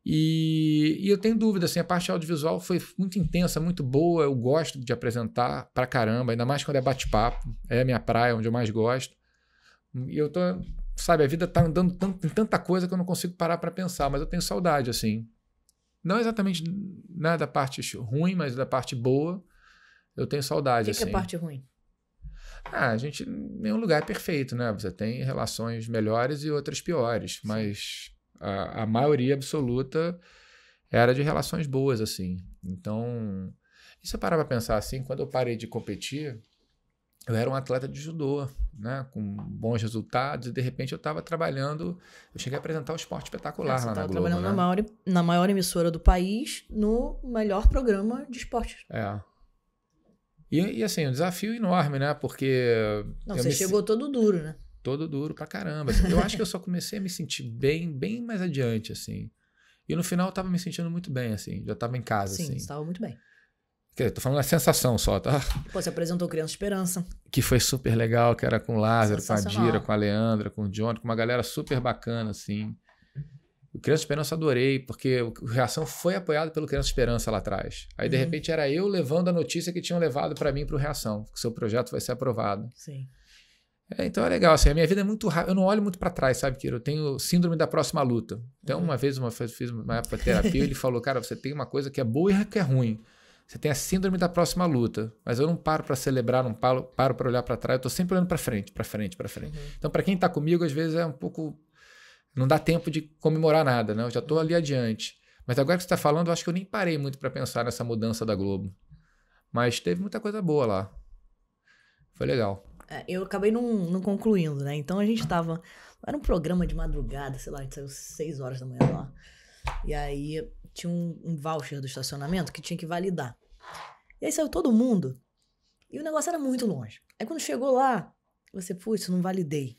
E, e, eu tenho dúvida, assim, a parte audiovisual foi muito intensa, muito boa, eu gosto de apresentar para caramba, ainda mais quando é bate-papo, é a minha praia, onde eu mais gosto. E eu tô sabe, a vida está andando tanto, em tanta coisa que eu não consigo parar para pensar, mas eu tenho saudade, assim. Não exatamente né, da parte ruim, mas da parte boa, eu tenho saudade, o que assim. O que é assim. parte ruim? Ah, a gente, nenhum lugar é perfeito, né? Você tem relações melhores e outras piores, mas a, a maioria absoluta era de relações boas, assim. Então, e se eu parar pra pensar assim, quando eu parei de competir, eu era um atleta de judô, né, com bons resultados, e de repente eu estava trabalhando, eu cheguei a apresentar o um esporte espetacular Você lá na Globo. trabalhando né? na, maior, na maior emissora do país, no melhor programa de esporte. É. E, e assim, um desafio enorme, né, porque... Não, você me... chegou todo duro, né? Todo duro pra caramba. Assim. eu acho que eu só comecei a me sentir bem, bem mais adiante, assim. E no final eu tava me sentindo muito bem, assim, já estava em casa, Sim, assim. Sim, estava muito bem. Quer dizer, tô falando da sensação só, tá? Pô, você apresentou Criança Esperança. Que foi super legal, que era com o Lázaro, com a Dira, com a Leandra, com o John, com uma galera super bacana, assim. O Criança Esperança adorei, porque o Reação foi apoiado pelo Criança Esperança lá atrás. Aí, de uhum. repente, era eu levando a notícia que tinham levado para mim para o Reação, que seu projeto vai ser aprovado. Sim. É, então é legal, assim, a minha vida é muito rápida, eu não olho muito para trás, sabe, que Eu tenho síndrome da próxima luta. Então, uhum. uma vez, uma, fiz uma época terapia, ele falou, cara, você tem uma coisa que é boa e que é ruim. Você tem a síndrome da próxima luta, mas eu não paro para celebrar, não paro para olhar para trás, eu estou sempre olhando para frente, para frente, para frente. Uhum. Então, para quem está comigo, às vezes é um pouco não dá tempo de comemorar nada, né? Eu já estou ali adiante. Mas agora que você está falando, eu acho que eu nem parei muito para pensar nessa mudança da Globo. Mas teve muita coisa boa lá. Foi legal. É, eu acabei não, não, concluindo, né? Então a gente estava Era um programa de madrugada, sei lá, a gente saiu seis horas da manhã lá. E aí tinha um, um voucher do estacionamento que tinha que validar. E aí saiu todo mundo. E o negócio era muito longe. Aí quando chegou lá, você, assim, putz, não validei.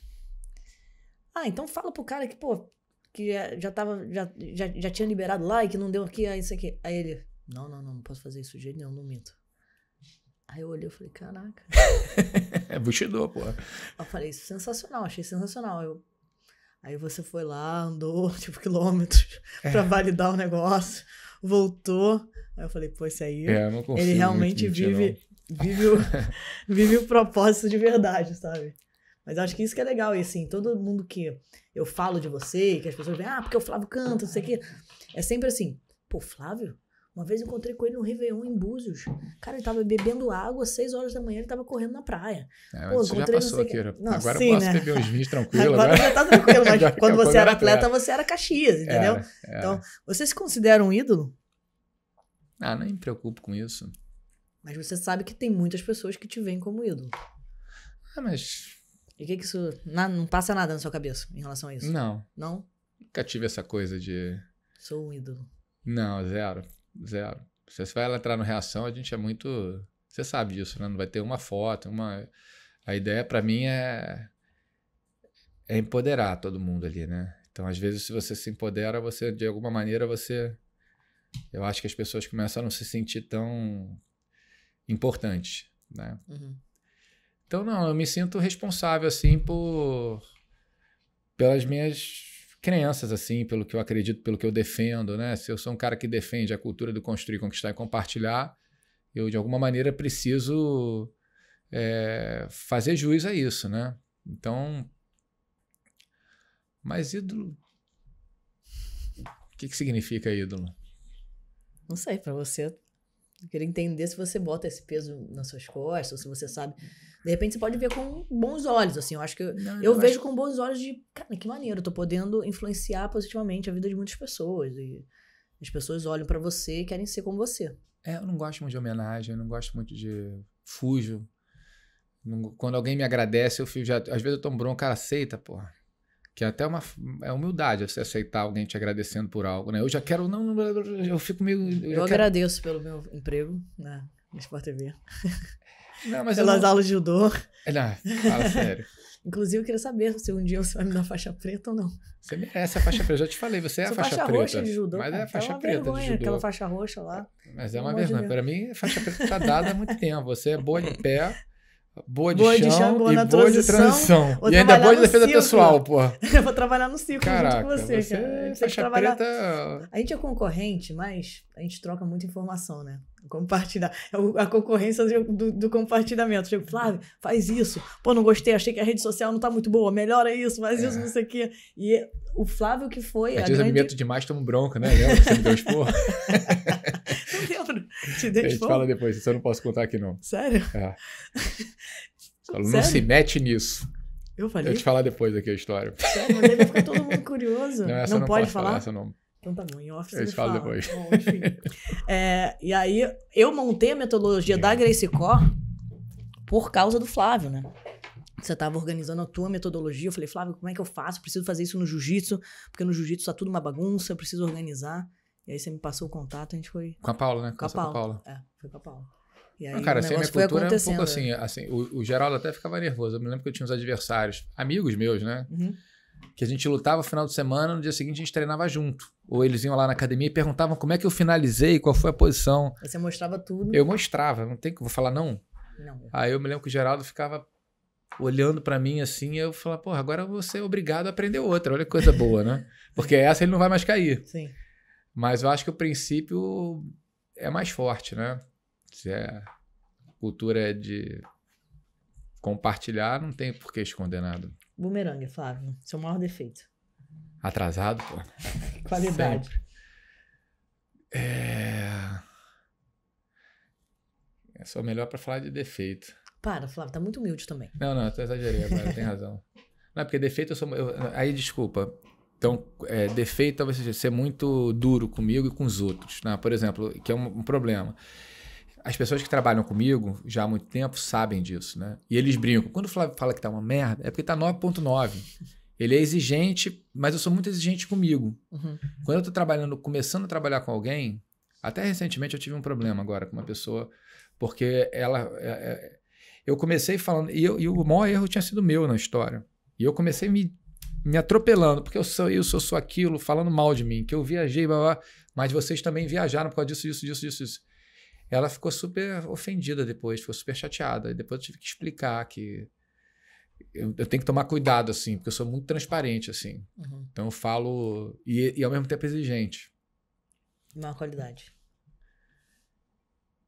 Ah, então fala pro cara que, pô, que eh, já tava, já, já, já tinha liberado lá e que não deu aqui, aí isso aqui. Aí ele, não, não, não, não posso fazer isso de jeito nenhum, não minto. Aí eu olhei e falei, caraca. é buchidor, pô. Eu falei, isso é sensacional, achei sensacional. Eu, aí você foi lá, andou, tipo, quilômetros é. pra validar o negócio, voltou. Aí eu falei, pô, isso aí. É, ele realmente vive, mentir, vive, o, vive o propósito de verdade, sabe? Mas acho que isso que é legal. E assim, todo mundo que eu falo de você, que as pessoas vêm, ah, porque o Flávio canta, não sei o quê. É sempre assim, pô, Flávio? Uma vez eu encontrei com ele no Réveillon, em Búzios. Cara, ele tava bebendo água às 6 horas da manhã, ele tava correndo na praia. É, Pô, você já passou aqui. Né? Não, agora sim, eu posso né? beber uns vinhos tranquilo. Agora, você tá tranquilo, mas quando você era é. atleta, era. você era Caxias, entendeu? Era, é, era. É. Então, você se considera um ídolo? Ah, nem me preocupo com isso. Mas você sabe que tem muitas pessoas que te veem como ídolo. Ah, mas. E o que que isso. Não, não passa nada na sua cabeça em relação a isso? Não. Não? Nunca tive essa coisa de. Sou um ídolo. Não, zero. Zero. Se você vai entrar no reação, a gente é muito. Você sabe disso, né? Não vai ter uma foto, uma. A ideia para mim é. É empoderar todo mundo ali, né? Então, às vezes, se você se empodera, você, de alguma maneira, você eu acho que as pessoas começaram a se sentir tão importantes, né? Uhum. Então, não, eu me sinto responsável, assim, por... pelas minhas crenças, assim, pelo que eu acredito, pelo que eu defendo, né? Se eu sou um cara que defende a cultura do construir, conquistar e compartilhar, eu, de alguma maneira, preciso é, fazer juiz a isso, né? Então... Mas ídolo... O que, que significa ídolo? Não sei, para você. Eu queria entender se você bota esse peso nas suas costas, ou se você sabe. De repente você pode ver com bons olhos, assim. Eu acho que. Não, eu, eu vejo acho... com bons olhos de. Cara, que maneiro, eu tô podendo influenciar positivamente a vida de muitas pessoas. E as pessoas olham para você e querem ser como você. É, eu não gosto muito de homenagem, eu não gosto muito de. Fujo. Quando alguém me agradece, eu fico já. Às vezes eu tomo bronca, cara, aceita, porra que é até uma é humildade você aceitar alguém te agradecendo por algo, né? Eu já quero não, eu fico meio eu, eu agradeço quero... pelo meu emprego na Sport TV. Não, mas Pelas não... aulas de judô. É, não, fala sério. Inclusive, eu queria saber se um dia você vai me dar faixa preta ou não. Você merece a faixa preta. Eu já te falei, você é a faixa, faixa preta. Roxa de judô, mas é cara, é a faixa é preta vergonha, de judô. Aquela faixa roxa lá. Mas é uma vergonha. Para mim, a faixa preta tá dada há muito tempo. Você é boa de pé. Boa de, boa chão, de boa na boa transição. transição. E ainda boa de defesa circo. pessoal, pô. Eu vou trabalhar no ciclo Caraca, junto com você, você cara. A gente, trabalhar... preta... a gente é concorrente, mas a gente troca muita informação, né? Compartilhar. É a concorrência do, do compartilhamento. Tipo, Flávio, faz isso. Pô, não gostei, achei que a rede social não tá muito boa. Melhora isso, faz é. isso, não sei o quê. E o Flávio que foi. Às vezes grande... eu me meto demais, tomo bronca, né? Lembra? Você me deu lembro. Te A gente fala depois, isso eu não posso contar aqui não. Sério? É. Sério? Não se mete nisso. Eu falei? Eu te falar depois aqui a história. Sério, mas aí ficar todo mundo curioso. Não, não, não pode falar? falar? Essa não. Então tá bom, em office eu te falo fala. depois. Bom, enfim. é, e aí, eu montei a metodologia da é. Grace Core por causa do Flávio, né? Você estava organizando a tua metodologia. Eu falei, Flávio, como é que eu faço? Eu preciso fazer isso no jiu-jitsu, porque no jiu-jitsu tá tudo uma bagunça, eu preciso organizar. E aí você me passou o contato, a gente foi. Com a Paula, né? Com, com a Paula. É, foi com a Paula. E aí, ah, cara, assim, a minha cultura é um pouco assim. Né? assim o, o Geraldo até ficava nervoso. Eu me lembro que eu tinha uns adversários, amigos meus, né? Uhum. Que a gente lutava no final de semana, no dia seguinte a gente treinava junto. Ou eles iam lá na academia e perguntavam como é que eu finalizei, qual foi a posição. Você mostrava tudo. Eu mostrava, não tem que vou falar não. Não. Aí eu me lembro que o Geraldo ficava olhando para mim assim, eu falava, porra, agora você é obrigado a aprender outra. Olha que coisa boa, né? Porque essa ele não vai mais cair. Sim. Mas eu acho que o princípio é mais forte, né? Se é cultura de compartilhar, não tem por que esconder nada. Bumerangue, Flávio. Seu maior defeito. Atrasado, pô. Qualidade. Sempre. É... Eu sou melhor para falar de defeito. Para, Flávio, tá muito humilde também. Não, não, eu tô exagerando, tem razão. Não, é porque defeito eu sou. Eu, aí, desculpa. Então, é, defeito talvez seja ser muito duro comigo e com os outros, né? por exemplo, que é um, um problema. As pessoas que trabalham comigo já há muito tempo sabem disso, né? E eles brincam. Quando o Flávio fala que tá uma merda, é porque tá 9.9. Ele é exigente, mas eu sou muito exigente comigo. Uhum. Quando eu tô trabalhando, começando a trabalhar com alguém, até recentemente eu tive um problema agora com uma pessoa, porque ela... É, é, eu comecei falando... E, eu, e o maior erro tinha sido meu na história. E eu comecei a me me atropelando, porque eu sou isso, eu sou aquilo, falando mal de mim, que eu viajei, blá, blá, mas vocês também viajaram por causa disso, disso, disso, disso, Ela ficou super ofendida depois, ficou super chateada. E depois eu tive que explicar que eu, eu tenho que tomar cuidado, assim, porque eu sou muito transparente, assim. Uhum. Então eu falo e, e ao mesmo tempo exigente. Uma qualidade.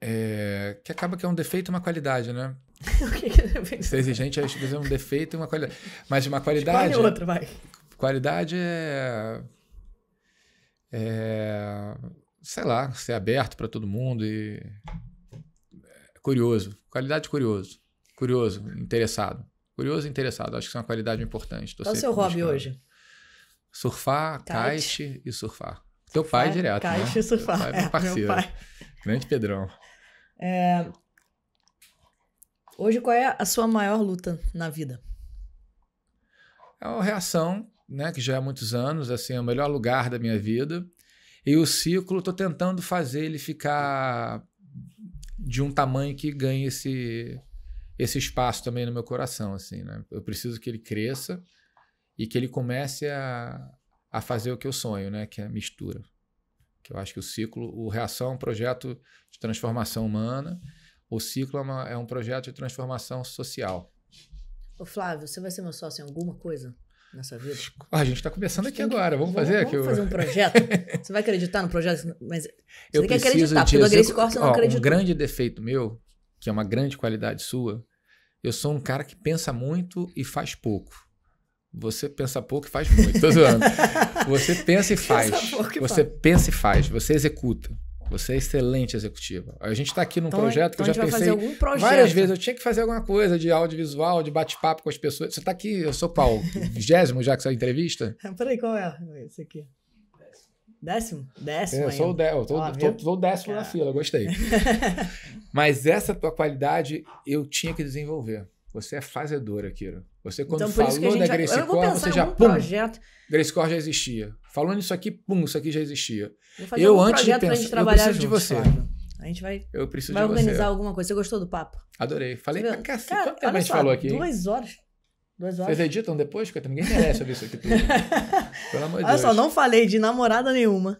É, que acaba que é um defeito e uma qualidade, né? o que, que Ser exigente é dizer um defeito e uma qualidade. Mas uma qualidade. Escolhe outro, vai. Qualidade é. É. Sei lá, ser aberto para todo mundo e. É, curioso. Qualidade curioso. Curioso, interessado. Curioso e interessado. Acho que isso é uma qualidade importante. Tô Qual é o seu hobby buscando. hoje? Surfar, kite, e surfar. Teu pai é direto. Kite né? e surfar. Meu pai é, é parceiro. Meu pai. Grande Pedrão. É, Hoje, qual é a sua maior luta na vida? É a reação, né, que já é há muitos anos, assim, é o melhor lugar da minha vida. E o ciclo, estou tentando fazer ele ficar de um tamanho que ganhe esse, esse espaço também no meu coração, assim, né? Eu preciso que ele cresça e que ele comece a, a fazer o que eu sonho, né? Que é a mistura. Que eu acho que o ciclo, o Reação é um projeto de transformação humana o Ciclo é, um projeto de transformação social. Ô Flávio, você vai ser meu sócio em alguma coisa? nessa vida? Ah, a gente está começando gente aqui agora. Vamos, vamos fazer aqui. Vamos fazer um projeto. você vai acreditar no projeto? Mas você eu tem que acreditar, de... porque do Grace Corsa eu não acredito. Um grande defeito meu, que é uma grande qualidade sua, eu sou um cara que pensa muito e faz pouco. Você pensa pouco e faz muito. Tô zoando. Você pensa e faz. Pensa você faz. pensa e faz. Você executa. Você é excelente executiva. A gente está aqui num então, projeto que eu então já pensei várias vezes. Eu tinha que fazer alguma coisa de audiovisual, de bate-papo com as pessoas. Você está aqui, eu sou qual? Vigésimo já que essa entrevista? Ah, peraí, qual é esse aqui? Décimo? Décimo. É, eu ainda. sou o, dé, eu tô, ah, tô, tô décimo Cara. na fila, gostei. Mas essa tua qualidade eu tinha que desenvolver. Você é fazedora, Kira. Você, quando então, falou da Grecicor, você já. Pum, projeto. Grecicor já existia. Falando isso aqui, pum, isso aqui já existia. Eu, antes de pensar, eu preciso juntos, de você. A gente vai, eu preciso vai de organizar você. alguma coisa. Você gostou do papo? Adorei. Falei pra cacete. Quanto tempo a gente só, falou aqui? Duas horas. Duas horas. Vocês editam depois? Porque ninguém merece ouvir isso aqui tudo. Pelo amor de Deus. Olha só, não falei de namorada nenhuma.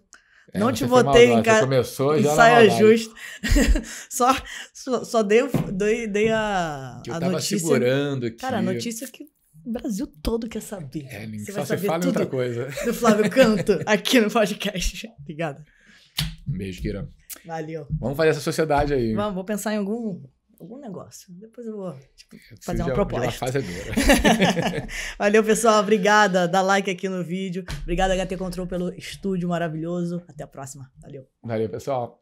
É, não te votei em casa. Começou já saia justo. só, só, só dei, dei, dei a, que eu a tava notícia. segurando aqui. Cara, a notícia que o Brasil todo quer saber. É, Você só vai saber fala tudo outra coisa. do Flávio Canto aqui no podcast. Obrigado. Um beijo, Kira. Valeu. Vamos fazer essa sociedade aí. Vamos, vou pensar em algum algum negócio. Depois eu vou tipo, fazer uma proposta. Valeu, pessoal. Obrigada. Dá like aqui no vídeo. Obrigado, HT Control, pelo estúdio maravilhoso. Até a próxima. Valeu. Valeu, pessoal.